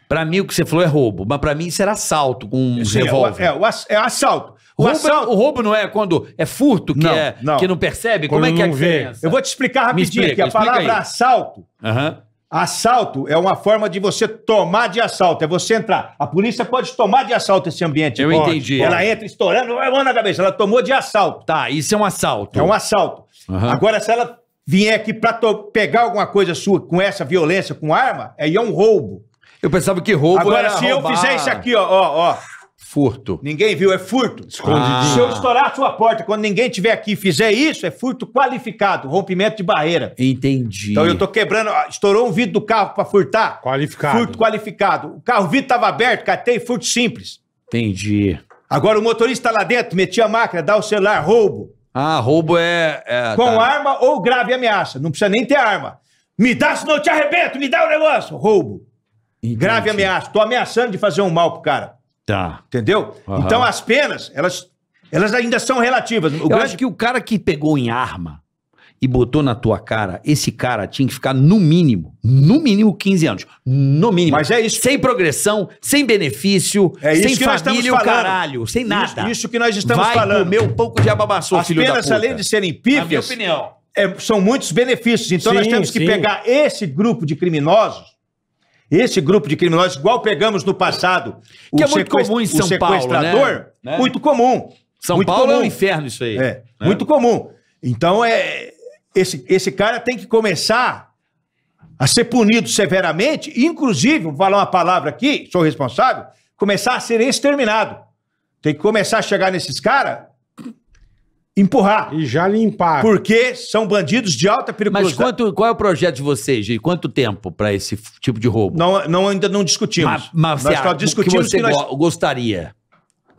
Pra mim, o que você falou é roubo, mas pra mim isso era assalto com um Sim, é revólver. É, o, é, o assalto. O, roubo, é- assalto... o roubo não é quando é furto, que, não, é, não. que não percebe? Quando Como é que é a diferença? Vê. Eu vou te explicar rapidinho explica, aqui. A palavra aí. assalto, uhum. Assalto é uma forma de você tomar de assalto, é você entrar. A polícia pode tomar de assalto esse ambiente. Eu pode. entendi. É. Ela entra estourando, vai é mão na cabeça, ela tomou de assalto. Tá, isso é um assalto. É um assalto. Uhum. Agora, se ela vier aqui pra pegar alguma coisa sua com essa violência, com arma, aí é um roubo. Eu pensava que roubo Agora, era se roubar. eu fizer isso aqui, ó, ó, ó. Furto. Ninguém viu, é furto. Escondidinho. Se eu estourar a sua porta, quando ninguém tiver aqui e fizer isso, é furto qualificado, rompimento de barreira. Entendi. Então eu tô quebrando, estourou um vidro do carro para furtar. Qualificado. Furto qualificado. O carro, o vidro tava aberto, catei, furto simples. Entendi. Agora o motorista lá dentro metia a máquina, dá o celular, roubo. Ah, roubo é. é Com tá. arma ou grave ameaça. Não precisa nem ter arma. Me dá, senão eu te arrebento, me dá o um negócio. Roubo. Entendi. Grave ameaça. Tô ameaçando de fazer um mal pro cara. Tá. Entendeu? Uhum. Então as penas, elas, elas ainda são relativas. O Eu grande... acho que o cara que pegou em arma e botou na tua cara, esse cara tinha que ficar no mínimo, no mínimo 15 anos. No mínimo. Mas é isso. Sem progressão, sem benefício, é sem família, o caralho, sem nada. Isso, isso que nós estamos Vai falando. Vai comer um pouco de ababaçu, As filho penas, além de serem pífias... minha opinião. É, são muitos benefícios. Então sim, nós temos que sim. pegar esse grupo de criminosos esse grupo de criminosos, igual pegamos no passado, que é muito comum em São o sequestrador, Paulo, né? muito comum. São muito Paulo comum. é um inferno isso aí. É, né? muito comum. Então, é, esse, esse cara tem que começar a ser punido severamente, inclusive, vou falar uma palavra aqui, sou responsável, começar a ser exterminado. Tem que começar a chegar nesses caras empurrar. E já limpar. Porque são bandidos de alta periculosidade. Mas quanto, qual é o projeto de vocês? quanto tempo para esse tipo de roubo? Não, não ainda não discutimos. Mas, mas nós só discutimos que, você que nós... gostaria.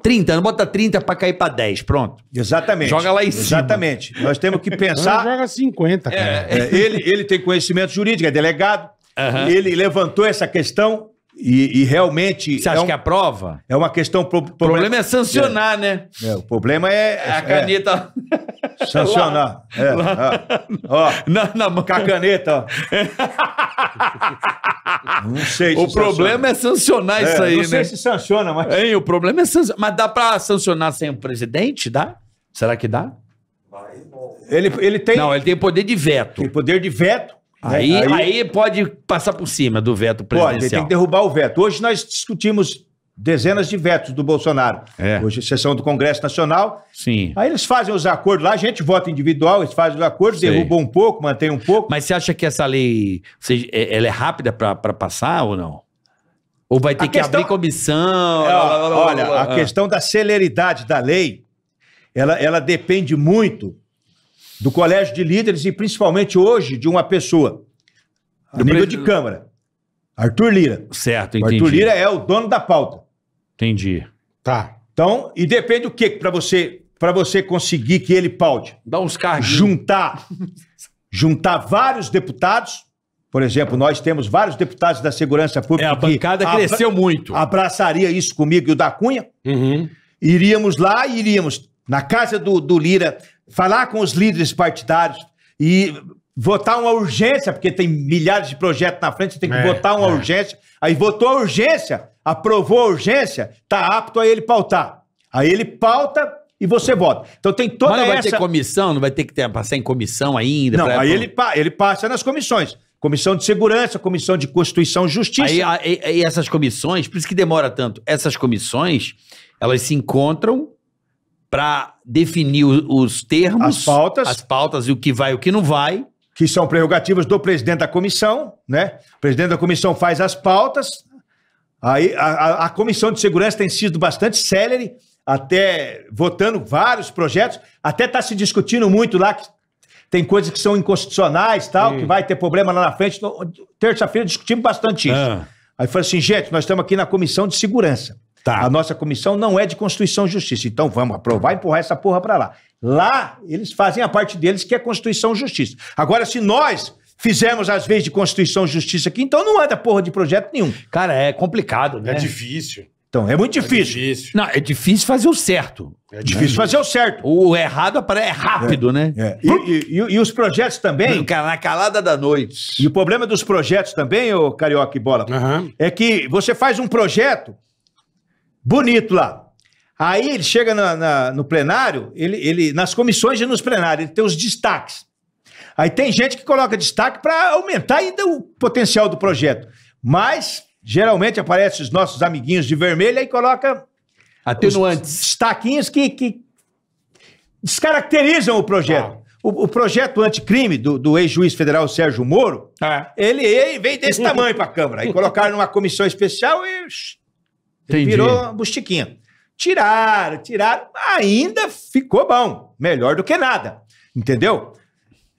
30, não bota 30 para cair para 10, pronto. Exatamente. Joga lá em cima. Exatamente. Nós temos que pensar. joga 50, é, cara. É, é, ele, ele tem conhecimento jurídico, é delegado. Uhum. Ele levantou essa questão, e, e, realmente. Você acha é um, que é aprova? É uma questão. Pro, pro o problema é sancionar, é. né? É, o problema é. é a é. caneta. sancionar. Lá, ó, na, na mão. Com a caneta, ó. [LAUGHS] Não sei se O problema sanciona. é sancionar isso aí, né? Não sei né? se sanciona, mas. Hein, o problema é sancionar. Mas dá pra sancionar sem o presidente? Dá? Será que dá? Ele, ele tem. Não, ele tem poder de veto. Tem poder de veto. Né? Aí, aí, aí, pode passar por cima do veto presidencial. Pode, tem que derrubar o veto. Hoje nós discutimos dezenas de vetos do Bolsonaro. É. Hoje, sessão do Congresso Nacional. Sim. Aí eles fazem os acordos lá, a gente vota individual, eles fazem os acordos, derrubam um pouco, mantém um pouco. Mas você acha que essa lei seja, é, ela é rápida para passar ou não? Ou vai ter a que questão... abrir comissão? É, olha, a questão da celeridade da lei, ela, ela depende muito do colégio de líderes e principalmente hoje de uma pessoa, do nível de Câmara. Arthur Lira. Certo, entendi. Arthur Lira é o dono da pauta. Entendi. Tá. Então, e depende do que para você para você conseguir que ele paute. Dá uns carros Juntar juntar vários deputados. Por exemplo, nós temos vários deputados da segurança pública. É, a bancada que cresceu abra muito. Abraçaria isso comigo e o da Cunha. Uhum. Iríamos lá e iríamos na casa do, do Lira falar com os líderes partidários e votar uma urgência, porque tem milhares de projetos na frente, você tem que é, votar uma é. urgência. Aí votou a urgência, aprovou a urgência, tá apto a ele pautar. Aí ele pauta e você vota. Então tem toda essa... Mas não vai essa... ter comissão? Não vai ter que ter, passar em comissão ainda? Não, pra... aí ele, ele passa nas comissões. Comissão de Segurança, Comissão de Constituição e Justiça. Aí, aí, aí essas comissões, por isso que demora tanto, essas comissões, elas se encontram para definir os termos, as pautas. as pautas e o que vai e o que não vai. Que são prerrogativas do presidente da comissão, né? O presidente da comissão faz as pautas. Aí a, a, a comissão de segurança tem sido bastante célere, até votando vários projetos, até está se discutindo muito lá que tem coisas que são inconstitucionais tal, que hum. vai ter problema lá na frente. Terça-feira discutimos bastante isso. Ah. Aí falou assim, gente, nós estamos aqui na comissão de segurança. Tá. A nossa comissão não é de Constituição e Justiça. Então vamos aprovar e empurrar essa porra para lá. Lá, eles fazem a parte deles que é Constituição e Justiça. Agora, se nós fizemos às vezes de Constituição e Justiça aqui, então não é da porra de projeto nenhum. Cara, é complicado, né? É difícil. Então, é muito é difícil. É difícil. Não, é difícil fazer o certo. É difícil fazer o certo. O errado é rápido, é, né? É. E, e, e, e, os projetos também. Na calada da noite. E o problema dos projetos também, ô Carioca e Bola, uhum. é que você faz um projeto bonito lá. Aí ele chega na, na, no plenário, ele, ele, nas comissões e nos plenários, ele tem os destaques. Aí tem gente que coloca destaque para aumentar ainda o potencial do projeto. Mas geralmente aparecem os nossos amiguinhos de vermelho e coloca atenuantes, destaquinhos que, que descaracterizam o projeto. Ah. O, o, projeto anticrime do, do ex-juiz federal Sérgio Moro, ah. ele, ele veio desse tamanho para a Câmara. E colocaram numa comissão especial e Entendi. Virou bustiquinha. Tiraram, tiraram, ainda ficou bom. Melhor do que nada. Entendeu?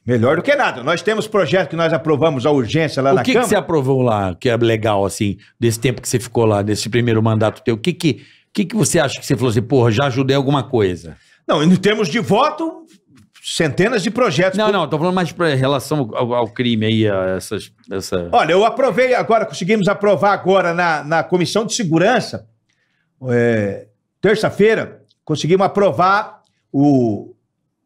Melhor do que nada. Nós temos projeto que nós aprovamos a urgência lá o na que Câmara. O que você aprovou lá, que é legal, assim, desse tempo que você ficou lá, desse primeiro mandato teu? O que que, que, que você acha que você falou assim, porra, já ajudei alguma coisa? Não, em termos de voto, centenas de projetos. Não, por... não, tô falando mais em relação ao, ao, crime aí, a essas, essa... Olha, eu aprovei agora, conseguimos aprovar agora na, na Comissão de Segurança, é, terça-feira, conseguimos aprovar o,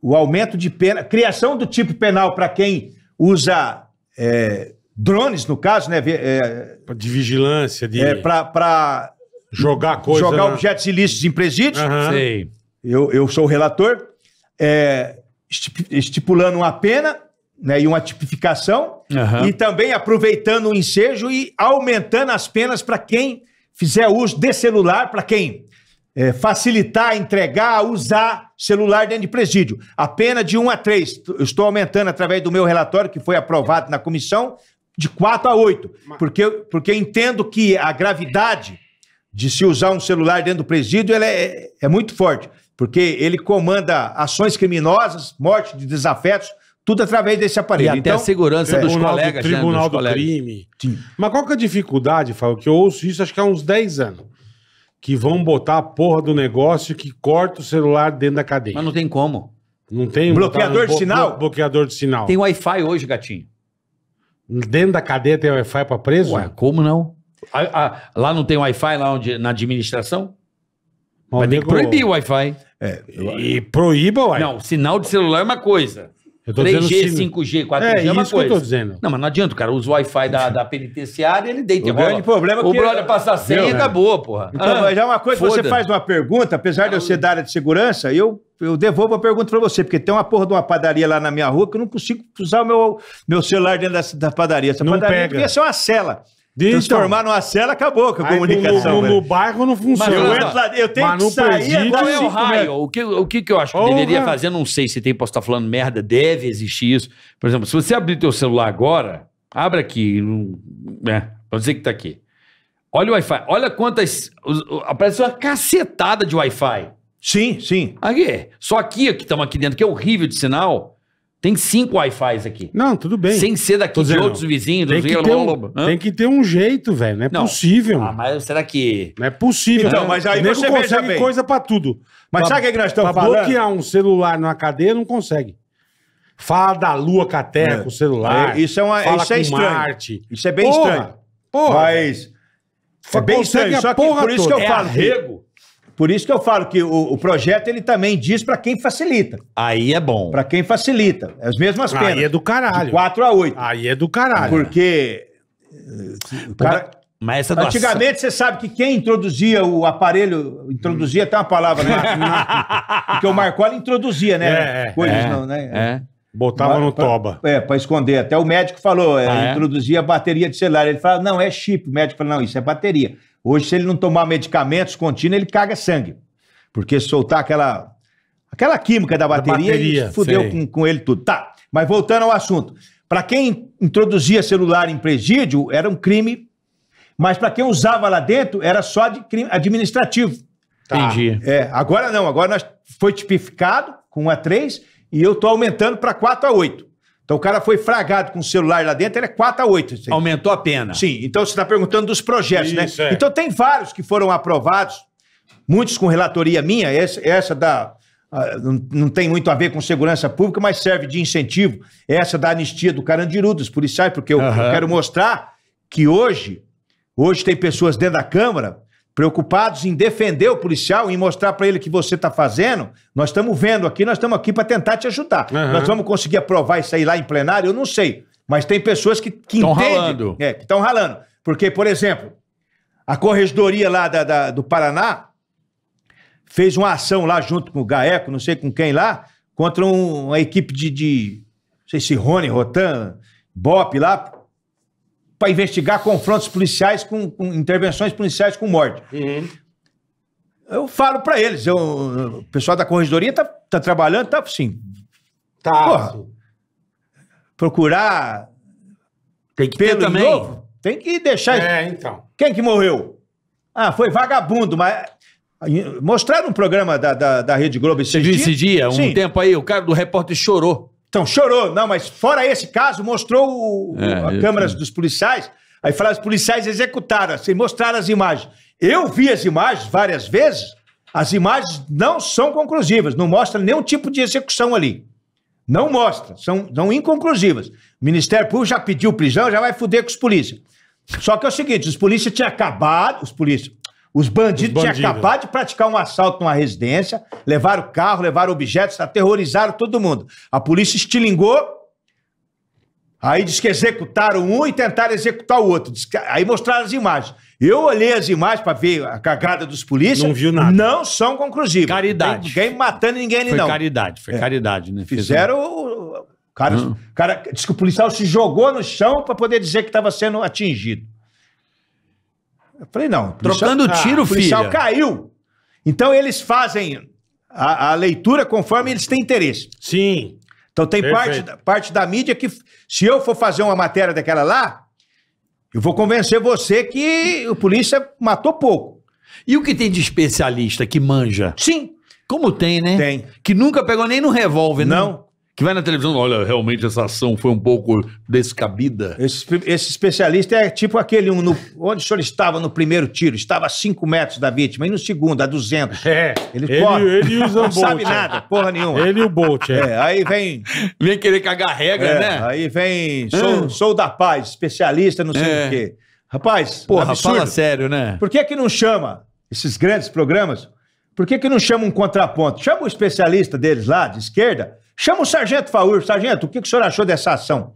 o aumento de pena, criação do tipo penal para quem usa é, drones, no caso, né? É, de vigilância, de... É, para... Jogar coisa... Jogar na... Né? objetos ilícitos em presídios. Uhum. Sei. Eu, eu sou o relator. É, estipulando uma pena né, e uma tipificação, uhum. e também aproveitando o ensejo e aumentando as penas para quem fizer uso de celular, para quem é, facilitar, entregar, usar celular dentro de presídio. A pena de 1 a 3. estou aumentando através do meu relatório, que foi aprovado na comissão, de 4 a 8. Porque, porque entendo que a gravidade de se usar um celular dentro do presídio ela é, é muito forte porque ele comanda ações criminosas, morte de desafetos, tudo através desse aparelho. E até então, a segurança é, dos colegas. Né, do tribunal né, do colegas. crime. Sim. Mas qual que é a dificuldade, Fábio, que eu ouço isso acho que há uns 10 anos, que vão botar a porra do negócio que corta o celular dentro da cadeia. Mas não tem como. Não tem... Bloqueador de sinal? Blo bloqueador de sinal. Tem Wi-Fi hoje, gatinho. Dentro da cadeia tem Wi-Fi para preso? Ué, como não? A, a, lá não tem Wi-Fi lá onde, na administração? Mas Vai ter que proibir o Wi-Fi. É, eu... E proíba, uai. Não, sinal de celular é uma coisa. Eu tô 3G, dizendo, 5G, 4G é, é uma isso coisa. que eu tô dizendo. Não, mas não adianta, o cara usa o Wi-Fi da, da penitenciária ele deita. O grande problema é que... O brother passa a senha e acabou, porra. Então, ah, mas é uma coisa, você faz uma pergunta, apesar de eu ser da área de segurança, eu, eu devolvo a pergunta pra você, porque tem uma porra de uma padaria lá na minha rua que eu não consigo usar o meu, meu celular dentro da, da padaria. Essa não padaria pega. devia é uma cela. De então, transformar então, numa cela, acabou com a comunicação. No, no, no, bairro não funciona. Mas, eu, entro lá, eu tenho que sair. Qual é o raio? O que, o que, que eu acho que oh, deveria cara. fazer? Não sei se tem, posso estar falando merda, deve existir isso. Por exemplo, se você abrir teu celular agora, abra aqui, né? dizer que tá aqui. Olha o Wi-Fi. Olha quantas. Aparece uma cacetada de Wi-Fi. Sim, sim. Aqui. Só aqui, que estamos aqui dentro, que é horrível de sinal. Tem cinco Wi-Fis aqui. Não, tudo bem. Sem ser daqui Tô de outros vizinhos. Tem, que ter, um, tem que ter um jeito, velho. Não é não. possível. Ah, mas será que... Não é possível. Então, né? mas aí você consegue bem. coisa pra tudo. Mas pra, sabe o que, é que nós estamos falando? bloquear um celular numa cadeia, não consegue. Fala da lua com a terra, é. com o celular. É, isso é, uma, fala isso é estranho. Marte. Isso é bem porra, estranho. Porra. Mas... É bem estranho. Só que por isso que eu falo. É arrego. Por isso que eu falo que o, o projeto ele também diz para quem facilita. Aí é bom. Para quem facilita. É as mesmas penas. Aí é do caralho. 4 a 8. Aí é do caralho. Porque. Eh, o cara... Mas essa doação... Antigamente você sabe que quem introduzia o aparelho, introduzia até uma palavra, né? [LAUGHS] Porque o Marcola introduzia, né? É, é, Coisas é, não, né? É. Botava no toba. É, pra, é, para esconder. Até o médico falou, ah, é, introduzia bateria de celular. Ele falou, não, é chip. O médico falou, não, isso é bateria. Hoje, se ele não tomar medicamentos contínuos, ele caga sangue. Porque soltar aquela, aquela química da bateria, da bateria fudeu com, com ele tudo. Tá, mas voltando ao assunto. Para quem introduzia celular em presídio, era um crime. Mas para quem usava lá dentro, era só de crime administrativo. Tá. Entendi. É, agora não, agora foi tipificado com 1 a 3 e eu estou aumentando para 4 a 8. Então o cara foi fragado com o celular lá dentro, ele é 4 a 8. Assim. Aumentou a pena. Sim, então você está perguntando dos projetos, né? Isso, né? É. Então tem vários que foram aprovados, muitos com relatoria minha, essa, essa da. Ah, não, tem muito a ver com segurança pública, mas serve de incentivo. Essa da anistia do Carandiru, dos policiais, porque eu, uhum. eu quero mostrar que hoje, hoje tem pessoas dentro da Câmara preocupados em defender o policial, em mostrar para ele o que você está fazendo, nós estamos vendo aqui, nós estamos aqui para tentar te ajudar. Uhum. Nós vamos conseguir aprovar isso aí lá em plenário? Eu não sei. Mas tem pessoas que, que tão Ralando. É, que estão ralando. Porque, por exemplo, a corregedoria lá da, da, do Paraná fez uma ação lá junto com o Gaeco, não sei com quem lá, contra um, uma equipe de, de. Não sei se Rony, Rotan, Bop lá, para investigar confrontos policiais com, com, intervenções policiais com morte. Uhum. Eu falo para eles, eu, o pessoal da corregedoria tá, tá trabalhando, tá assim. Tá. Porra, procurar tem que pelo também. Novo, tem que deixar. É, então. Quem que morreu? Ah, foi vagabundo, mas ah, Mostraram um programa da, da, da Rede Globo esse, esse dia. dia? um Sim. tempo aí, o cara do repórter chorou. Então, chorou. Não, mas fora esse caso, mostrou o, é, a câmeras dos policiais. Aí falaram, os policiais executaram, assim, mostraram as imagens. Eu vi as imagens várias vezes, as imagens não são conclusivas, não mostra nenhum tipo de execução ali. Não mostra, são, são inconclusivas. O Ministério Público já pediu prisão, já vai fuder com os polícias. Só que é o seguinte, os polícias tinham acabado, os polícias, os bandidos, Os tinham acabado de praticar um assalto numa residência, levaram carro, levaram objetos, aterrorizaram todo mundo. A polícia estilingou, aí diz que executaram um e tentaram executar o outro. Que, aí mostraram as imagens. Eu olhei as imagens para ver a cagada dos polícias. Não viu nada. Não são conclusivos. Caridade. Tem ninguém matando ninguém ali, foi não. Foi caridade, foi é. caridade, né? Fizeram. cara, ah. cara, diz que o policial se jogou no chão para poder dizer que estava sendo atingido. Eu falei, não. Trocando policial, tiro, ah, filho. O policial caiu. Então eles fazem a, a, leitura conforme eles têm interesse. Sim. Então tem parte, parte da mídia que, se eu for fazer uma matéria daquela lá, eu vou convencer você que o polícia matou pouco. E o que tem de especialista que manja? Sim. Como tem, né? Tem. Que nunca pegou nem no revólver, né? não. não que vai na televisão, olha, realmente essa ação foi um pouco descabida. Esse, esse especialista é tipo aquele um no, onde o senhor estava no primeiro tiro, estava a 5 metros da vítima, e no segundo, a 200. É. Ele, ele corre. Ele usa não sabe é. nada, porra nenhuma. Ele e o Bolt, é. é aí vem. Vem querer cagar regra, é, né? Aí vem, sou, ah. sou da paz, especialista, não sei é. o quê. Rapaz, porra, absurdo. fala sério, né? Por que, que não chama esses grandes programas? Por que, que não chama um contraponto? Chama o especialista deles lá, de esquerda Chama o sargento Faúr. Sargento, o que, que o senhor achou dessa ação?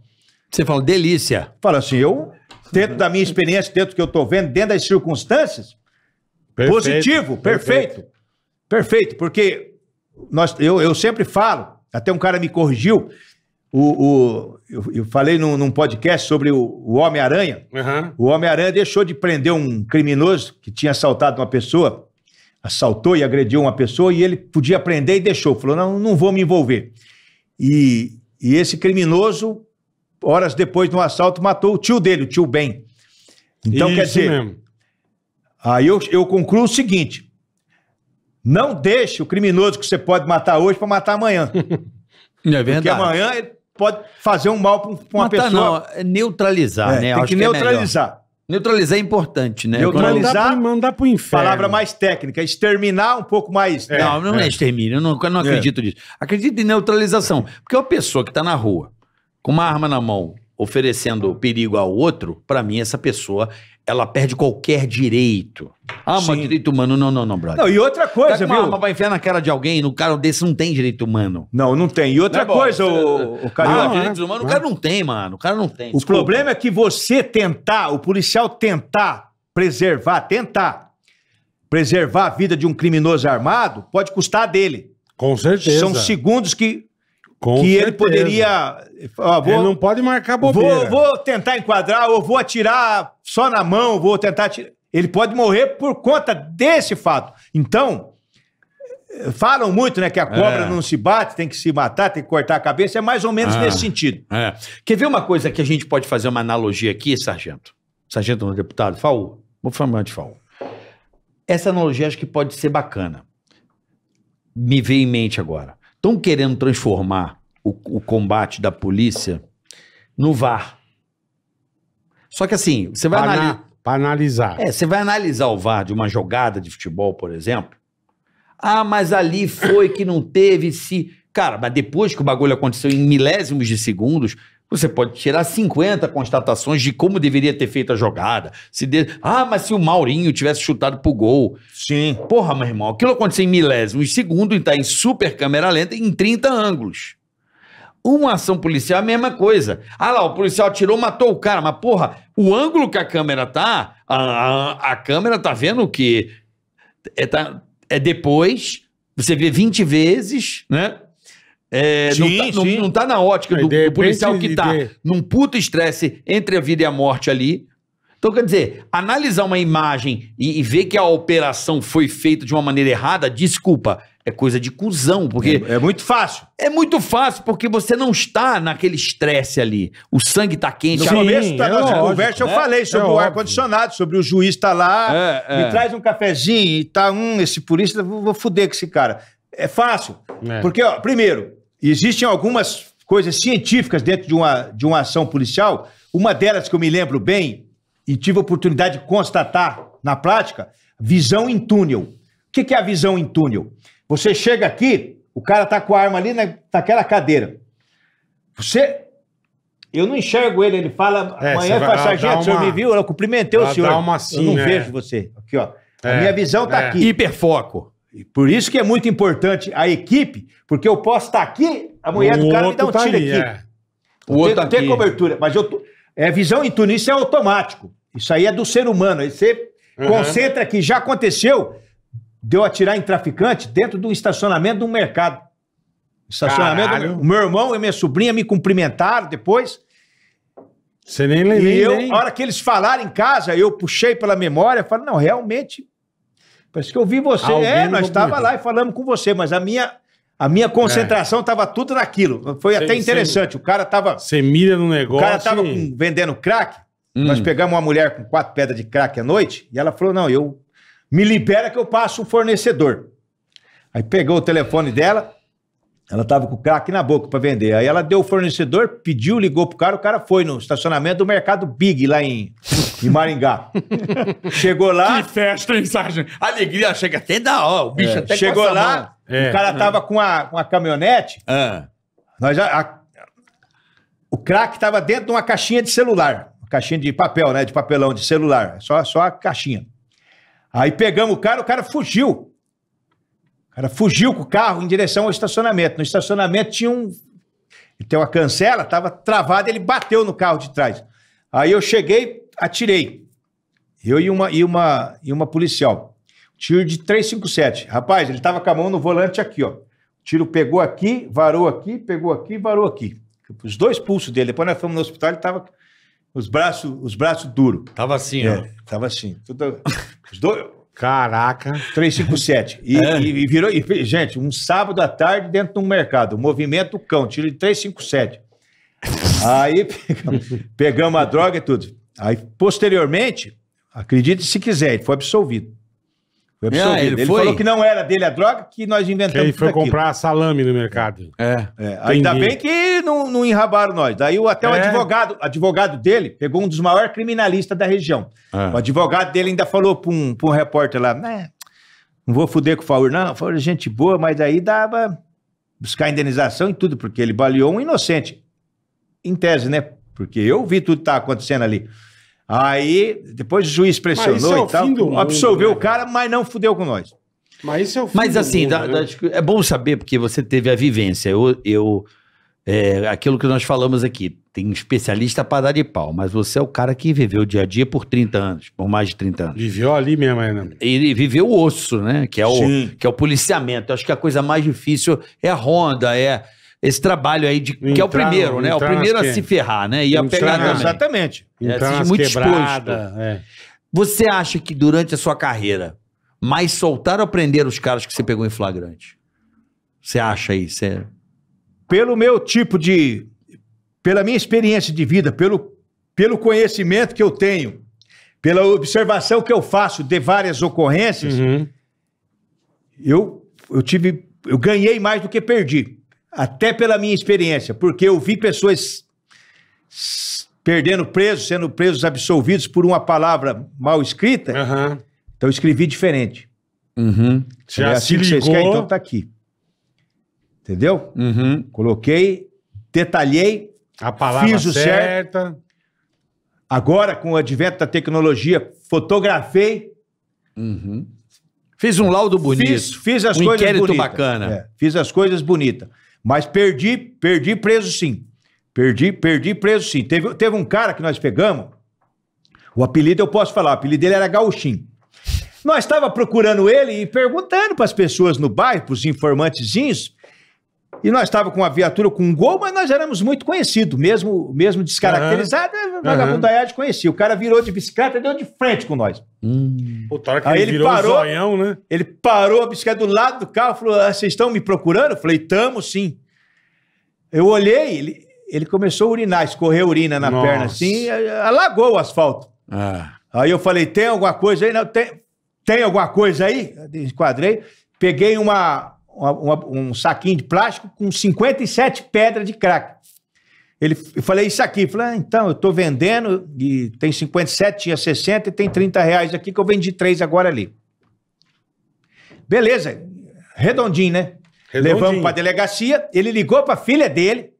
Você fala, delícia. Fala assim, eu, dentro da minha experiência, dentro do que eu estou vendo, dentro das circunstâncias, perfeito, positivo, perfeito, perfeito. Perfeito, porque nós, eu, eu sempre falo, até um cara me corrigiu, o, o, eu, eu falei num, num, podcast sobre o, Homem-Aranha. O Homem-Aranha deixou de prender um criminoso que tinha assaltado uma pessoa assaltou e agrediu uma pessoa e ele podia prender e deixou. Falou: não, não vou me envolver. E, e esse criminoso, horas depois do assalto, matou o tio dele, o tio Ben. Então, Isso quer dizer. Mesmo. Aí eu, eu concluo o seguinte: não deixe o criminoso que você pode matar hoje para matar amanhã. [LAUGHS] é verdade. Porque amanhã ele pode fazer um mal para uma matar pessoa. Não, neutralizar, é, né? Tem Acho que, que é neutralizar. Neutralizar é importante, né? Neutralizar, mandar, para o inferno. Palavra mais técnica, exterminar um pouco mais. É, não, não é, é extermínio, eu não, eu não é. acredito é. nisso. Acredito em neutralização. Porque uma pessoa que está na rua, com uma arma na mão, oferecendo perigo ao outro, para mim essa pessoa ela perde qualquer direito. Ah, mas direito humano, não, não, não, brother. Não, e outra coisa, tá viu? Uma vai enfiar na cara de alguém, no cara desse não tem direito humano. Não, não tem. E outra é coisa, o, o cara. não, direitos né? humanos, o cara não tem, mano. O cara não tem. O Desculpa. problema é que você tentar, o policial tentar preservar, tentar preservar a vida de um criminoso armado, pode custar dele. Com certeza. São segundos que com que certeza. ele poderia. Ó, vou, ele não pode marcar bobeira. Vou, vou, tentar enquadrar, ou vou atirar só na mão, vou tentar atirar. Ele pode morrer por conta desse fato. Então, falam muito, né, que a cobra é. não se bate, tem que se matar, tem que cortar a cabeça. É mais ou menos ah. nesse sentido. É. Quer ver uma coisa que a gente pode fazer uma analogia aqui, sargento? Sargento não, deputado? Faú. Vou falar de Faú. Essa analogia acho que pode ser bacana. Me veio em mente agora estão querendo transformar o, o, combate da polícia no VAR. Só que assim, você vai analisar. Para analisar. É, você vai analisar o VAR de uma jogada de futebol, por exemplo. Ah, mas ali foi que não teve se. Cara, mas depois que o bagulho aconteceu em milésimos de segundos, você pode tirar 50 constatações de como deveria ter feito a jogada. Se de... Ah, mas se o Maurinho tivesse chutado pro gol. Sim. Porra, meu irmão, aquilo aconteceu em milésimos de segundo e então tá em super câmera lenta em 30 ângulos. Uma ação policial é a mesma coisa. Ah lá, o policial atirou, matou o cara, mas porra, o ângulo que a câmera tá, a, a, a câmera tá vendo que é, tá, é depois, você vê 20 vezes, né? É, sim, não, tá, não, não, tá, na ótica é, do, do policial que tá num puto estresse entre a vida e a morte ali. Então, quer dizer, analisar uma imagem e, e, ver que a operação foi feita de uma maneira errada, desculpa, é coisa de cuzão, porque... É, é muito fácil. É muito fácil, porque você não está naquele estresse ali. O sangue tá quente. No começo da nossa tá é conversa, eu né? falei sobre é o ar-condicionado, sobre o juiz tá lá, é, me traz um cafezinho e tá, um esse policial vou, vou fuder com esse cara. É fácil. Porque, ó, primeiro, Existem algumas coisas científicas dentro de uma, de uma ação policial. Uma delas que eu me lembro bem e tive a oportunidade de constatar na prática, visão em túnel. O que é a visão em túnel? Você chega aqui, o cara tá com a arma ali na, naquela cadeira. Você. Eu não enxergo ele, ele fala, é, amanhã faz é sargento, o senhor me viu? Eu cumprimentei o senhor. Assim, eu não né? vejo você. Aqui, ó. É, a minha visão tá é. aqui. Hiperfoco. E por isso que é muito importante a equipe, porque eu posso estar tá aqui, a mulher o do cara me dá um tá tiro aqui. É. O outro tem, tem cobertura, mas eu tô, é visão em túnel, isso é automático. Isso aí é do ser humano. Aí você uhum. concentra que já aconteceu de eu atirar em traficante dentro do estacionamento de um mercado. Estacionamento. O meu irmão e minha sobrinha me cumprimentaram depois. Você nem lembra. E eu, nem... a hora que eles falaram em casa, eu puxei pela memória, falei, não, realmente Parece que eu vi você. é, nós estávamos lá e falamos com você, mas a minha, a minha é. concentração estava é. tudo naquilo. Foi cê, até interessante. Cê, o cara estava. Você mira no negócio. O cara estava e... vendendo crack. Hum. Nós pegamos uma mulher com quatro pedras de crack à noite e ela falou: não, eu me libera que eu passo o fornecedor. Aí pegou o telefone dela, ela tava com o crack na boca para vender. Aí ela deu o fornecedor, pediu, ligou pro cara, o cara foi no estacionamento do Mercado Big lá em, em Maringá. [LAUGHS] Chegou lá. Que festa, hein, Sargento? Alegria chega até da hora. O bicho é, até Chegou lá, é, o cara é. tava hum. com a, com a caminhonete. Ah. Nós já, a, o crack tava dentro de uma caixinha de celular. Caixinha de papel, né? De papelão, de celular. Só, só a caixinha. Aí pegamos o cara, o cara fugiu. Ela fugiu com o carro em direção ao estacionamento. No estacionamento tinha um. Tem uma cancela, estava travada, ele bateu no carro de trás. Aí eu cheguei, atirei. Eu e uma, e uma, e uma policial. Tiro de 357. Rapaz, ele estava com a mão no volante aqui, ó. Tiro pegou aqui, varou aqui, pegou aqui, varou aqui. Os dois pulsos dele. Depois nós fomos no hospital, ele estava os braços, os braços duros. Tava assim, é, ó. Tava assim. Tudo... [LAUGHS] Os dois, Caraca. 357. E, é. e virou. E, gente, um sábado à tarde dentro de um mercado. Movimento cão, tiro de 357. Aí [LAUGHS] pegamos, pegamos a droga e tudo. Aí, posteriormente, acredite se quiser, ele foi absolvido. Ah, ele foi? falou que não era dele a droga, que nós inventamos. Que ele foi comprar salame no mercado. É. é. é. Ainda bem que não, não enrabaram nós. Daí o, até o é. advogado, advogado dele pegou um dos maiores criminalistas da região. É. O advogado dele ainda falou para um, um repórter lá, né? Não vou fuder com o Faur, não. Faur é gente boa, mas aí dava buscar indenização e tudo, porque ele baleou um inocente. Em tese, né? Porque eu vi tudo que tá acontecendo ali. Aí, depois o juiz pressionou é o e tal, mundo, absolveu né? o cara, mas não fudeu com nós. Mas, é mas assim, mundo, da, né? é bom saber, porque você teve a vivência. Eu, eu é, aquilo que nós falamos aqui, tem especialista para dar de pau, mas você é o cara que viveu o dia a dia por 30 anos, por mais de 30 anos. Viveu ali mesmo, né? Ele viveu o osso, né? Que é o, que é o policiamento. Eu acho que a coisa mais difícil é a ronda, é esse trabalho aí, de, entrar, que é o primeiro, né? O primeiro a se ferrar, né? E a pegar Exatamente. é, muito exposto. É. Você acha que durante a sua carreira, mais soltaram ou prenderam os caras que você pegou em flagrante? Você acha aí? Você... Pelo meu tipo de... Pela minha experiência de vida, pelo, pelo conhecimento que eu tenho, pela observação que eu faço de várias ocorrências, uhum. eu, eu tive... Eu ganhei mais do que perdi até pela minha experiência, porque eu vi pessoas perdendo presos, sendo presos absolvidos por uma palavra mal escrita. Uhum. Então eu escrevi diferente. Uhum. Já é assim se ligou. que vocês querem, então tá aqui. Entendeu? Uhum. Coloquei, detalhei, a palavra fiz o certa. certo. Agora, com o advento da tecnologia, fotografei. Uhum. Fiz um laudo bonito. Fiz, fiz as um coisas bonitas. bacana. É, fiz as coisas bonitas. Mas perdi, perdi preso sim. Perdi, perdi preso sim. Teve, teve um cara que nós pegamos, o apelido eu posso falar, o apelido dele era Gauchim. Nós estava procurando ele e perguntando para as pessoas no bairro, para os informantezinhos, e nós estávamos com uma viatura com um gol, mas nós éramos muito conhecidos, mesmo, mesmo descaracterizado, uhum. vagabundo uhum. Ayad é conhecia. O cara virou de bicicleta deu de frente com nós. Hum. Puta, que Aí ele, parou, um zoião, né? Ele parou a bicicleta do lado do carro falou: ah, Vocês estão me procurando? Eu falei: Tamo sim. Eu olhei, ele, ele começou a urinar, escorreu urina na Nossa. perna assim, eh, alagou o asfalto. Ah. Aí eu falei: Tem alguma coisa aí? Não, tem, tem alguma coisa aí? Enquadrei, peguei uma uma, um saquinho de plástico com 57 pedras de crack. Ele, eu falei isso aqui. Falei, ah, então, eu estou vendendo e tem 57, tinha 60 e tem 30 reais aqui que eu vendi três agora ali. Beleza, redondinho, né? Redondinho. Levamos para a delegacia. Ele ligou para a filha dele,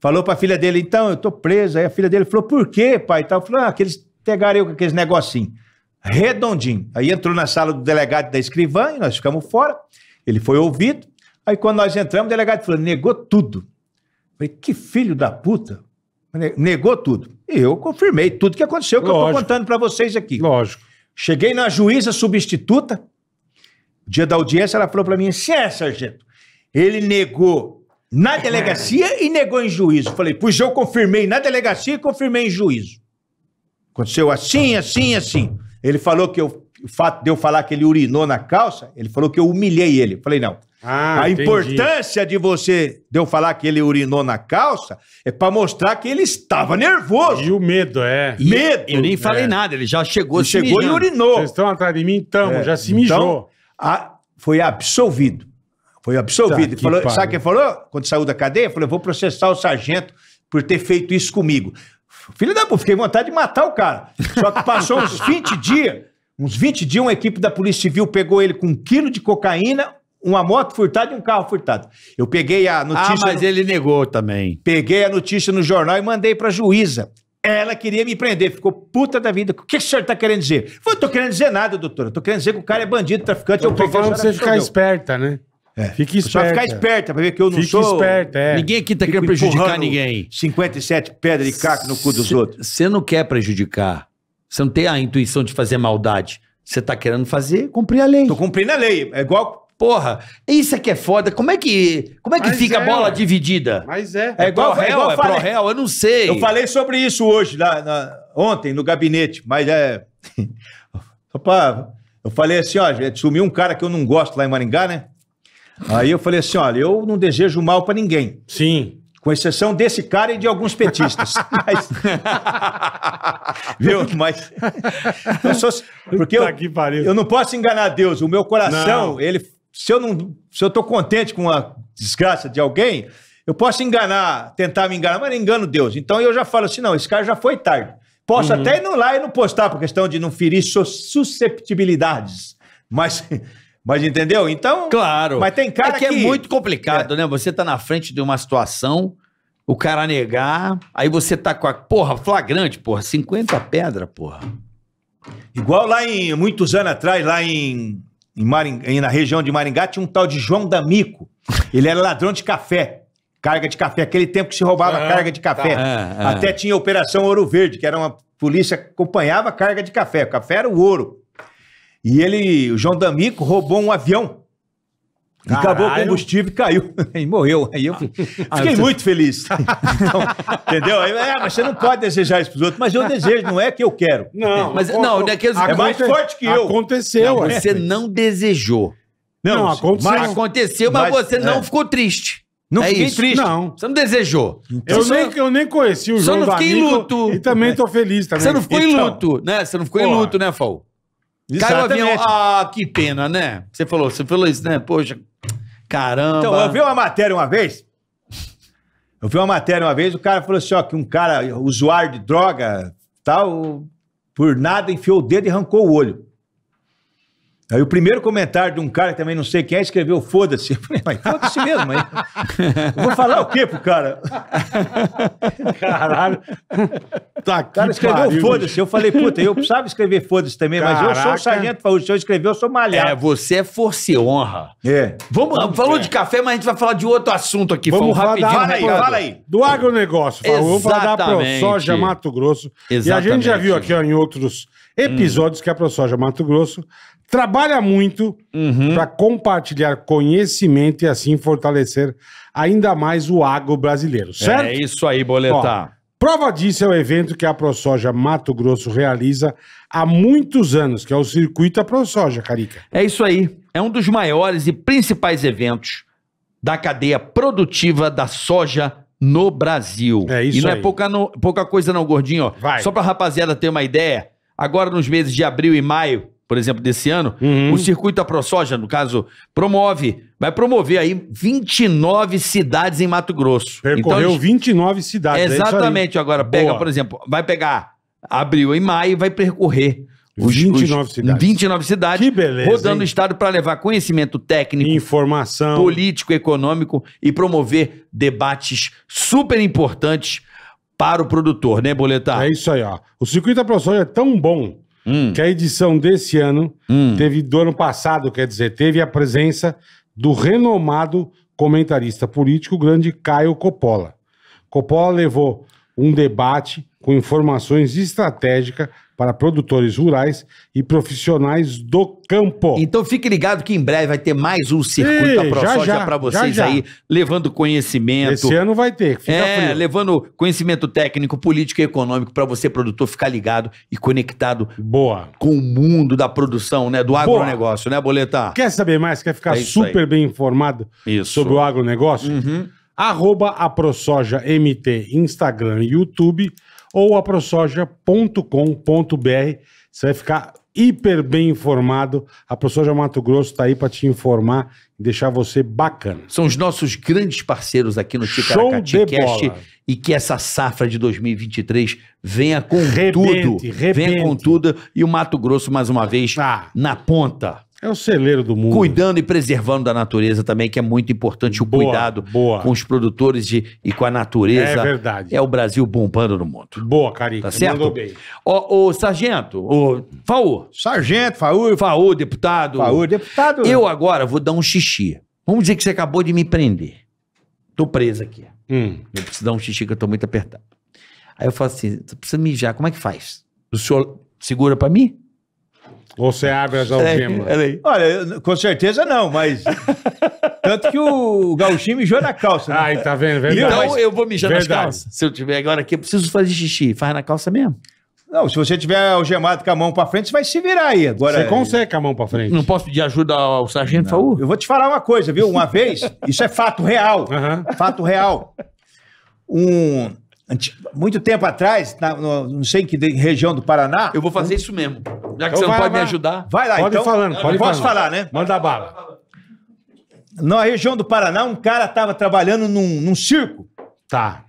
falou para a filha dele: então, eu estou preso. Aí a filha dele falou: por quê, pai? E Falou: ah, aqueles pegaram eu com aqueles negocinho. Redondinho. Aí entrou na sala do delegado da escrivã e nós ficamos fora. Ele foi ouvido. Aí quando nós entramos, o delegado falou: negou tudo. Eu falei, que filho da puta. Negou tudo. E eu confirmei tudo que aconteceu, que Lógico. eu estou contando para vocês aqui. Lógico. Cheguei na juíza substituta, dia da audiência, ela falou para mim se assim, é, sargento, ele negou na delegacia e negou em juízo. Eu falei, pois eu confirmei na delegacia e confirmei em juízo. Aconteceu assim, assim, assim. Ele falou que eu o fato de eu falar que ele urinou na calça, ele falou que eu humilhei ele. falei, não. Ah, a entendi. importância de você, de eu falar que ele urinou na calça, é para mostrar que ele estava nervoso. E o medo, é. medo. Eu nem falei é. nada, ele já chegou ele Chegou mijando. e urinou. Vocês estão atrás de mim? Então, é. já se mijou. Então, a, foi absolvido. Foi absolvido. Tá, falou, pariu. sabe quem falou? Quando saiu da cadeia, falou: eu vou processar o sargento por ter feito isso comigo. Filho da puta, fiquei vontade de matar o cara. Só que passou uns 20 dias uns 20 dias, uma equipe da Polícia Civil pegou ele com um quilo de cocaína, uma moto furtada e um carro furtado. Eu peguei a ah, notícia. Ah, mas no... ele negou também. Peguei a notícia no jornal e mandei pra juíza. Ela queria me prender, ficou puta da vida. O que, que o senhor tá querendo dizer? Eu não tô querendo dizer nada, doutora. Eu tô querendo dizer que o cara é bandido, traficante. Eu, eu tô falando pra você ficar meu. esperta, né? É. Fique esperta. Só ficar esperta pra ver que eu não Fique sou. Esperta, é. Ninguém aqui tá Fico querendo prejudicar ninguém. 57 pedras de caco no cu dos outros. Você não quer prejudicar. Você não tem a intuição de fazer maldade. Você tá querendo fazer, cumprir a lei. Tô cumprindo a lei. É igual. Porra, isso aqui é, é foda. Como é que, como é que fica é, a bola dividida? Mas é. É igual, é igual réu, é pro réu, eu não sei. Eu falei sobre isso hoje, lá, na, ontem, no gabinete. Mas é. [LAUGHS] Opa, eu falei assim, ó, sumiu um cara que eu não gosto lá em Maringá, né? Aí eu falei assim, olha, eu não desejo mal para ninguém. Sim. Com exceção desse cara e de alguns petistas. [LAUGHS] Mas... [LAUGHS] Viu? Mas. [LAUGHS] Eu sou... Porque eu, eu não posso enganar Deus. O meu coração, não. ele. Se eu não. Se eu tô contente com a desgraça de alguém, eu posso enganar, tentar me enganar, mas não engano Deus. Então eu já falo assim: não, esse cara já foi tarde. Posso uhum. até ir lá e não postar, por questão de não ferir susceptibilidades. Mas mas entendeu? Então. Claro. Mas tem cara é que, é que. é muito complicado, é. né? Você tá na frente de uma situação, o cara negar, aí você tá com a. Porra, flagrante, porra. 50 pedra, porra. Igual lá em. Muitos anos atrás, lá em. em Maringá, na região de Maringá, tinha um tal de João D'Amico. Ele era ladrão de café carga de café. Aquele tempo que se roubava ah, carga de tá. café. Tá. Ah, Até tinha a Operação Ouro Verde, que era uma polícia que acompanhava carga de café. O café era o ouro. E ele, o João D'Amico, roubou um avião. Caralho. Acabou o combustível e caiu. [LAUGHS] E morreu. Aí eu ah, fiquei, fiquei ah, muito feliz. [LAUGHS] Então, entendeu? Aí, é, mas você não pode desejar isso para os outros. Mas eu desejo, não é que eu quero. Não, é, mas, não, não né, é mais forte que eu. Aconteceu. Não, é. você é. não desejou. Não, não aconteceu. Mas aconteceu, mas, mas você é. não ficou triste. Não é fiquei isso. triste. Não. Você não desejou. Então, eu, só... nem, eu nem conheci o João Você não fiquei em luto. E também estou feliz também. Você não ficou então, em luto, né? Você não ficou em luto, né, Fal? Caiu o avião. Ah, que pena, né? Você falou, você falou isso, né? Poxa, caramba. Então, eu vi uma matéria uma vez. Eu vi uma matéria uma vez, o cara falou assim, ó, que um cara, usuário de droga, tal, por nada enfiou o dedo e arrancou o olho. Aí o primeiro comentário de um cara que também não sei quem é, escreveu foda-se. falei, mas foda-se mesmo, aí. Vou falar o quê pro cara? Caralho. Tá o cara escreveu foda-se. Eu falei, puta, eu precisava escrever foda-se também, Caraca. mas eu sou o sargento Se eu escrever, eu sou malhado. É, você é força honra. É. Vamos, Vamos falou é. de café, mas a gente vai falar de outro assunto aqui. Vamos, Vamos rapidinho. Fala aí, fala aí. Do agronegócio, falou. Vamos falar da soja Mato Grosso. Exatamente. E a gente já viu aqui ó, em outros Uhum. Episódios que a ProSoja Mato Grosso trabalha muito uhum. para compartilhar conhecimento e assim fortalecer ainda mais o agro brasileiro, certo? É isso aí, boletar. prova disso é o evento que a ProSoja Mato Grosso realiza há muitos anos, que é o Circuito da ProSoja, Carica. É isso aí. É um dos maiores e principais eventos da cadeia produtiva da soja no Brasil. É isso aí. E não é aí. é pouca, no, pouca coisa não, gordinho. Vai. Só pra rapaziada ter uma ideia, Agora, nos meses de abril e maio, por exemplo, desse ano, uhum. o circuito da ProSoja, no caso, promove, vai promover aí 29 cidades em Mato Grosso. Então, Percorreu então, 29 cidades. É Exatamente. É agora, pega, Boa. por exemplo, vai pegar abril e maio e vai percorrer os, 29 os, cidades. 29 cidades. Que beleza. Rodando hein? o Estado para levar conhecimento técnico, informação, político, econômico e promover debates super importantes para o produtor, né, Boletar? É isso aí, ó. O circuito da ProSoja é tão bom hum. que a edição desse ano hum. teve do ano passado, quer dizer, teve a presença do renomado comentarista político grande Caio Coppola. Coppola levou um debate com informações estratégicas para produtores rurais e profissionais do campo. Então fique ligado que em breve vai ter mais um circuito da ProSoja para vocês já, já. aí, levando conhecimento. Esse ano vai ter, fica é, frio. levando conhecimento técnico, político e econômico para você produtor ficar ligado e conectado Boa. com o mundo da produção, né, do agronegócio, Boa. né, Boleta? Quer saber mais? Quer ficar é super aí. bem informado isso. sobre o agronegócio? Uhum. Arroba a ProSoja MT, Instagram e YouTube ou aprosoja.com.br. Você vai ficar hiper bem informado. A Prosoja Mato Grosso está aí para te informar e deixar você bacana. São os nossos grandes parceiros aqui no de Cast e que essa safra de 2023 venha com tudo. Venha com tudo e o Mato Grosso mais uma vez ah. na ponta. É o celeiro do mundo. Cuidando e preservando da natureza também, que é muito importante o boa, cuidado boa. com os produtores de, e com a natureza. É verdade. É o Brasil bombando no mundo. Boa, Carica. Tá certo? Mandou bem. Ô, ô sargento, ô, Faú. Sargento, Faú. Faú, deputado. Faú, deputado. Eu agora vou dar um xixi. Vamos dizer que você acabou de me prender. Tô preso aqui. Hum. Eu preciso dar um xixi que eu tô muito apertado. Aí eu falo assim, você precisa mijar, como é que faz? O senhor segura para mim? Ou você abre as algemas? É, Olha, com certeza não, mas. [LAUGHS] Tanto que o Gauchinho mijou na calça. Né? Ai, tá vendo? Verdade. Então eu vou mijar Verdade. nas calças. Se eu tiver agora aqui, eu preciso fazer xixi. Faz na calça mesmo. Não, se você tiver algemado com a mão pra frente, você vai se virar aí. Agora, você consegue com a mão pra frente. Não posso pedir ajuda ao sargento Faú? Eu vou te falar uma coisa, viu? Uma vez, isso é fato real. Fato real. Um, muito tempo atrás, na, no, não sei em que região do Paraná. Eu vou fazer isso mesmo. Já que então você não pode lá. me ajudar. Vai lá, pode então. falando, pode Posso falar, né? Manda bala. Na região do Paraná, um cara estava trabalhando num, num circo. Tá.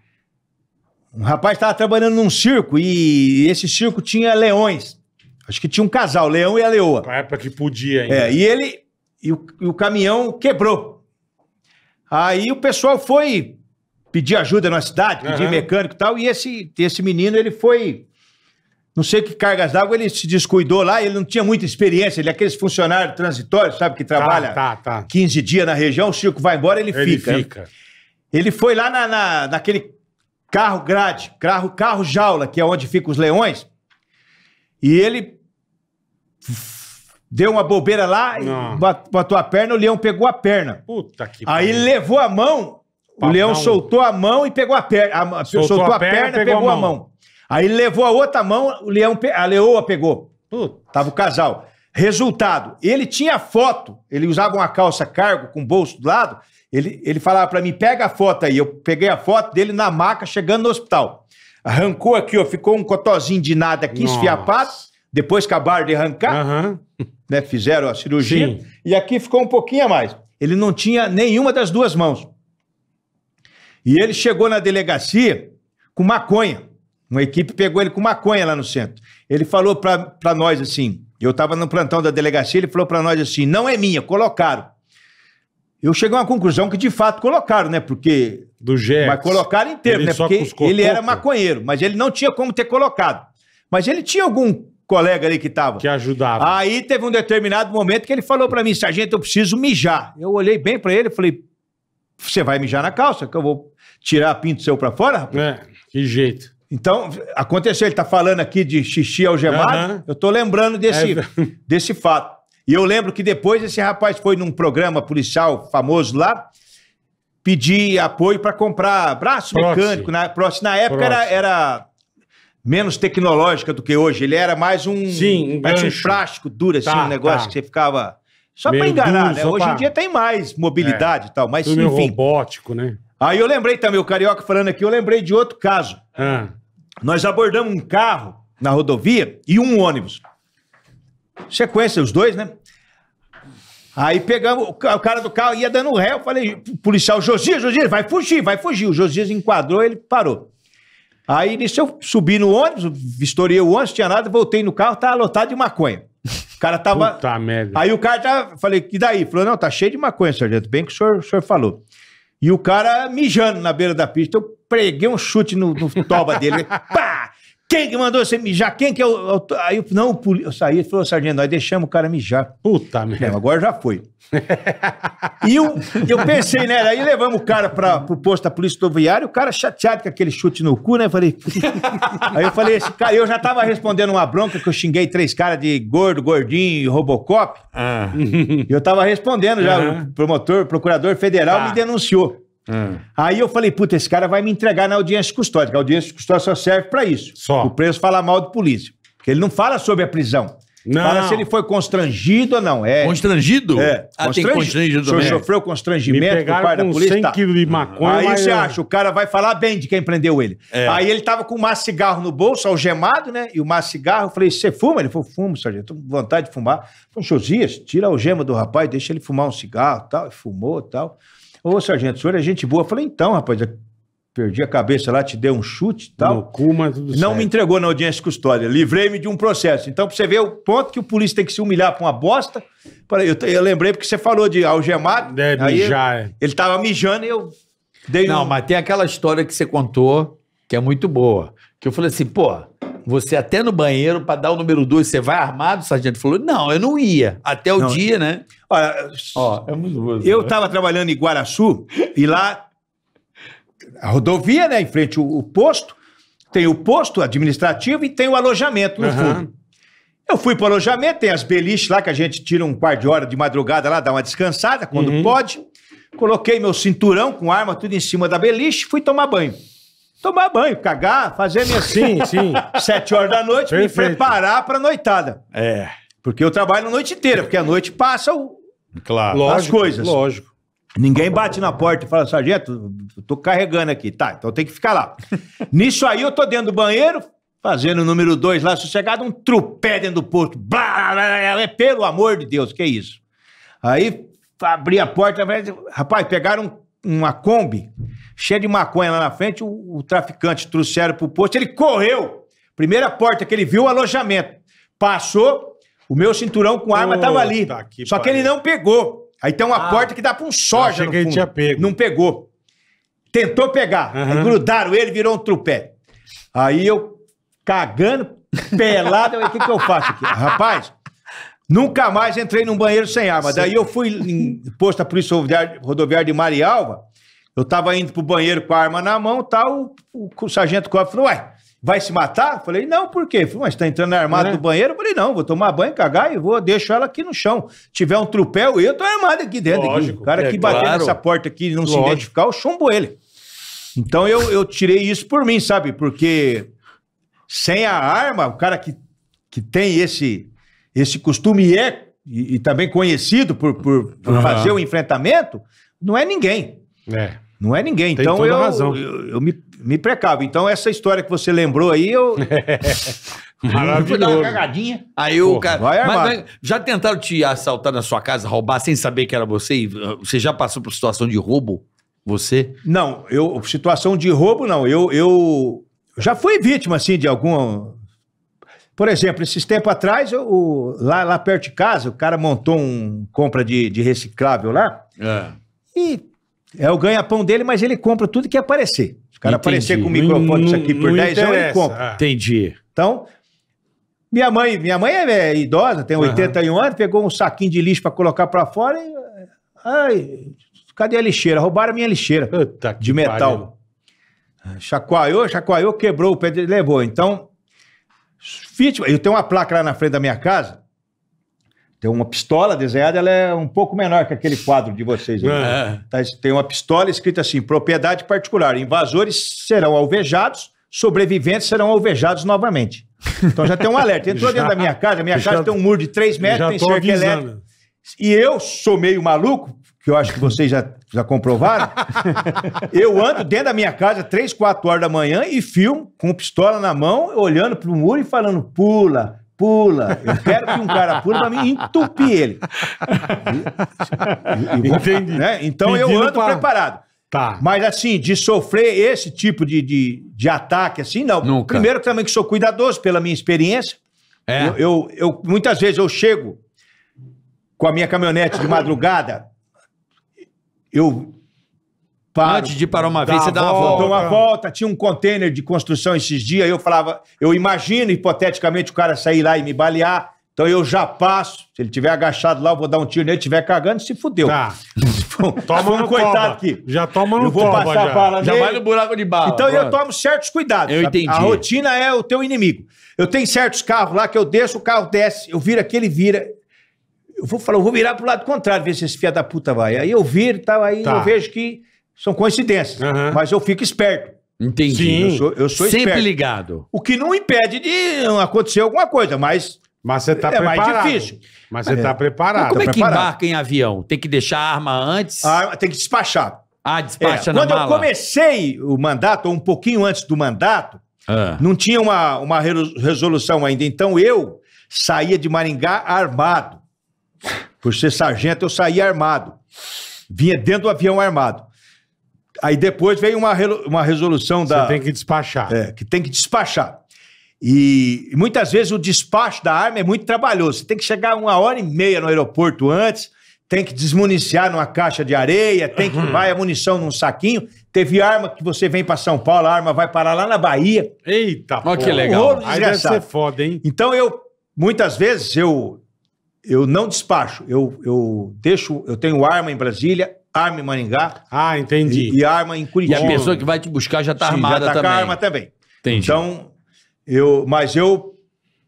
Um rapaz estava trabalhando num circo e esse circo tinha leões. Acho que tinha um casal, o leão e a leoa. Na época que podia ainda. É, e ele. E o, e o caminhão quebrou. Aí o pessoal foi pedir ajuda na cidade, pedir uhum. mecânico e tal. E esse, esse menino, ele foi. Não sei que cargas d'água, ele se descuidou lá, ele não tinha muita experiência, ele é aqueles funcionários transitórios, sabe, que tá, trabalha tá, tá, tá. 15 dias na região, o circo vai embora, ele, ele fica. Né? fica. Ele foi lá na, na, naquele carro grade, carro, carro jaula, que é onde ficam os leões, e ele deu uma bobeira lá, não. botou a perna, o leão pegou a perna. Puta que Aí pariu. levou a mão o leão soltou a mão e pegou a perna. A, soltou, soltou, a, a perna, perna, pegou, pegou a, mão. a mão. Aí levou a outra mão, o leão, a leoa pegou. Puta. Tava o casal. Resultado, ele tinha foto, ele usava uma calça cargo com bolso do lado, ele, ele falava para mim, pega a foto aí. Eu peguei a foto dele na maca, chegando no hospital. Arrancou aqui, ó, ficou um cotozinho de nada aqui, Nossa. esfiapado, depois acabaram de arrancar, uhum. né, fizeram a cirurgia, Sim. e aqui ficou um pouquinho a mais. Ele não tinha nenhuma das duas mãos. E ele chegou na delegacia com maconha. Uma equipe pegou ele com maconha lá no centro. Ele falou para nós assim: eu estava no plantão da delegacia, ele falou para nós assim: não é minha, colocaram. Eu cheguei a uma conclusão que de fato colocaram, né? Porque. Do jeito. Mas colocaram inteiro, né? Porque ele era maconheiro, mas ele não tinha como ter colocado. Mas ele tinha algum colega ali que estava. Que ajudava. Aí teve um determinado momento que ele falou para mim: sargento, eu preciso mijar. Eu olhei bem para ele e falei: você vai mijar na calça, que eu vou tirar pinto seu para fora, rapaz? É, que jeito. Então, aconteceu, ele está falando aqui de xixi algemado, uhum. eu estou lembrando desse, é... é. [LAUGHS] desse fato. E eu lembro que depois esse rapaz foi num programa policial famoso lá, pedir apoio para comprar braço mecânico. Na, próximo, na época era, era menos tecnológica do que hoje, ele era mais um, Sim, um, mais um plástico duro, assim, tá, um negócio tá. que você ficava... Só para enganar, duro, né? Hoje pra... em dia tem mais mobilidade é. e tal, mas enfim. robótico, né? Aí eu lembrei também, o Carioca falando aqui, eu lembrei de outro caso. Ah. Nós abordamos um carro na rodovia e um ônibus. conhece os dois, né? Aí pegamos, o cara do carro ia dando ré, eu falei, policial, Josias, Josias, vai fugir, vai fugir. O Josias enquadrou, ele parou. Aí nisso eu subi no ônibus, vistoriei o ônibus, tinha nada, voltei no carro, tava lotado de maconha. O cara tava. Puta merda. Aí o cara já. Falei, e daí? Falou, não, tá cheio de maconha, sargento, bem que o senhor, o senhor falou. E o cara mijando na beira da pista. Eu preguei um chute no, no toba dele. [LAUGHS] Pá! Quem que mandou você mijar? Quem que é o. o aí eu, não, o eu saí e falou, sargento, nós deixamos o cara mijar. Puta merda. Não, agora já foi. [LAUGHS] e eu, eu pensei, né? Aí levamos o cara para pro posto da polícia rodoviária, o cara chateado com aquele chute no cu, né? Eu falei. [LAUGHS] aí eu falei, esse cara, eu já tava respondendo uma bronca que eu xinguei três caras de gordo, gordinho e Robocop. Ah. Eu tava respondendo já. Uhum. O promotor, procurador federal tá. me denunciou. Hum. Aí eu falei, puta, esse cara vai me entregar na audiência custódia, a audiência custódia só serve para isso. Só. O preso fala mal do polícia. Porque ele não fala sobre a prisão. Não. Fala se ele foi constrangido ou não. É. Constrangido? É. Ah, tem constrangido também. O senhor sofreu constrangimento por parte da polícia? 100 quilos de tá. maconha. Aí você eu... acha, o cara vai falar bem de quem prendeu ele. É. Aí ele tava com um maço cigarro no bolso, algemado, né? E o maço cigarro, eu falei, você fuma? Ele falou, fumo, sargento, tô com vontade de fumar. Eu falei, Josias, tira a algema do rapaz, deixa ele fumar um cigarro tal. E fumou tal. Ô, sargento, o senhor é gente boa. Eu falei, então, rapaz, perdi a cabeça lá, te dei um chute e tal. No cu, mas tudo Não certo. me entregou na audiência de custódia. Livrei-me de um processo. Então, pra você ver o ponto que o polícia tem que se humilhar pra uma bosta. Eu, eu lembrei porque você falou de algemado. É, aí mijar. Ele, ele tava mijando e eu dei Não, um... mas tem aquela história que você contou, que é muito boa. Que eu falei assim, pô você até no banheiro, para dar o número 2, você vai armado? O sargento falou: não, eu não ia. Até o não. dia, né? Olha, Ó, é muito bom, eu estava né? trabalhando em Guaraçu e lá, a rodovia, né, em frente o, o, posto, tem o posto administrativo e tem o alojamento no uhum. fundo. Eu fui para o alojamento, tem as beliches lá que a gente tira um par de hora de madrugada lá, dá uma descansada quando uhum. pode. Coloquei meu cinturão com arma tudo em cima da beliche, fui tomar banho. Tomar banho, cagar, fazer minha sim, sim. sete horas da noite, me preparar pra noitada. É. Porque eu trabalho a noite inteira, porque a noite passa o- Claro. as coisas. Lógico. Ninguém bate na porta e fala, sargento, eu tô carregando aqui. Tá, então tem que ficar lá. [LAUGHS] Nisso aí eu tô dentro do banheiro, fazendo o número dois lá, sossegado, um trupé dentro do porto. Blá, blá, blá, blá, pelo amor de Deus, que isso? Aí abri a porta, mas, rapaz, pegaram uma Kombi cheio de maconha lá na frente, o, o traficante trouxeram pro posto, ele correu. Primeira porta que ele viu, o alojamento. Passou, o meu cinturão com arma estava ali. Que só pariu. que ele não pegou. Aí tem uma ah, porta que dá para um soja no fundo. Ele tinha pego. Não pegou. Tentou pegar. Uhum. Aí grudaram ele, virou um trupé. Aí eu, cagando, pelado, o que, que eu faço aqui? [LAUGHS] Rapaz, nunca mais entrei num banheiro sem arma. Sim. Daí eu fui em posto da Polícia Rodoviária de Marialva, eu tava indo pro banheiro com a arma na mão, tá, o, o, o sargento Cobb falou, ué, vai se matar? Eu falei, não, por quê? Ele mas tá entrando armado é. banheiro? Eu falei, não, vou tomar banho, cagar e vou, deixo ela aqui no chão. Se tiver um trupel, eu tô armado aqui dentro. Lógico, aqui. O cara é, que bateu claro. nessa porta aqui e não Lógico. se identificar, eu chumbo ele. Então eu, eu tirei isso por mim, sabe? Porque sem a arma, o cara que, que tem esse, esse costume é, e, e também conhecido por, por, por uhum. fazer o enfrentamento, não é ninguém. É. Não é ninguém. então eu, eu, eu, eu me, me precavo. Então essa história que você lembrou aí, eu. [LAUGHS] Maravilhoso. Dar uma cagadinha. Aí o cara. Mas, mas, já tentaram te assaltar na sua casa, roubar sem saber que era você? Ah, você já passou por situação de roubo? Você? Não, eu. Situação de roubo, não. Eu, eu já fui vítima, assim, de alguma Por exemplo, esses tempos atrás, eu- o- lá, lá perto de casa, o cara montou um compra de, de reciclável lá É. e é o ganha-pão dele, mas ele compra tudo que aparecer. Se o cara Entendi. aparecer com o microfone isso aqui por 10 anos, ele compra. Ah. Entendi. Então, minha mãe, minha mãe é idosa, tem 81 uhum. anos, pegou um saquinho de lixo para colocar para fora e. Ai, cadê a lixeira? Roubaram a minha lixeira de metal. Pariu. Chacoalhou, chacoalhou, quebrou o pé, levou. Então, Fitman, eu tenho uma placa lá na frente da minha casa tem uma pistola desenhada, ela é um pouco menor que aquele quadro de vocês. Aí, é. tá, tem uma pistola escrita assim: propriedade particular. Invasores serão alvejados, sobreviventes serão alvejados novamente. Então já tem um alerta. Entrou já, dentro da minha casa, minha casa tem um muro de 3 metros, tem cerca elétrica. E eu sou meio maluco, que eu acho que vocês já, já comprovaram. [LAUGHS] eu ando dentro da minha casa 3, 4 horas da manhã e filmo com pistola na mão, olhando para o muro e falando: pula, pula. Eu quero que um cara pule pra mim entupir ele. E, e, e vou, Entendi. Né? Então Pedindo eu ando pra... preparado. Tá. Mas assim, de sofrer esse tipo de, de, de ataque, assim, não. Nunca. Primeiro também que sou cuidadoso pela minha experiência. É. Eu, eu, eu, muitas vezes eu chego com a minha caminhonete de madrugada, eu Paro. Antes de parar uma vez, dá você dá uma volta. Dá uma volta. Tinha um container de construção esses dias. Eu falava, eu imagino hipoteticamente o cara sair lá e me balear. Então eu já passo. Se ele tiver agachado lá, eu vou dar um tiro nele. tiver cagando, se fudeu. Tá. [LAUGHS] toma um no coitado aqui. Já toma no eu vou passar já. Bala já vai no buraco de bala. Então agora. eu tomo certos cuidados. Eu entendi. A rotina é o teu inimigo. Eu tenho certos carros lá que eu desço, o carro desce. Eu viro aquele vira eu vou falar, eu vou virar pro lado contrário, ver se esse filho da puta vai. Aí eu viro e tal, aí tá. eu vejo que são coincidências, mas eu fico esperto. Entendi. Sim. Eu sou, eu sou Sempre esperto. ligado. O que não impede de acontecer alguma coisa, mas Mas você tá É mais preparado. difícil. Mas você é. tá Mas preparado. como é que embarca em avião? Tem que deixar a arma antes? Ah, tem que despachar. Ah, É, despacha na quando eu comecei o mandato, ou um pouquinho antes do mandato, Ah. não tinha uma, uma resolução ainda. Então eu saía de Maringá armado. Por ser sargento, eu saía armado. Vinha dentro do avião armado. Aí depois veio uma, uma resolução da. Você tem que despachar. É, que tem que despachar. E, muitas vezes o despacho da arma é muito trabalhoso. Você tem que chegar uma hora e meia no aeroporto antes, tem que desmuniciar numa caixa de areia, tem que uhum. vai a munição num saquinho. Teve arma que você vem para São Paulo, a arma vai parar lá na Bahia. Eita, Olha que legal. Um Aí deve ser foda, hein? Então eu, muitas vezes, eu eu não despacho. Eu, eu deixo, eu tenho arma em Brasília, arma em Maringá. Ah, entendi. E, e arma em Curitiba. E a pessoa que vai te buscar já tá Sim, armada já tá também. Com a arma também. Entendi. Então, eu, mas eu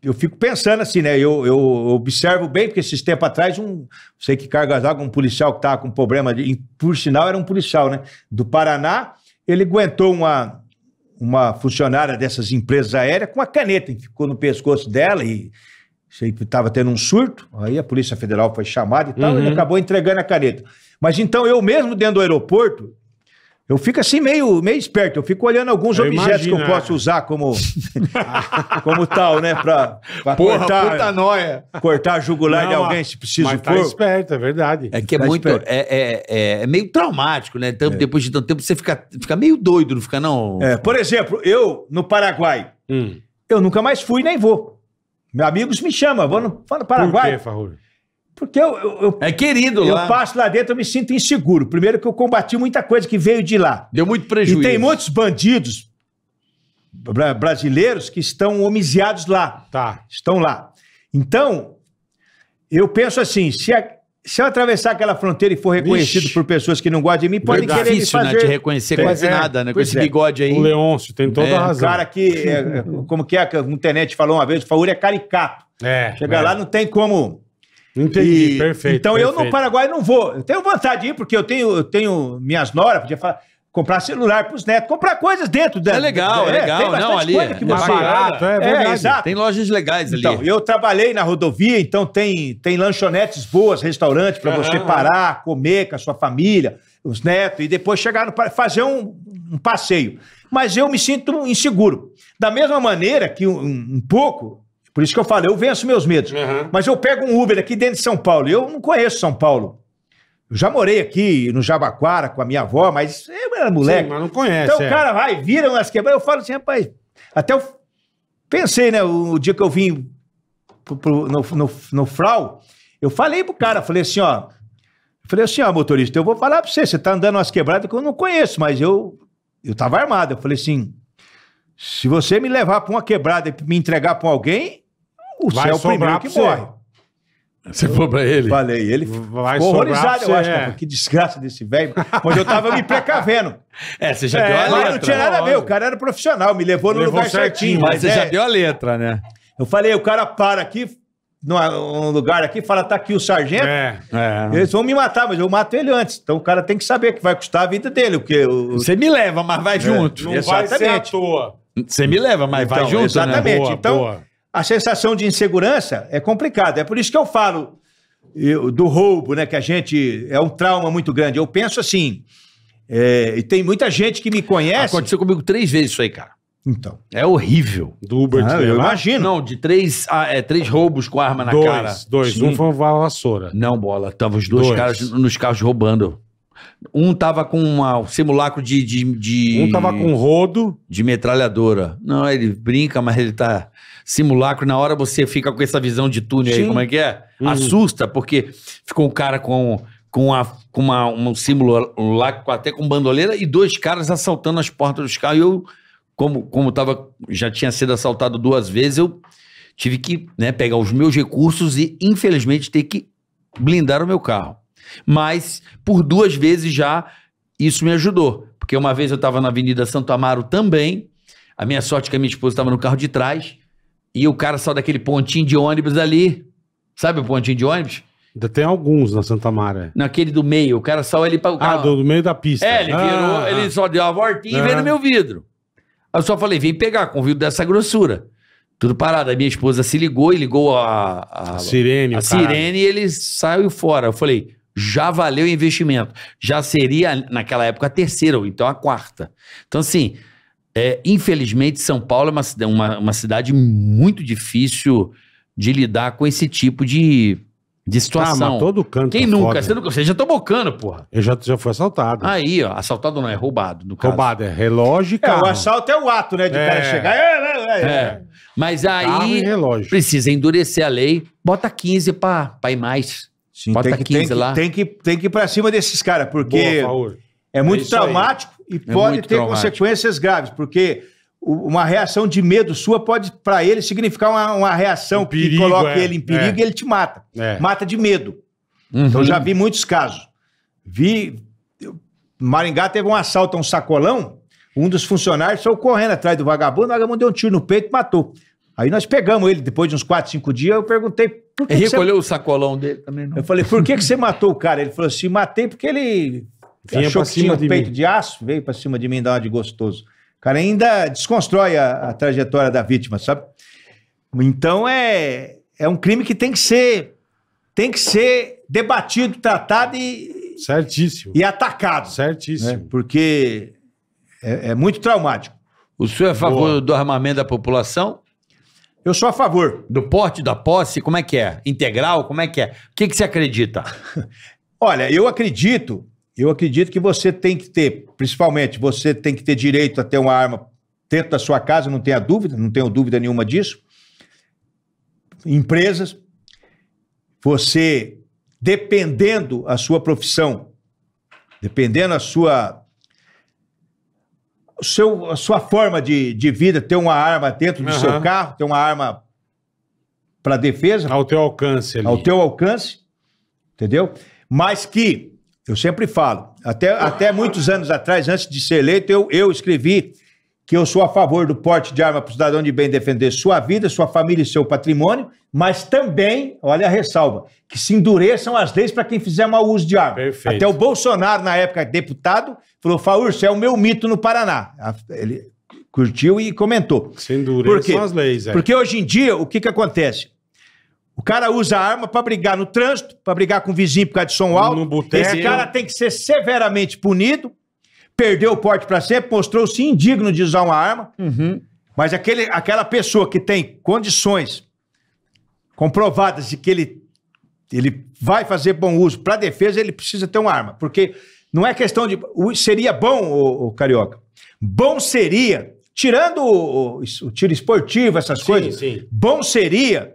eu fico pensando assim, né? Eu, eu observo bem, porque esses tempos atrás, um, sei que cargas água, um policial que estava com problema, de, por sinal era um policial, né? Do Paraná, ele aguentou uma, uma funcionária dessas empresas aéreas com uma caneta, que ficou no pescoço dela e estava tendo um surto, aí a Polícia Federal foi chamada e tal, uhum. e acabou entregando a caneta. Mas então eu mesmo dentro do aeroporto, eu fico assim meio, meio esperto, eu fico olhando alguns eu objetos imagino, que eu né? posso usar como, [LAUGHS] como tal, né? para cortar, puta noia. cortar a jugular Não, de alguém se preciso mas tá esperto, é verdade. É que é tá muito. É, é, é, é, meio traumático, né? Tanto, é. Depois de tanto tempo você fica, fica meio doido, não fica, não? É, por exemplo, eu no Paraguai, hum. eu nunca mais fui nem vou. Meus amigos me chamam, vou no, vou no Paraguai. Por quê, Farrulho? Porque eu, eu, eu, É querido lá. Eu passo lá dentro, eu me sinto inseguro. Primeiro que eu combati muita coisa que veio de lá. Deu muito prejuízo. E tem muitos bandidos bra brasileiros que estão homiziados lá. Tá. Estão lá. Então, eu penso assim, se a, se eu atravessar aquela fronteira e for reconhecido Vixe. por pessoas que não gostam de mim, pode Verdade. querer difícil, me fazer... né? De reconhecer quase é, nada, né? Com esse é. bigode aí. O Leôncio tem toda é, a razão. cara que, é, é como que é, o internet falou uma vez, o Fauri é caricato. É. Chegar é. lá não tem como... Entendi, e, perfeito. Então perfeito. eu no Paraguai não vou. Eu tenho vontade de ir, porque eu tenho, eu tenho minhas noras, podia falar comprar celular para os netos, comprar coisas dentro da. É legal, é, é, legal. Tem bastante não, ali coisa é que é, barato, é, é, exato. Tem lojas legais ali. Então, eu trabalhei na rodovia, então tem, tem lanchonetes boas, restaurantes para você parar, comer com a sua família, os netos, e depois chegar para fazer um, um, passeio. Mas eu me sinto inseguro. Da mesma maneira que um, um pouco. Por isso que eu falo, eu venço meus medos. Uhum. Mas eu pego um Uber aqui dentro de São Paulo. Eu não conheço São Paulo. Eu já morei aqui no Jabaquara com a minha avó, mas é era moleque. Sim, mas não conhece. Então é. o cara vai, vira umas quebradas. Eu falo assim, rapaz. Até eu pensei, né? O dia que eu vim pro, pro, no, no, no Frau, eu falei pro cara, falei assim, ó. Falei assim, ó, motorista, eu vou falar pra você, você tá andando umas quebradas que eu não conheço, mas eu, eu tava armado. Eu falei assim, se você me levar pra uma quebrada e me entregar pra alguém, o vai céu é primeiro que morre. Você falou pra ele? Falei, ele Vai ficou horrorizado, eu acho. É. Que desgraça desse velho. Quando eu tava me precavendo. É, você já é, deu a letra. Não tinha né? nada a ver, o cara era profissional, me levou no levou lugar certinho. Mas, mas você é... já deu a letra, né? Eu falei, o cara para aqui, num lugar aqui, fala, tá aqui o sargento. É, é. Eles vão me matar, mas eu mato ele antes. Então o cara tem que saber que vai custar a vida dele. Porque o... Você me leva, mas vai é, junto. Não Exatamente. vai ser à toa. Você me leva, mas então, vai junto, né? Exatamente. Né? então, boa a sensação de insegurança é complicada. É por isso que eu falo eu, do roubo, né? Que a gente. É um trauma muito grande. Eu penso assim. É, e tem muita gente que me conhece. Aconteceu comigo três vezes isso aí, cara. Então. É horrível. Do Uber ah, de eu imagino. Não, de três, ah, é, três roubos com arma dois, na cara. Dois. Sim. Um foi uma vassoura. Não, bola. Estavam os dois, dois. caras nos carros roubando. Um tava com uma, um simulacro de, de, de, Um tava com rodo. De metralhadora. Não, ele brinca, mas ele tá simulacro, na hora você fica com essa visão de túnel Sim. aí, como é que é? Uhum. Assusta, porque ficou um cara com, com, a, com uma, um simulacro até com bandoleira e dois caras assaltando as portas dos carros. E eu, como, como tava, já tinha sido assaltado duas vezes, eu tive que né, pegar os meus recursos e, infelizmente, ter que blindar o meu carro. Mas, por duas vezes já, isso me ajudou. Porque uma vez eu estava na Avenida Santo Amaro também. A minha sorte é que a minha esposa estava no carro de trás. E o cara só daquele pontinho de ônibus ali. Sabe o pontinho de ônibus? Ainda tem alguns na Santa Mara. É. Naquele do meio, o cara só ele para o carro. Ah, do, do, meio da pista. É, ele ah. virou, ah, ele só deu uma voltinha e veio no é. meu vidro. Aí eu só falei, vem pegar com o vidro dessa grossura. Tudo parado. A minha esposa se ligou e ligou a, a, a sirene. A sirene e ele saiu fora. Eu falei, já valeu o investimento. Já seria, naquela época, a terceira, ou então a quarta. Então, assim, é, infelizmente, São Paulo é uma, uma, uma, cidade muito difícil de lidar com esse tipo de, de situação. Ah, mas todo canto Quem tá nunca? Você, você, já tomou cano, porra. Eu já, já fui assaltado. Aí, ó, assaltado não é roubado, no caso. Roubado é relógio e carro. É, o assalto é o ato, né, de é. cara chegar... É, né, é, é. é. Mas aí precisa endurecer a lei, bota 15 pra, pra ir mais. Sim, bota tem que, 15 tem que, lá. Tem que, tem que ir pra cima desses caras, porque Boa, é muito é traumático. Aí. E é pode ter traumático. consequências graves, porque uma reação de medo sua pode, para ele, significar uma, uma reação um perigo, que coloca é, ele em perigo é. e ele te mata. É. Mata de medo. Uhum. Então já vi muitos casos. Vi. Maringá teve um assalto a um sacolão, um dos funcionários saiu correndo atrás do vagabundo, o vagabundo deu um tiro no peito e matou. Aí nós pegamos ele depois de uns 4, 5 dias, eu perguntei. Por que ele é recolheu você... o sacolão dele também, não. Eu falei, por que, que você matou o cara? Ele falou assim: matei porque ele Vinha achou cima tinha peito mim. de aço, veio para cima de mim dar uma de gostoso. O cara ainda desconstrói a, a trajetória da vítima, sabe? Então é, é um crime que tem que ser tem que ser debatido, tratado e certíssimo e atacado, né? certíssimo, né? porque é, é, muito traumático. O senhor é a favor Boa. do armamento da população? Eu sou a favor. Do porte, da posse, como é que é? Integral, como é que é? O que, que você acredita? [LAUGHS] Olha, eu acredito eu acredito que você tem que ter, principalmente, você tem que ter direito a ter uma arma dentro da sua casa, não tenha dúvida, não tenho dúvida nenhuma disso. Empresas, você, dependendo a sua profissão, dependendo a sua seu, a sua forma de, de vida, ter uma arma dentro do uhum. seu carro, ter uma arma para defesa. Ao teu alcance ali. Ao teu alcance, entendeu? Mas que eu sempre falo, até, até muitos anos atrás, antes de ser eleito, eu, eu escrevi que eu sou a favor do porte de arma para o cidadão de bem defender sua vida, sua família e seu patrimônio, mas também, olha a ressalva, que se endureçam as leis para quem fizer mau uso de arma. Perfeito. Até o Bolsonaro, na época deputado, falou: Faur, você é o meu mito no Paraná. Ah, ele curtiu e comentou. Se endureçam as leis. É. Porque hoje em dia, o que, que acontece? O cara usa a arma para brigar no trânsito, para brigar com o vizinho por causa de som alto. No Esse cara tem que ser severamente punido. Perdeu o porte para sempre, mostrou-se indigno de usar uma arma. Uhum. Mas aquele, aquela pessoa que tem condições comprovadas de que ele, ele vai fazer bom uso para defesa, ele precisa ter uma arma. Porque não é questão de. Seria bom, o, o Carioca. Bom seria, tirando o, o, o tiro esportivo, essas sim, coisas, sim. bom seria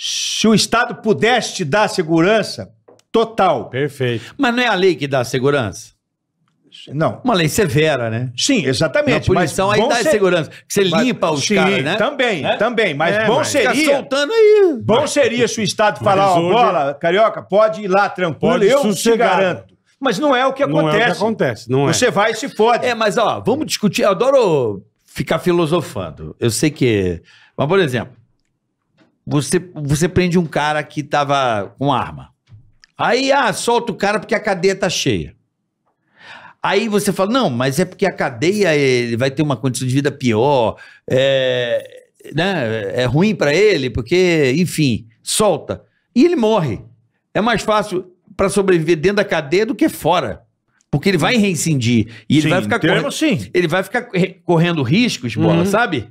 se o Estado pudesse te dar segurança total. Perfeito. Mas não é a lei que dá segurança? Não. Uma lei severa, né? Sim, exatamente. Na punição mas aí dá ser... segurança. Que você mas, limpa os caras, né? Também, é? também. Mas é, bom mas seria. soltando aí. Bom seria se o Estado falar, ó, bola, carioca, pode ir lá tranquilo, eu te garanto. Mas não é o que acontece. Não é o que acontece, não é. Você vai e se fode. É, mas ó, vamos discutir. Eu adoro ficar filosofando. Eu sei que. Mas, por exemplo, você, você prende um cara que tava com arma. Aí, ah, solta o cara porque a cadeia tá cheia. Aí você fala, não, mas é porque a cadeia ele vai ter uma condição de vida pior, é, né, é ruim para ele, porque, enfim, solta. E ele morre. É mais fácil para sobreviver dentro da cadeia do que fora. Porque ele vai reincindir. E ele sim, vai ficar correndo. Sim. Ele vai ficar correndo riscos, bola, uhum. sabe?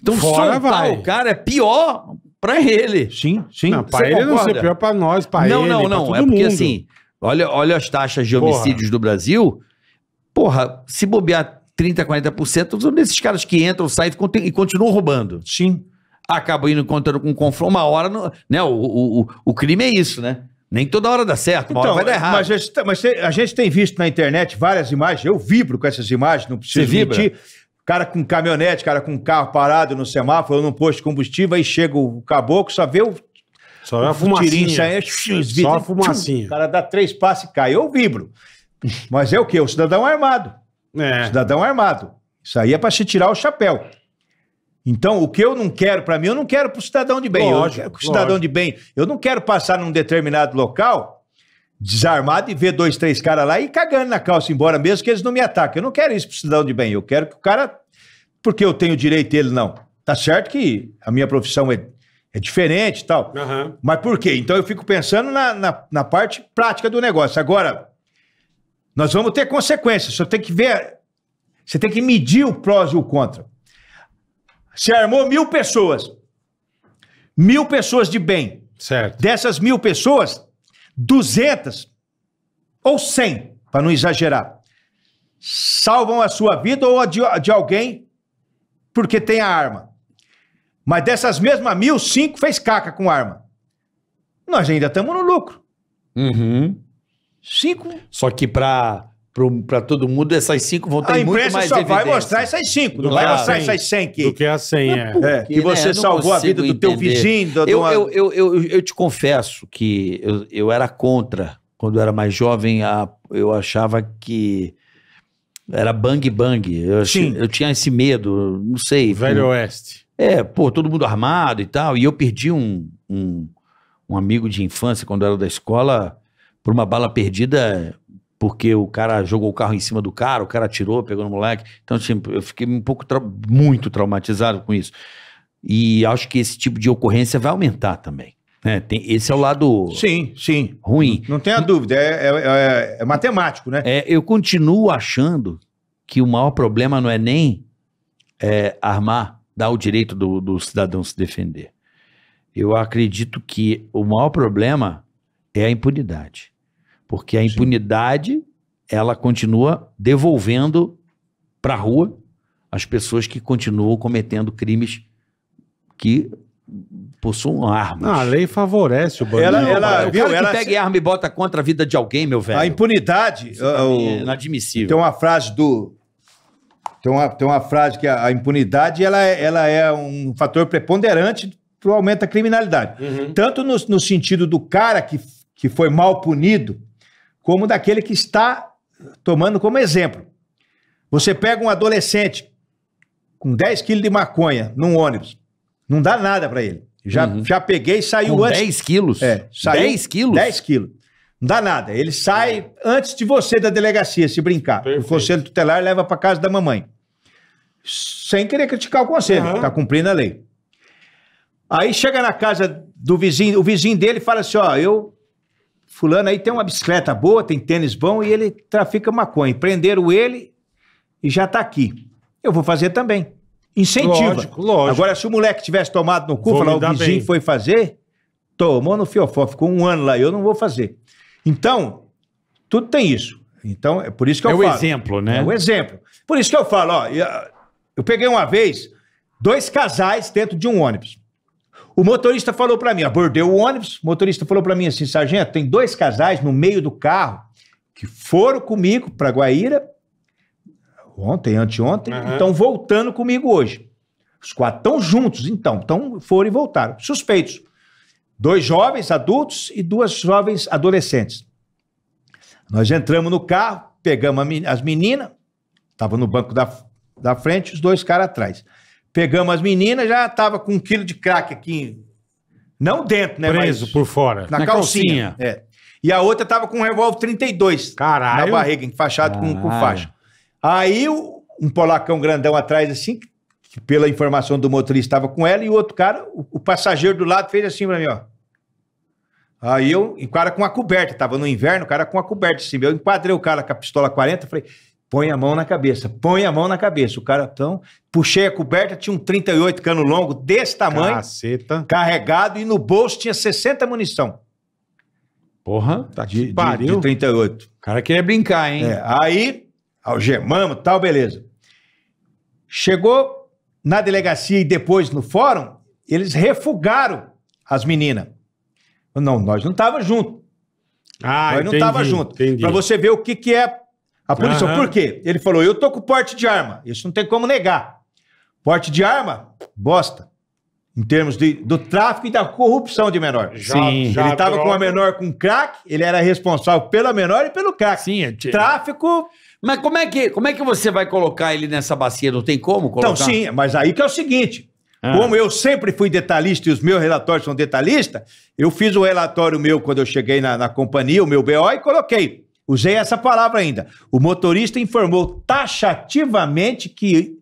Então, Fora soltar vai. o cara é pior Pra ele. Sim, sim. Não, pra ele concorda? não ser pior pra nós, pra não, ele. Não, não, não. É porque mundo. assim, olha, olha as taxas de porra. homicídios do Brasil. Porra, se bobear 30%, 40%, são desses caras que entram, saem e continuam roubando. Sim. Acabam indo encontrando com um confronto. Uma hora, né? O, o, o crime é isso, né? Nem toda hora dá certo, uma então, hora vai dar errado. Mas, a gente, tá, mas a gente tem visto na internet várias imagens, eu vibro com essas imagens, não preciso Você vibra? mentir. Vibra? cara com caminhonete, cara com carro parado no semáforo, no posto de combustível, aí chega o caboclo, só vê o. Só o a fumacinha. só a fumacinha. O cara dá três passos e cai. Eu vibro. Mas é o quê? O cidadão armado. É. cidadão armado. Isso aí é para se tirar o chapéu. Então, o que eu não quero para mim, eu não quero pro cidadão de bem. Lógico, eu quero cidadão lógico. de bem. Eu não quero passar num determinado local desarmado e ver dois, três caras lá e cagando na calça embora, mesmo que eles não me ataquem. Eu não quero isso pro cidadão de bem. Eu quero que o cara. Porque eu tenho direito dele, não. Tá certo que a minha profissão é, é diferente e tal. Uhum. Mas por quê? Então eu fico pensando na, na, na, parte prática do negócio. Agora, nós vamos ter consequências. Você tem que ver. Você tem que medir o prós e o contra. Você armou mil pessoas. Mil pessoas de bem. Certo. Dessas mil pessoas, 200 ou 100, para não exagerar, salvam a sua vida ou a de, de alguém porque tem a arma. Mas dessas mesmas mil, cinco fez caca com arma. Nós ainda estamos no lucro. Uhum. Cinco. Só que para para todo mundo, essas cinco vão ter muito mais A imprensa só evidência. vai mostrar essas cinco, não vai mostrar essas cem que... Do que a cem, é. Porque, é. que você né? salvou a vida entender. do teu vizinho. eu, uma... eu, eu, eu, eu, te confesso que eu, eu era contra, quando eu era mais jovem, a, eu achava que era bang bang. Eu, sim. eu tinha esse medo, não sei. Velho Oeste. É, pô, todo mundo armado e tal, e eu perdi um, um, um amigo de infância, quando eu era da escola, por uma bala perdida porque o cara jogou o carro em cima do cara, o cara atirou, pegou no moleque. Então, tipo, eu fiquei um pouco, tra muito traumatizado com isso. E acho que esse tipo de ocorrência vai aumentar também. É, tem, esse é o lado sim, sim. ruim. Não, não tenha dúvida, é, é, é, é matemático, né? É, eu continuo achando que o maior problema não é nem é, armar, dar o direito do, do, cidadão se defender. Eu acredito que o maior problema é a impunidade. Porque a impunidade, Sim. ela continua devolvendo para a rua as pessoas que continuam cometendo crimes que possuam armas. Não, ah, a lei favorece o bandido. Ela, ela, o viu, cara ela... que pega arma e bota contra a vida de alguém, meu velho. A impunidade... Ah, o... É inadmissível. Tem uma frase do... Tem uma, tem uma frase que a, a impunidade ela é, ela é um fator preponderante para o aumento da criminalidade. Uhum. Tanto no, no sentido do cara que, que foi mal punido, como daquele que está tomando como exemplo. Você pega um adolescente com 10 quilos de maconha num ônibus, não dá nada para ele. Já, uhum. já peguei e saiu com antes. 10 quilos? É, saiu 10 quilos? 10 quilos. Não dá nada. Ele sai é. antes de você da delegacia, se brincar. Perfeito. O conselho tutelar leva para casa da mamãe. Sem querer criticar o conselho, uhum. tá cumprindo a lei. Aí chega na casa do vizinho, o vizinho dele fala assim: ó, eu fulano aí tem uma bicicleta boa, tem tênis bom e ele trafica maconha. Prenderam ele e já está aqui. Eu vou fazer também. Incentiva. Lógico, lógico. Agora, se o moleque tivesse tomado no cu, falar, o vizinho bem. foi fazer, tomou no fiofó, ficou um ano lá, eu não vou fazer. Então, tudo tem isso. Então, é por isso que eu é falo. É o exemplo, né? É o exemplo. Por isso que eu falo, ó, ah, eu peguei uma vez dois casais dentro de um ônibus. O motorista falou para mim, abordei o ônibus, o motorista falou para mim assim, sargento, tem dois casais no meio do carro que foram comigo para Guaíra ontem, anteontem, uhum. estão voltando comigo hoje. Os quatro estão juntos, então, então foram e voltaram. Suspeitos. Dois jovens adultos e duas jovens adolescentes. Nós entramos no carro, pegamos as meninas, estavam no banco da, da frente, os dois caras atrás. Pegamos as meninas, já tava com um quilo de crack aqui. Não dentro, né? Preso mas por fora. Na, na calcinha. calcinha. É. E a outra tava com um revólver 32. Caralho. Na barriga, enfaixado com, com faixa. Aí um polacão grandão atrás, assim, que pela informação do motorista estava com ela, e o outro cara, o, o passageiro do lado, fez assim pra mim, ó. Aí eu, o cara com a coberta, tava no inverno, o cara com a coberta assim, eu enquadrei o cara com a pistola 40, falei, Põe a mão na cabeça, põe a mão na cabeça. O cara, então, puxei a coberta, tinha um 38 cano longo desse tamanho. Caceta. Carregado e no bolso tinha 60 munição. Porra, tá de, de, pariu. De, 38. O cara queria brincar, hein? É, aí, algemamos, tal, beleza. Chegou na delegacia e depois no fórum, eles refugaram as meninas. Não, nós não tava junto. Ah, nós entendi, não tava junto. Para você ver o que, que é a polícia, por quê? Ele falou, eu tô com porte de arma. Isso não tem como negar. Porte de arma, bosta. Em termos de, do tráfico e da corrupção de menor. Já- Sim. já ele tava droga. com a menor com crack, ele era responsável pela menor e pelo crack. Sim, é- Tráfico, Mas como é, que, como é que você vai colocar ele nessa bacia? Não tem como colocar? então sim, mas aí que é o seguinte. Ah. Como eu sempre fui detalhista e os meus relatórios são detalhistas, eu fiz o relatório meu quando eu cheguei na, na companhia, o meu BO, e coloquei. Usei essa palavra ainda. O motorista informou taxativamente que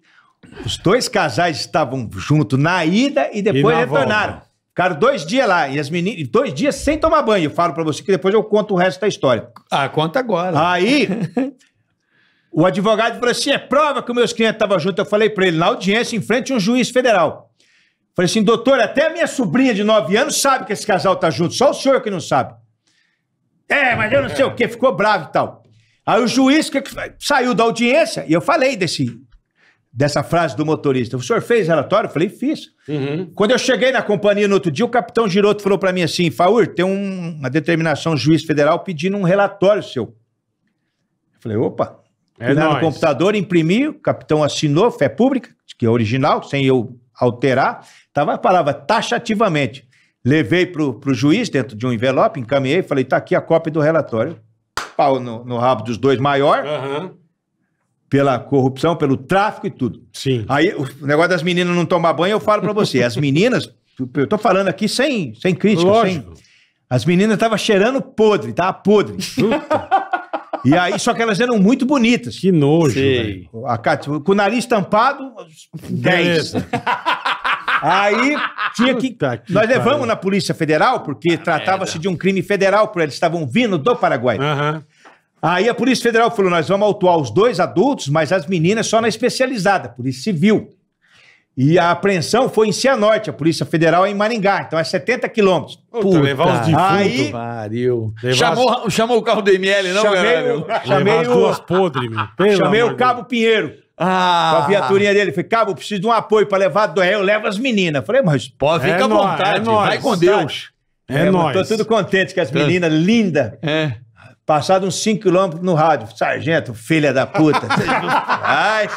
os dois casais estavam juntos na ida e depois e retornaram. Volta. Ficaram dois dias lá, e as meninas, dois dias sem tomar banho. Eu falo para você que depois eu conto o resto da história. Ah, conta agora. Aí, [LAUGHS] o advogado falou assim: é prova que meus clientes estavam juntos. Eu falei para ele, na audiência, em frente a um juiz federal. Falei assim, doutor, até a minha sobrinha de 9 anos sabe que esse casal tá junto, só o senhor que não sabe. É, mas eu não sei o quê, ficou bravo e tal. Aí o juiz que, saiu da audiência e eu falei desse, dessa frase do motorista. O senhor fez relatório? Eu falei, fiz. Uhum. Quando eu cheguei na companhia no outro dia, o capitão Giroto falou para mim assim: Faur, tem um, uma determinação juiz federal pedindo um relatório seu. Eu falei, opa. É Fui é lá no computador, imprimi, o capitão assinou, fé pública, que é original, sem eu alterar. Tava a palavra taxativamente. Levei pro juiz dentro de um envelope, encaminhei, falei, tá aqui a cópia do relatório. Pau no, no rabo dos dois maior. Uhum. Pela corrupção, pelo tráfico e tudo. Sim. Aí o negócio das meninas não tomar banho, eu falo para você. As meninas, eu tô falando aqui sem, sem crítica, sem. As meninas estavam cheirando podre, tá? podre. [LAUGHS] e aí, só que elas eram muito bonitas. Que nojo, A Cátia, com o nariz tampado, 10. [LAUGHS] Aí tinha que. Puta que nós levamos na Polícia Federal, porque ah, tratava-se de um crime federal, porque eles estavam vindo do Paraguai. Uhum. Aí a Polícia Federal falou: nós vamos autuar os dois adultos, mas as meninas só na especializada, Polícia Civil. E a apreensão foi em Cianorte, a Polícia Federal é em Maringá, então é 70 quilômetros. Puta, levar os defuntos. Aí, pariu. Chamou, chamou o carro do ML, não, chamei galera? O, chamei meu. chamei o Cabo Pinheiro. Ah. Com a viaturinha dele. Falei, cabo, preciso de um apoio pra levar do eu levo as meninas. Falei, mas pode, fica é à nóis, vontade, é nóis, vai com Deus. Tá. É, é nóis. Tô tudo contente que as é. meninas, linda. É. Passado uns 5 quilômetros no rádio. Sargento, filha da puta. [LAUGHS] Ai.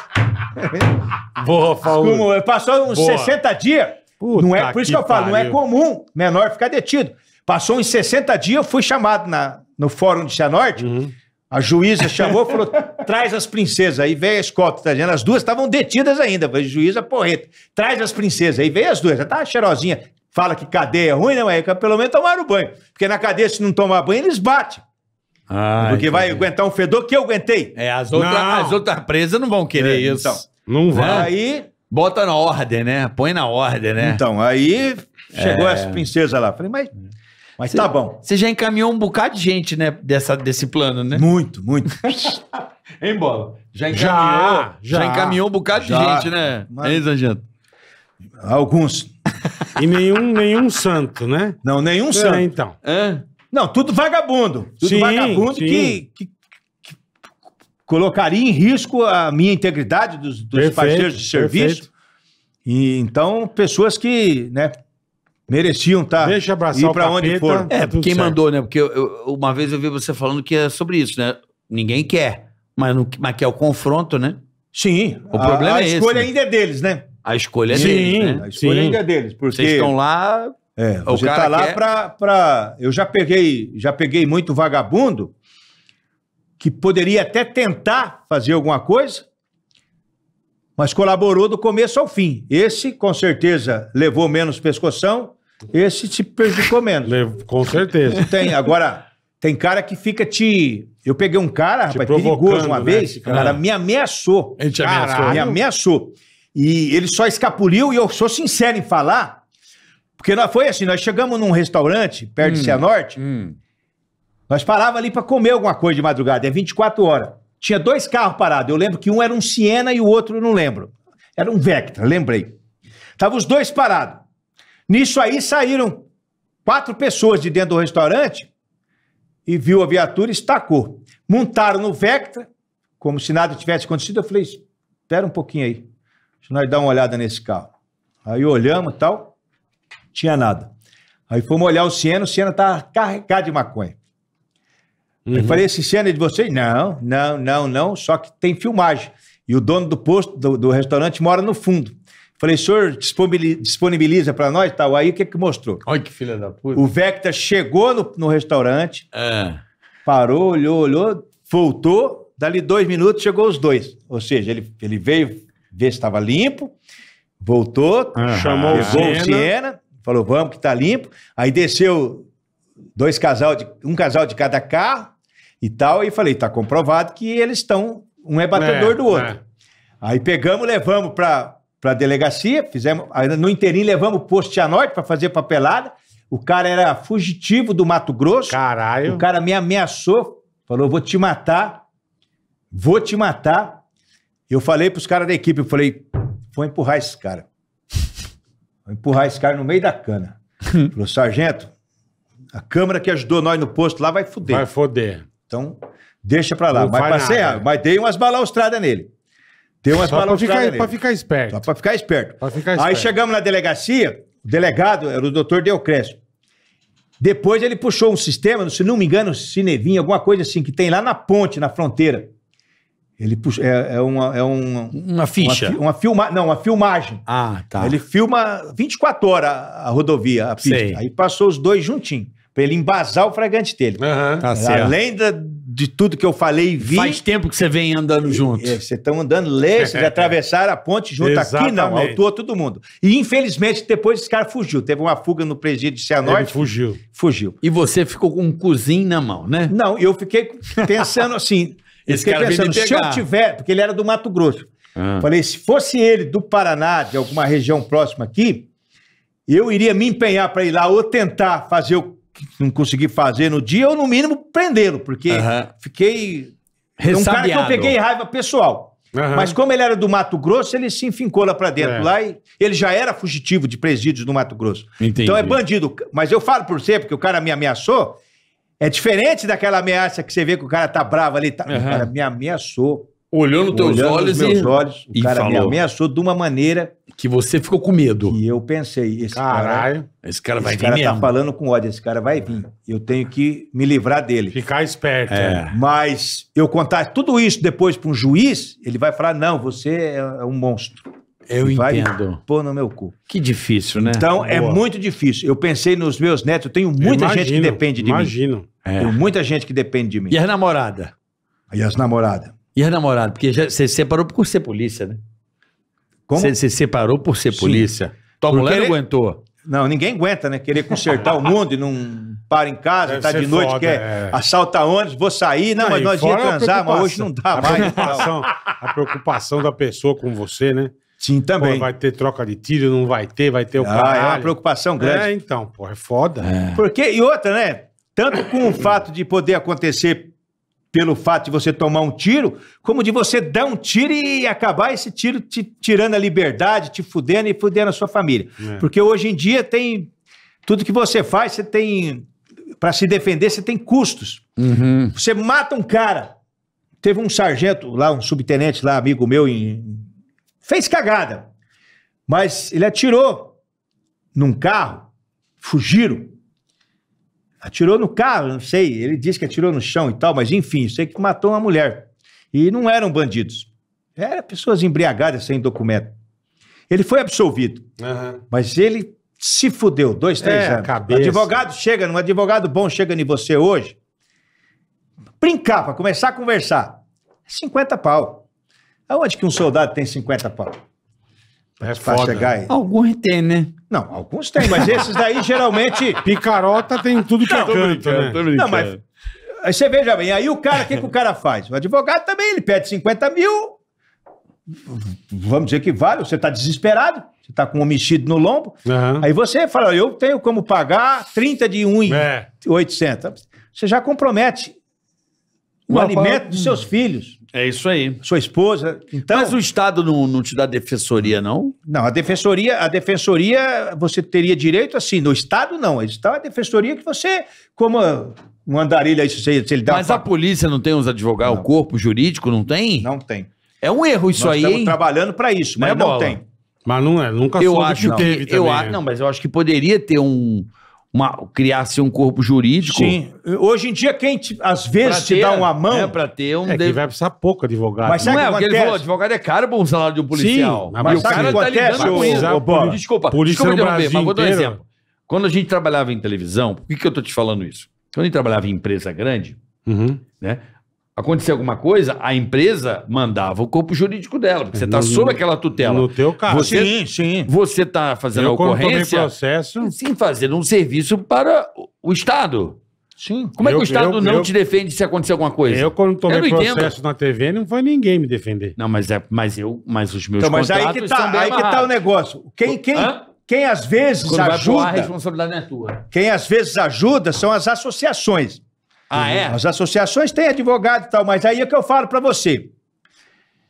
Boa, Paulo. Passou uns Boa. 60 dias. Puta não é, por isso que, que eu falo, pariu. não é comum menor ficar detido. Passou uns 60 dias, eu fui chamado na, no fórum de Cianorte. Uhum. A juíza chamou e falou: Traz as princesas. Aí veio a Scott tá dizendo? As duas estavam detidas ainda. Foi juíza porreta. Traz as princesas. Aí veio as duas. Já tá cheirosinha. Fala que cadeia é ruim, não né, é? Pelo menos tomaram banho. Porque na cadeia, se não tomar banho, eles batem. porque vai aguentar um fedor que eu aguentei. É, as outras, as outras presas não vão querer é, isso. Então, não vai. Aí. Né? Bota na ordem, né? Põe na ordem, né? Então, aí chegou é. essa princesa lá. Falei, mas. Mas tá cê, tá bom. Você já encaminhou um bocado de gente, né? Dessa, desse plano, né? Muito, muito. [LAUGHS] Hein, Bola? Já encaminhou, já, já, já encaminhou um bocado já, de gente, né? Mas... Alguns. E nenhum, nenhum santo, né? Não, nenhum é, santo. então. É? Não, tudo vagabundo. Tudo sim, vagabundo sim. Que, que, que, colocaria em risco a minha integridade dos, dos perfeito, parceiros de serviço. E, então, pessoas que, né, mereciam tá deixa abraçar para onde for é tá quem certo. mandou né porque eu, eu, uma vez eu vi você falando que é sobre isso né ninguém quer mas, no, mas que é o confronto, né? Sim. O problema a, a é A escolha né? ainda é deles, né? A escolha é sim, deles. Né? A escolha sim. ainda é deles. Porque... Vocês estão lá. É, o você cara tá lá quer... pra, pra. Eu já peguei, já peguei muito vagabundo que poderia até tentar fazer alguma coisa, mas colaborou do começo ao fim. Esse, com certeza, levou menos pescoção, esse te prejudicou menos. Levo, com certeza. Tem, agora, tem cara que fica te eu peguei um cara, Te rapaz, perigoso uma né, vez, cara ah. me ameaçou. Ele te Caralho. Me ameaçou. E ele só escapuliu, e eu sou sincero em falar, porque nós, foi assim, nós chegamos num restaurante perto hum, de Cianorte, hum. nós parávamos ali para comer alguma coisa de madrugada, é 24 horas. Tinha dois carros parados, eu lembro que um era um Siena e o outro eu não lembro. Era um Vectra, lembrei. Estavam os dois parados. Nisso aí saíram quatro pessoas de dentro do restaurante e viu a viatura e estacou. Montaram no Vectra, como se nada tivesse acontecido. Eu falei: espera um pouquinho aí, deixa nós dar uma olhada nesse carro. Aí olhamos e tal, tinha nada. Aí fomos olhar o Siena, o Siena estava tá carregado de maconha. Uhum. Eu falei, esse Siena é de vocês? Não, não, não, não, só que tem filmagem. E o dono do posto, do, do restaurante, mora no fundo. Falei, senhor disponibiliza para nós tal. Aí o que que mostrou? Olha que filha da puta. O Vecta chegou no, no restaurante, é. parou, olhou, olhou, voltou. Dali dois minutos chegou os dois. Ou seja, ele, ele veio ver se estava limpo, voltou, uhum. chamou o Siena. falou, vamos que está limpo. Aí desceu dois casal de, um casal de cada carro e tal. E falei, está comprovado que eles estão, um é batedor é, do outro. É. Aí pegamos, levamos para para a delegacia, fizemos, no inteirinho levamos o posto Norte para fazer papelada. O cara era fugitivo do Mato Grosso. Caralho. O cara me ameaçou, falou: vou te matar, vou te matar. Eu falei para os caras da equipe, eu falei, vou empurrar esse cara. Vou empurrar esse cara no meio da cana. [LAUGHS] falou, sargento, a câmara que ajudou nós no posto lá vai foder. Vai foder. Então, deixa pra lá. Não mas passei, mas dei umas balaustradas nele. Tem umas Só pra ficar, pra ficar esperto. pra ficar esperto. Aí chegamos na delegacia, o delegado era o doutor Deocrésio. Depois ele puxou um sistema, se não me engano, Cinevinha, alguma coisa assim, que tem lá na ponte, na fronteira. Ele puxa, é, é uma, é um- Uma ficha. Uma, uma filma, não, uma filmagem. Ah, tá. Ele filma 24 horas a rodovia, a pista. Sei. Aí passou os dois juntinho, pra ele embasar o fragante dele. Aham. Tá certo. Além da- de tudo que eu falei e vi. Faz tempo que você vem andando junto. É, está estão andando leste, vocês [LAUGHS] atravessaram a ponte junto aqui, não, autuou todo mundo. E infelizmente depois esse cara fugiu. Teve uma fuga no presídio de Cianorte. Ele fugiu. Fugiu. E você ficou com um cozinho na mão, né? Não, eu fiquei pensando assim. [LAUGHS] esse fiquei cara pensando, se eu tiver, porque ele era do Mato Grosso. Ah. Falei, se fosse ele do Paraná, de alguma região próxima aqui, eu iria me empenhar para ir lá ou tentar fazer o não consegui fazer no dia, ou no mínimo prendê-lo, porque uhum. fiquei. Um cara que eu peguei raiva pessoal. Uhum. Mas como ele era do Mato Grosso, ele se enfincou lá pra dentro. É. Lá e ele já era fugitivo de presídios no Mato Grosso. Entendi. Então é bandido. Mas eu falo por você, porque o cara me ameaçou. É diferente daquela ameaça que você vê que o cara tá bravo ali. Tá, uhum. O cara me ameaçou. Olhou nos teus olhos nos meus e... olhos, o e cara me ameaçou de uma maneira Que você ficou com medo. E eu pensei, esse cara, Esse cara vai esse vir cara tá falando com ódio, esse cara vai vir. Eu tenho que me livrar dele. Ficar esperto. É. Né? Mas eu contar tudo isso depois para um juiz, ele vai falar: "Não, você é um monstro". Eu E vai entendo. pôr no meu cu. Que difícil, né? Então é muito difícil. Eu pensei nos meus netos, eu tenho muita Imagino, gente que depende de mim. imagino. É. Tenho muita gente que depende de mim. E a namorada? E as namoradas? E a namorada? Porque já, você separou por ser polícia, né? Como? Você, se separou por ser Sim. polícia. Tua Porque mulher ele... aguentou. Não, ninguém aguenta, né? Querer consertar o [LAUGHS] mundo e não para em casa, Deve tá de noite, foda, quer é. assaltar ônibus, vou sair. Não, não mas nós ia transar, mas hoje não dá a mais. Preocupação, a preocupação da pessoa com você, né? Sim, também. Pô, vai ter troca de tiro, não vai ter, vai ter o ah, caralho. É uma preocupação grande. É, então, pô, é foda. É. Porque, e outra, né? Tanto com o fato de poder acontecer pelo fato de você tomar um tiro, como de você dar um tiro e acabar esse tiro te tirando a liberdade, te fudendo e fudendo a sua família. É. Porque hoje em dia tem. Tudo que você faz, você tem. Para se defender, você tem custos. Uhum. Você mata um cara. Teve um sargento lá, um subtenente lá, amigo meu, em... fez cagada. Mas ele atirou num carro, fugiram. Atirou no carro, não sei. Ele disse que atirou no chão e tal, mas enfim, sei que matou uma mulher. E não eram bandidos. Eram pessoas embriagadas sem documento. Ele foi absolvido. Uhum. Mas ele se fudeu, dois, três é, anos. Cabeça. Advogado chega, um advogado bom chega em você hoje. Brincar, para começar a conversar. 50 pau. Aonde que um soldado tem 50 pau? É pra foda. chegar né? aí. Alguns tem, né? Não, alguns têm, mas esses daí geralmente. [LAUGHS] Picarota tem tudo que é canto, né? Não, mas. Aí você veja bem, aí o cara, o que, que o cara faz? O advogado também, ele pede 50 mil, vamos dizer que vale, você está desesperado, você está com um homicídio no lombo, uhum. aí você fala, eu tenho como pagar 30 de 1,800. É. Você já compromete o Uma alimento dos seus filhos. É isso aí. Sua esposa. Então, Mas o Estado não, não te dá defensoria, não? Não, a defensoria, a defensoria você teria direito assim, no Estado não. O Estado é a defensoria que você, como um andarilho aí, se ele dá Mas uma... a polícia não tem uns advogados, o corpo jurídico não tem? Não tem. É um erro isso Nós aí. Estamos hein? trabalhando para isso, é mas não, é não tem. Mas não é, nunca eu soube acho que, teve eu também. Eu né? acho, não, mas eu acho que poderia ter um uma, criar-se um corpo jurídico. Sim. Hoje em dia, quem te, às vezes pra te ter, dá uma mão. É, pra ter um. É deve... vai precisar pouco advogado. Mas não é, porque ele falou: advogado é caro para um salário de um policial. Sim, mas, mas o cara está lidando com isso. desculpa, Polícia desculpa interromper, mas vou dar um exemplo. Quando a gente trabalhava em televisão, por que, que eu tô te falando isso? Quando a gente trabalhava em empresa grande, uhum. né? acontecer alguma coisa, a empresa mandava o corpo jurídico dela, porque você está sob aquela tutela. No teu caso, você, sim, sim. Você está fazendo eu, a ocorrência... processo... Sim, fazendo um serviço para o Estado. Sim. Como eu, é que o Estado eu, não te defende se acontecer alguma coisa? Eu, quando tomei eu processo entendo. na TV, não foi ninguém me defender. Não, mas, é, mas eu, mas os meus então, mas aí que tá, aí que está o negócio. Quem, quem, quem às vezes quando ajuda... Ar, a responsabilidade não é tua. Quem às vezes ajuda são as associações. Ah, uhum. é? As associações têm advogado e tal, mas aí é o que eu falo para você.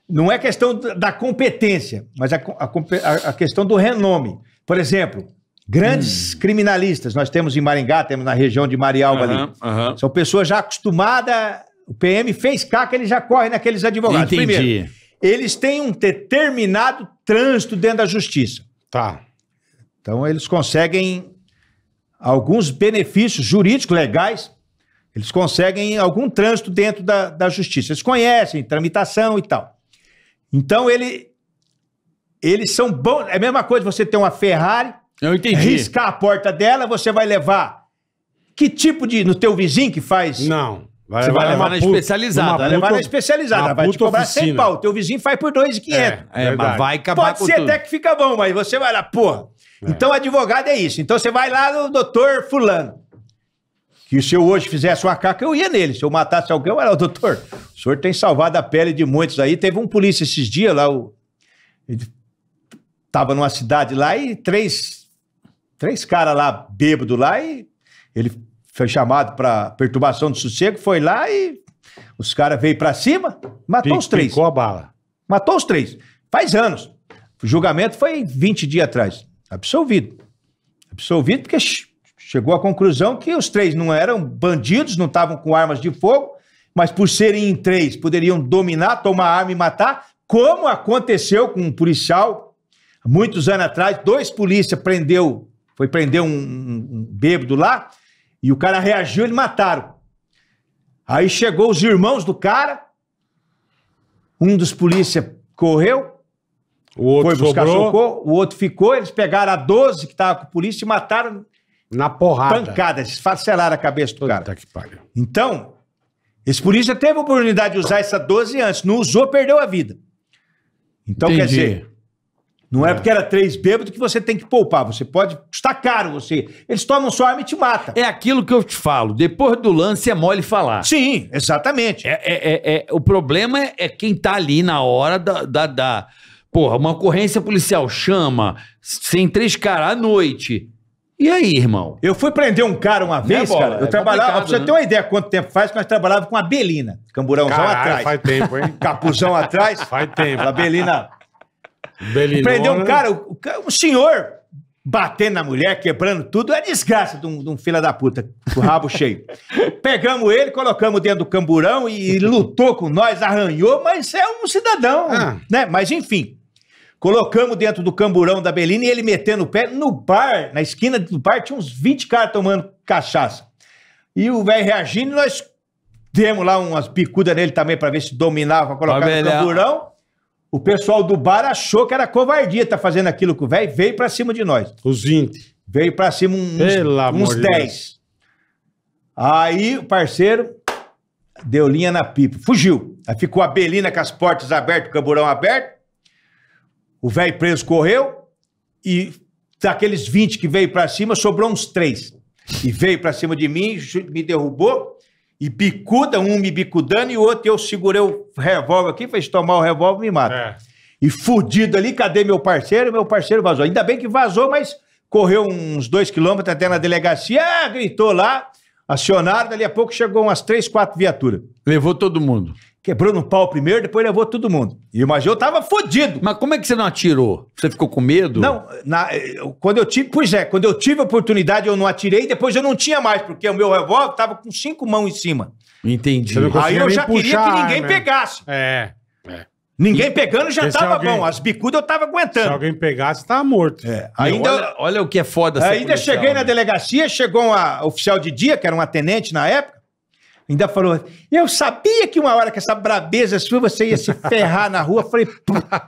Não é questão da competência, mas a, a, a questão do renome. Por exemplo, grandes hum. criminalistas, nós temos em Maringá, temos na região de Marialba uhum, ali. Uhum. São pessoas já acostumadas, o PM fez caca, ele já corre naqueles advogados. Entendi. Primeiro, eles têm um determinado trânsito dentro da justiça. Tá. Então eles conseguem alguns benefícios jurídicos legais eles conseguem algum trânsito dentro da, da justiça. Eles conhecem tramitação e tal. Então, ele, eles são bons. É a mesma coisa você ter uma Ferrari, Eu entendi. riscar a porta dela, você vai levar. Que tipo de. No teu vizinho que faz. Não. Vai, você vai, levar na especializada. Né? Vai levar na especializada. vai te cobrar oficina. 100 pau. Teu vizinho faz por 2,500. É, é, é mas vai acabar Pode com ser tudo. até que fica bom, mas você vai lá, porra. É. Então, advogado é isso. Então, você vai lá no doutor fulano que se eu hoje fizesse uma caca, eu ia nele. Se eu matasse alguém, eu era, doutor, o senhor tem salvado a pele de muitos aí. Teve um polícia esses dias lá, o... ele estava numa cidade lá e três, três caras lá, bêbado lá, e ele foi chamado para perturbação do sossego, foi lá e os caras veio para cima, matou os três. pegou a bala. Matou os três. Faz anos. O julgamento foi 20 dias atrás. Absolvido. Absolvido porque Chegou à conclusão que os três não eram bandidos, não estavam com armas de fogo, mas por serem em três, poderiam dominar, tomar arma e matar, como aconteceu com um policial muitos anos atrás, dois polícia prendeu, foi prender um, um, um bêbado lá, e o cara reagiu, eles mataram. Aí chegou os irmãos do cara, um dos polícia correu, o outro foi buscar sobrou. socorro, o outro ficou, eles pegaram a 12 que estava com a polícia e mataram na porrada. Pancada, esfacelaram a cabeça do Puta cara. que pariu. Então, esse polícia teve a oportunidade de usar essa 12 antes. Não usou, perdeu a vida. Então, Entendi. quer dizer, não é. é. porque era três bêbados que você tem que poupar. Você pode custar caro você. Eles tomam sua arma e te matam. É aquilo que eu te falo. Depois do lance é mole falar. Sim, exatamente. É, é, é, é o problema é, é quem tá ali na hora da, da, da... Porra, uma ocorrência policial chama, sem três caras à noite e aí, irmão? Eu fui prender um cara uma vez, cara. Eu é trabalhava, pra você né? ter uma né? ideia quanto tempo faz, que nós trabalhava com a Belina. Camburãozão Caralho, atrás. Faz tempo, hein? [LAUGHS] Capuzão atrás. Faz tempo. A Belina. Belinona. Prendeu um cara, um senhor batendo na mulher, quebrando tudo, é desgraça de um, de um filho da puta, com o rabo [LAUGHS] cheio. Pegamos ele, colocamos dentro do camburão e lutou com nós, arranhou, mas é um cidadão, ah. né? Mas enfim, Colocamos dentro do camburão da Belina e ele metendo o pé no bar, na esquina do bar, tinha uns 20 caras tomando cachaça. E o velho reagindo, nós demos lá umas bicudas nele também para ver se dominava, colocar no camburão. O pessoal do bar achou que era covardia tá fazendo aquilo com o velho, veio para cima de nós. Os 20. Veio para cima uns, Pela uns 10. Aí o parceiro deu linha na pipa, fugiu. Aí ficou a Belina com as portas abertas, o camburão aberto. O velho preso correu e daqueles 20 que veio para cima, sobrou uns três. E veio para cima de mim, me derrubou e bicuda, um me bicudando e o outro eu segurei o revólver aqui, fez tomar o revólver e me mata. É. E fudido ali, cadê meu parceiro? Meu parceiro vazou. Ainda bem que vazou, mas correu uns dois quilômetros até na delegacia, gritou lá, acionaram, dali a pouco chegou umas três, quatro viaturas. Levou todo mundo. Quebrou no pau primeiro, depois levou todo mundo. E o Major tava fodido. Mas como é que você não atirou? Você ficou com medo? Não, na, quando eu tive. Pois é, quando eu tive a oportunidade, eu não atirei, depois eu não tinha mais, porque o meu revólver tava com cinco mãos em cima. Entendi. Eu Aí eu já puxar, queria que ninguém né? pegasse. É. é. Ninguém e, pegando já tava alguém, bom. As bicudas eu tava aguentando. Se alguém pegasse, tava morto. É, ainda, olha, olha, o que é foda Ainda policial, cheguei né? na delegacia, chegou uma oficial de dia, que era uma tenente na época. Ainda falou, eu sabia que uma hora que essa brabeza sua você ia se ferrar na rua. falei,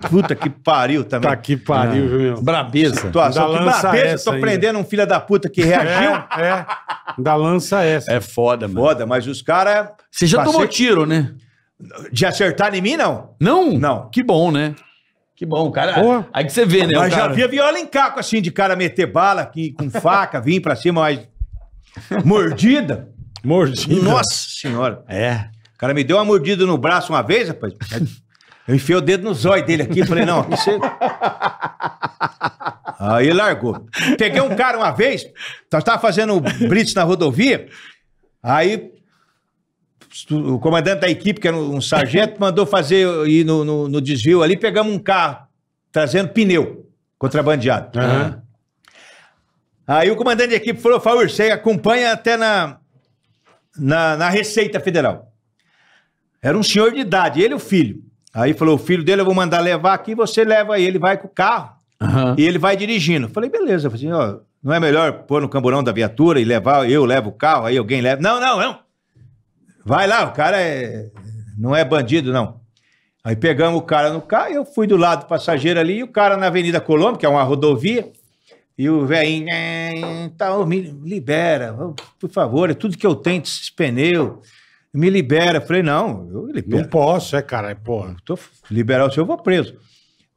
puta que pariu também. Tá que pariu, ah, viu, meu? Brabeza. Situação, que brabeza, tô prendendo um filho da puta que reagiu. É, é. Da lança essa. É foda, mano. Foda, mas os caras... Você já tomou tiro, né? De acertar em mim, não? Não? Não. Que bom, né? Que bom, cara. Porra. Aí que você vê, né? Mas já havia via viola em caco, assim, de cara meter bala aqui, com faca, [LAUGHS] vir pra cima, mas mordida. Mordida. Nossa senhora. É. O cara me deu uma mordida no braço uma vez, rapaz. Eu enfiei o dedo no zóio dele aqui e falei, não, aqui você. [LAUGHS] Aí largou. Peguei um cara uma vez, nós fazendo blitz na rodovia, aí o comandante da equipe, que era um sargento, mandou fazer ir no, no, no desvio ali, pegamos um carro trazendo pneu contrabandeado. Uhum. Aí o comandante da equipe falou, Faur, você acompanha até na, na, na Receita Federal. Era um senhor de idade, ele e o filho. Aí falou: o filho dele eu vou mandar levar aqui, você leva aí. Ele vai com o carro uhum. e ele vai dirigindo. Falei, beleza. falei assim, ó, não é melhor pôr no camburão da viatura e levar, eu levo o carro, aí alguém leva. Não, não, não. Vai lá, o cara é, não é bandido, não. Aí pegamos o cara no carro, eu fui do lado do passageiro ali, e o cara na Avenida Colômbia, que é uma rodovia, e o velhinho, tá, me libera, por favor, é tudo que eu tenho esses pneus, me libera. falei, não, eu libero. Não posso, é, cara, é porra. Tô, liberar o senhor, eu vou preso.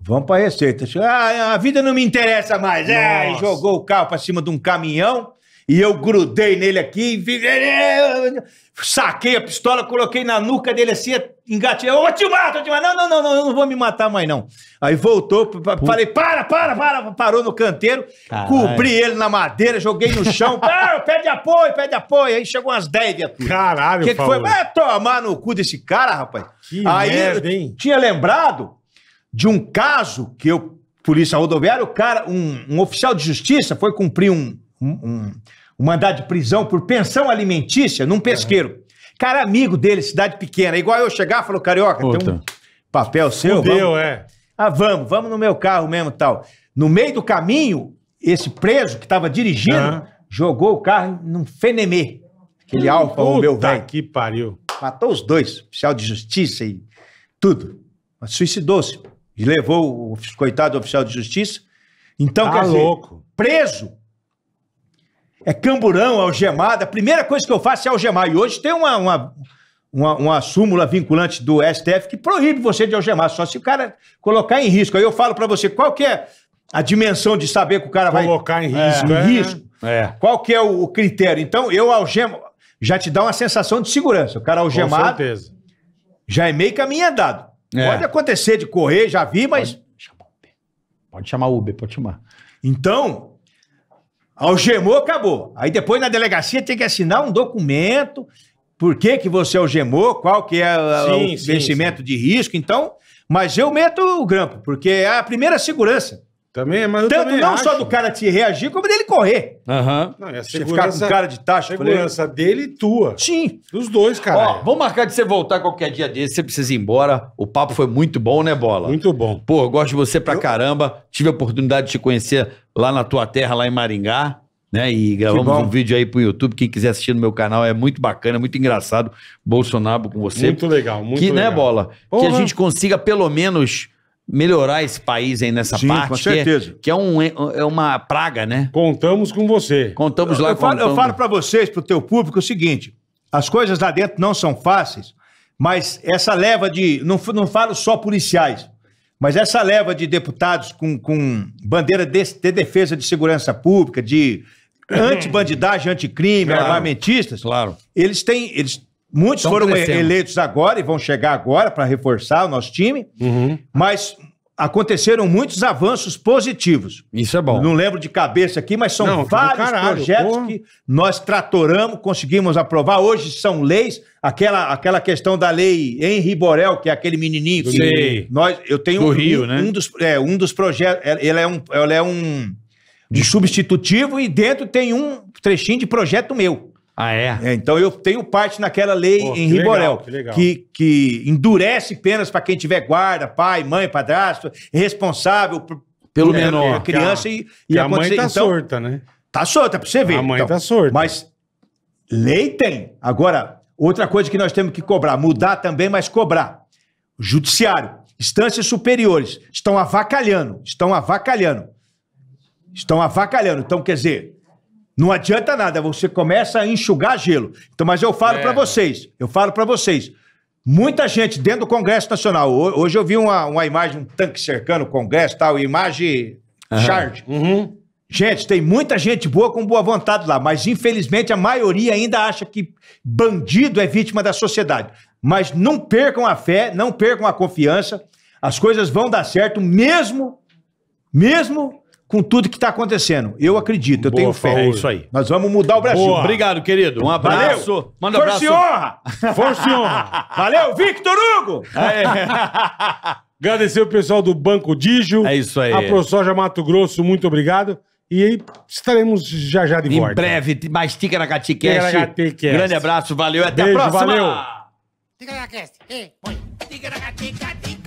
Vamos para a receita. Ah, a vida não me interessa mais. É, jogou o carro para cima de um caminhão e eu grudei nele aqui, saquei a pistola, coloquei na nuca dele assim, engatei. Ô, te mato, te mato. Não, não, não, não, eu não vou me matar mais, não. Aí voltou, falei, para, para, para. Parou no canteiro, Caralho. cobri ele na madeira, joguei no chão. ah, [LAUGHS] pede apoio, pede apoio. Aí chegou umas 10 viaturas. Caralho, O que, que foi? Vai tomar no cu desse cara, rapaz. Que Aí merda, hein? tinha lembrado de um caso que eu polícia rodoviária, o cara, um, um, oficial de justiça foi cumprir um, um, um, o mandado de prisão por pensão alimentícia num pesqueiro. Cara, amigo dele, cidade pequena. Igual eu chegar, falou, carioca, Puta. tem um papel seu. Fudeu, vamos... é. Ah, vamos, vamos no meu carro mesmo tal. No meio do caminho, esse preso que estava dirigindo uhum. jogou o carro num fenemê. Aquele Alfa meu velho. que pariu. Matou os dois, oficial de justiça e tudo. Mas suicidou-se. E levou o coitado oficial de justiça. Então, tá quer dizer, louco. preso é camburão, é algemada. A primeira coisa que eu faço é algemar. E hoje tem uma, uma, uma, uma súmula vinculante do STF que proíbe você de algemar, só se o cara colocar em risco. Aí eu falo para você qual que é a dimensão de saber que o cara colocar vai... Colocar em é. risco. É, em risco. É. Qual que é o, o critério? Então, eu algemo... Já te dá uma sensação de segurança. O cara algemado... Com certeza. Já é meio caminho andado. É. Pode acontecer de correr, já vi, mas... Pode chamar Uber. Pode chamar Uber, pode chamar. Então, Algemou, acabou. Aí depois na delegacia tem que assinar um documento, por que, que você algemou, qual que é ah, sim, o sim, vencimento sim. de risco. Então, mas eu meto o grampo, porque é a primeira segurança. Também, mas eu Tanto também não acho. só do cara te reagir, como dele correr. Aham. Não, Você ficar com cara de taxa. Falei, segurança dele e tua. Sim. Dos dois, Ó, cara. vamos marcar de você voltar qualquer dia desse. Você precisa ir embora. O papo foi muito bom, né, Bola? Muito bom. Pô, eu gosto de você pra caramba. Tive a oportunidade de te conhecer lá na tua terra, lá em Maringá. Né? E gravamos um vídeo aí pro YouTube. Quem quiser assistir no meu canal é muito bacana, muito engraçado. Bolsonaro com você. Muito legal, muito que, né, legal. né, Bola? Que a gente consiga pelo menos melhorar esse país aí nessa Sim, parte. Com é- certeza. Que é, que é, um, é uma praga, né? Contamos com você. Contamos lá com. eu falo, Eu falo para vocês, para o teu público, o seguinte: as coisas lá dentro não são fáceis, mas essa leva de. Não, não falo só policiais, mas essa leva de deputados com, com bandeira de, de defesa de segurança pública, de [CLEARS THROAT] anti-bandidagem, anti-crime, claro, armamentistas, claro. eles têm. Eles, Muitos então foram crescendo. eleitos agora e vão chegar agora para reforçar o nosso time, uhum. mas aconteceram muitos avanços positivos. Isso é bom. Não lembro de cabeça aqui, mas são Não, vários caralho, projetos porra. que nós tratoramos, conseguimos aprovar. Hoje são leis. Aquela, aquela questão da lei Henri Borel, que é aquele menininho que Sei. nós eu tenho Do um, Rio, um, né? um dos é, um dos projetos. É, ele é um, ele é um de substitutivo e dentro tem um trechinho de projeto meu. Ah, é? é? então eu tenho parte naquela lei Pô, em que Riborel, legal, que, legal. que, que, endurece penas para quem tiver guarda, pai, mãe, padrasto, responsável por, pelo né, menor, a criança a, e, e a mãe tá então, sorta, né? Tá solta, para você ver. A mãe então. tá solta. Mas lei tem. Agora, outra coisa que nós temos que cobrar, mudar também, mas cobrar. judiciário, instâncias superiores, estão avacalhando, estão avacalhando. Estão avacalhando. Então, quer dizer, não adianta nada, você começa a enxugar gelo. Então, mas eu falo é. para vocês, eu falo para vocês. Muita gente dentro do Congresso Nacional. Hoje eu vi uma, uma imagem, um tanque cercando o Congresso tal, imagem uhum. charge. Uhum. Gente, tem muita gente boa com boa vontade lá, mas infelizmente a maioria ainda acha que bandido é vítima da sociedade. Mas não percam a fé, não percam a confiança, as coisas vão dar certo, mesmo, mesmo com tudo que está acontecendo. Eu acredito, eu Boa, tenho fé. É isso aí. Nós vamos mudar o Brasil. Boa. Obrigado, querido. Um abraço. Valeu. Manda um abraço. Força honra. Força honra. [LAUGHS] Valeu, Victor Hugo. É. Aê. [LAUGHS] Agradecer o pessoal do Banco Digio. É isso aí. A ProSoja Mato Grosso, muito obrigado. E estaremos já já de em volta. Em breve, mais Tica na Gaticast. Grande abraço, valeu, até Beijo, a próxima. Valeu. Tica na Gaticast. Tica na Gaticast.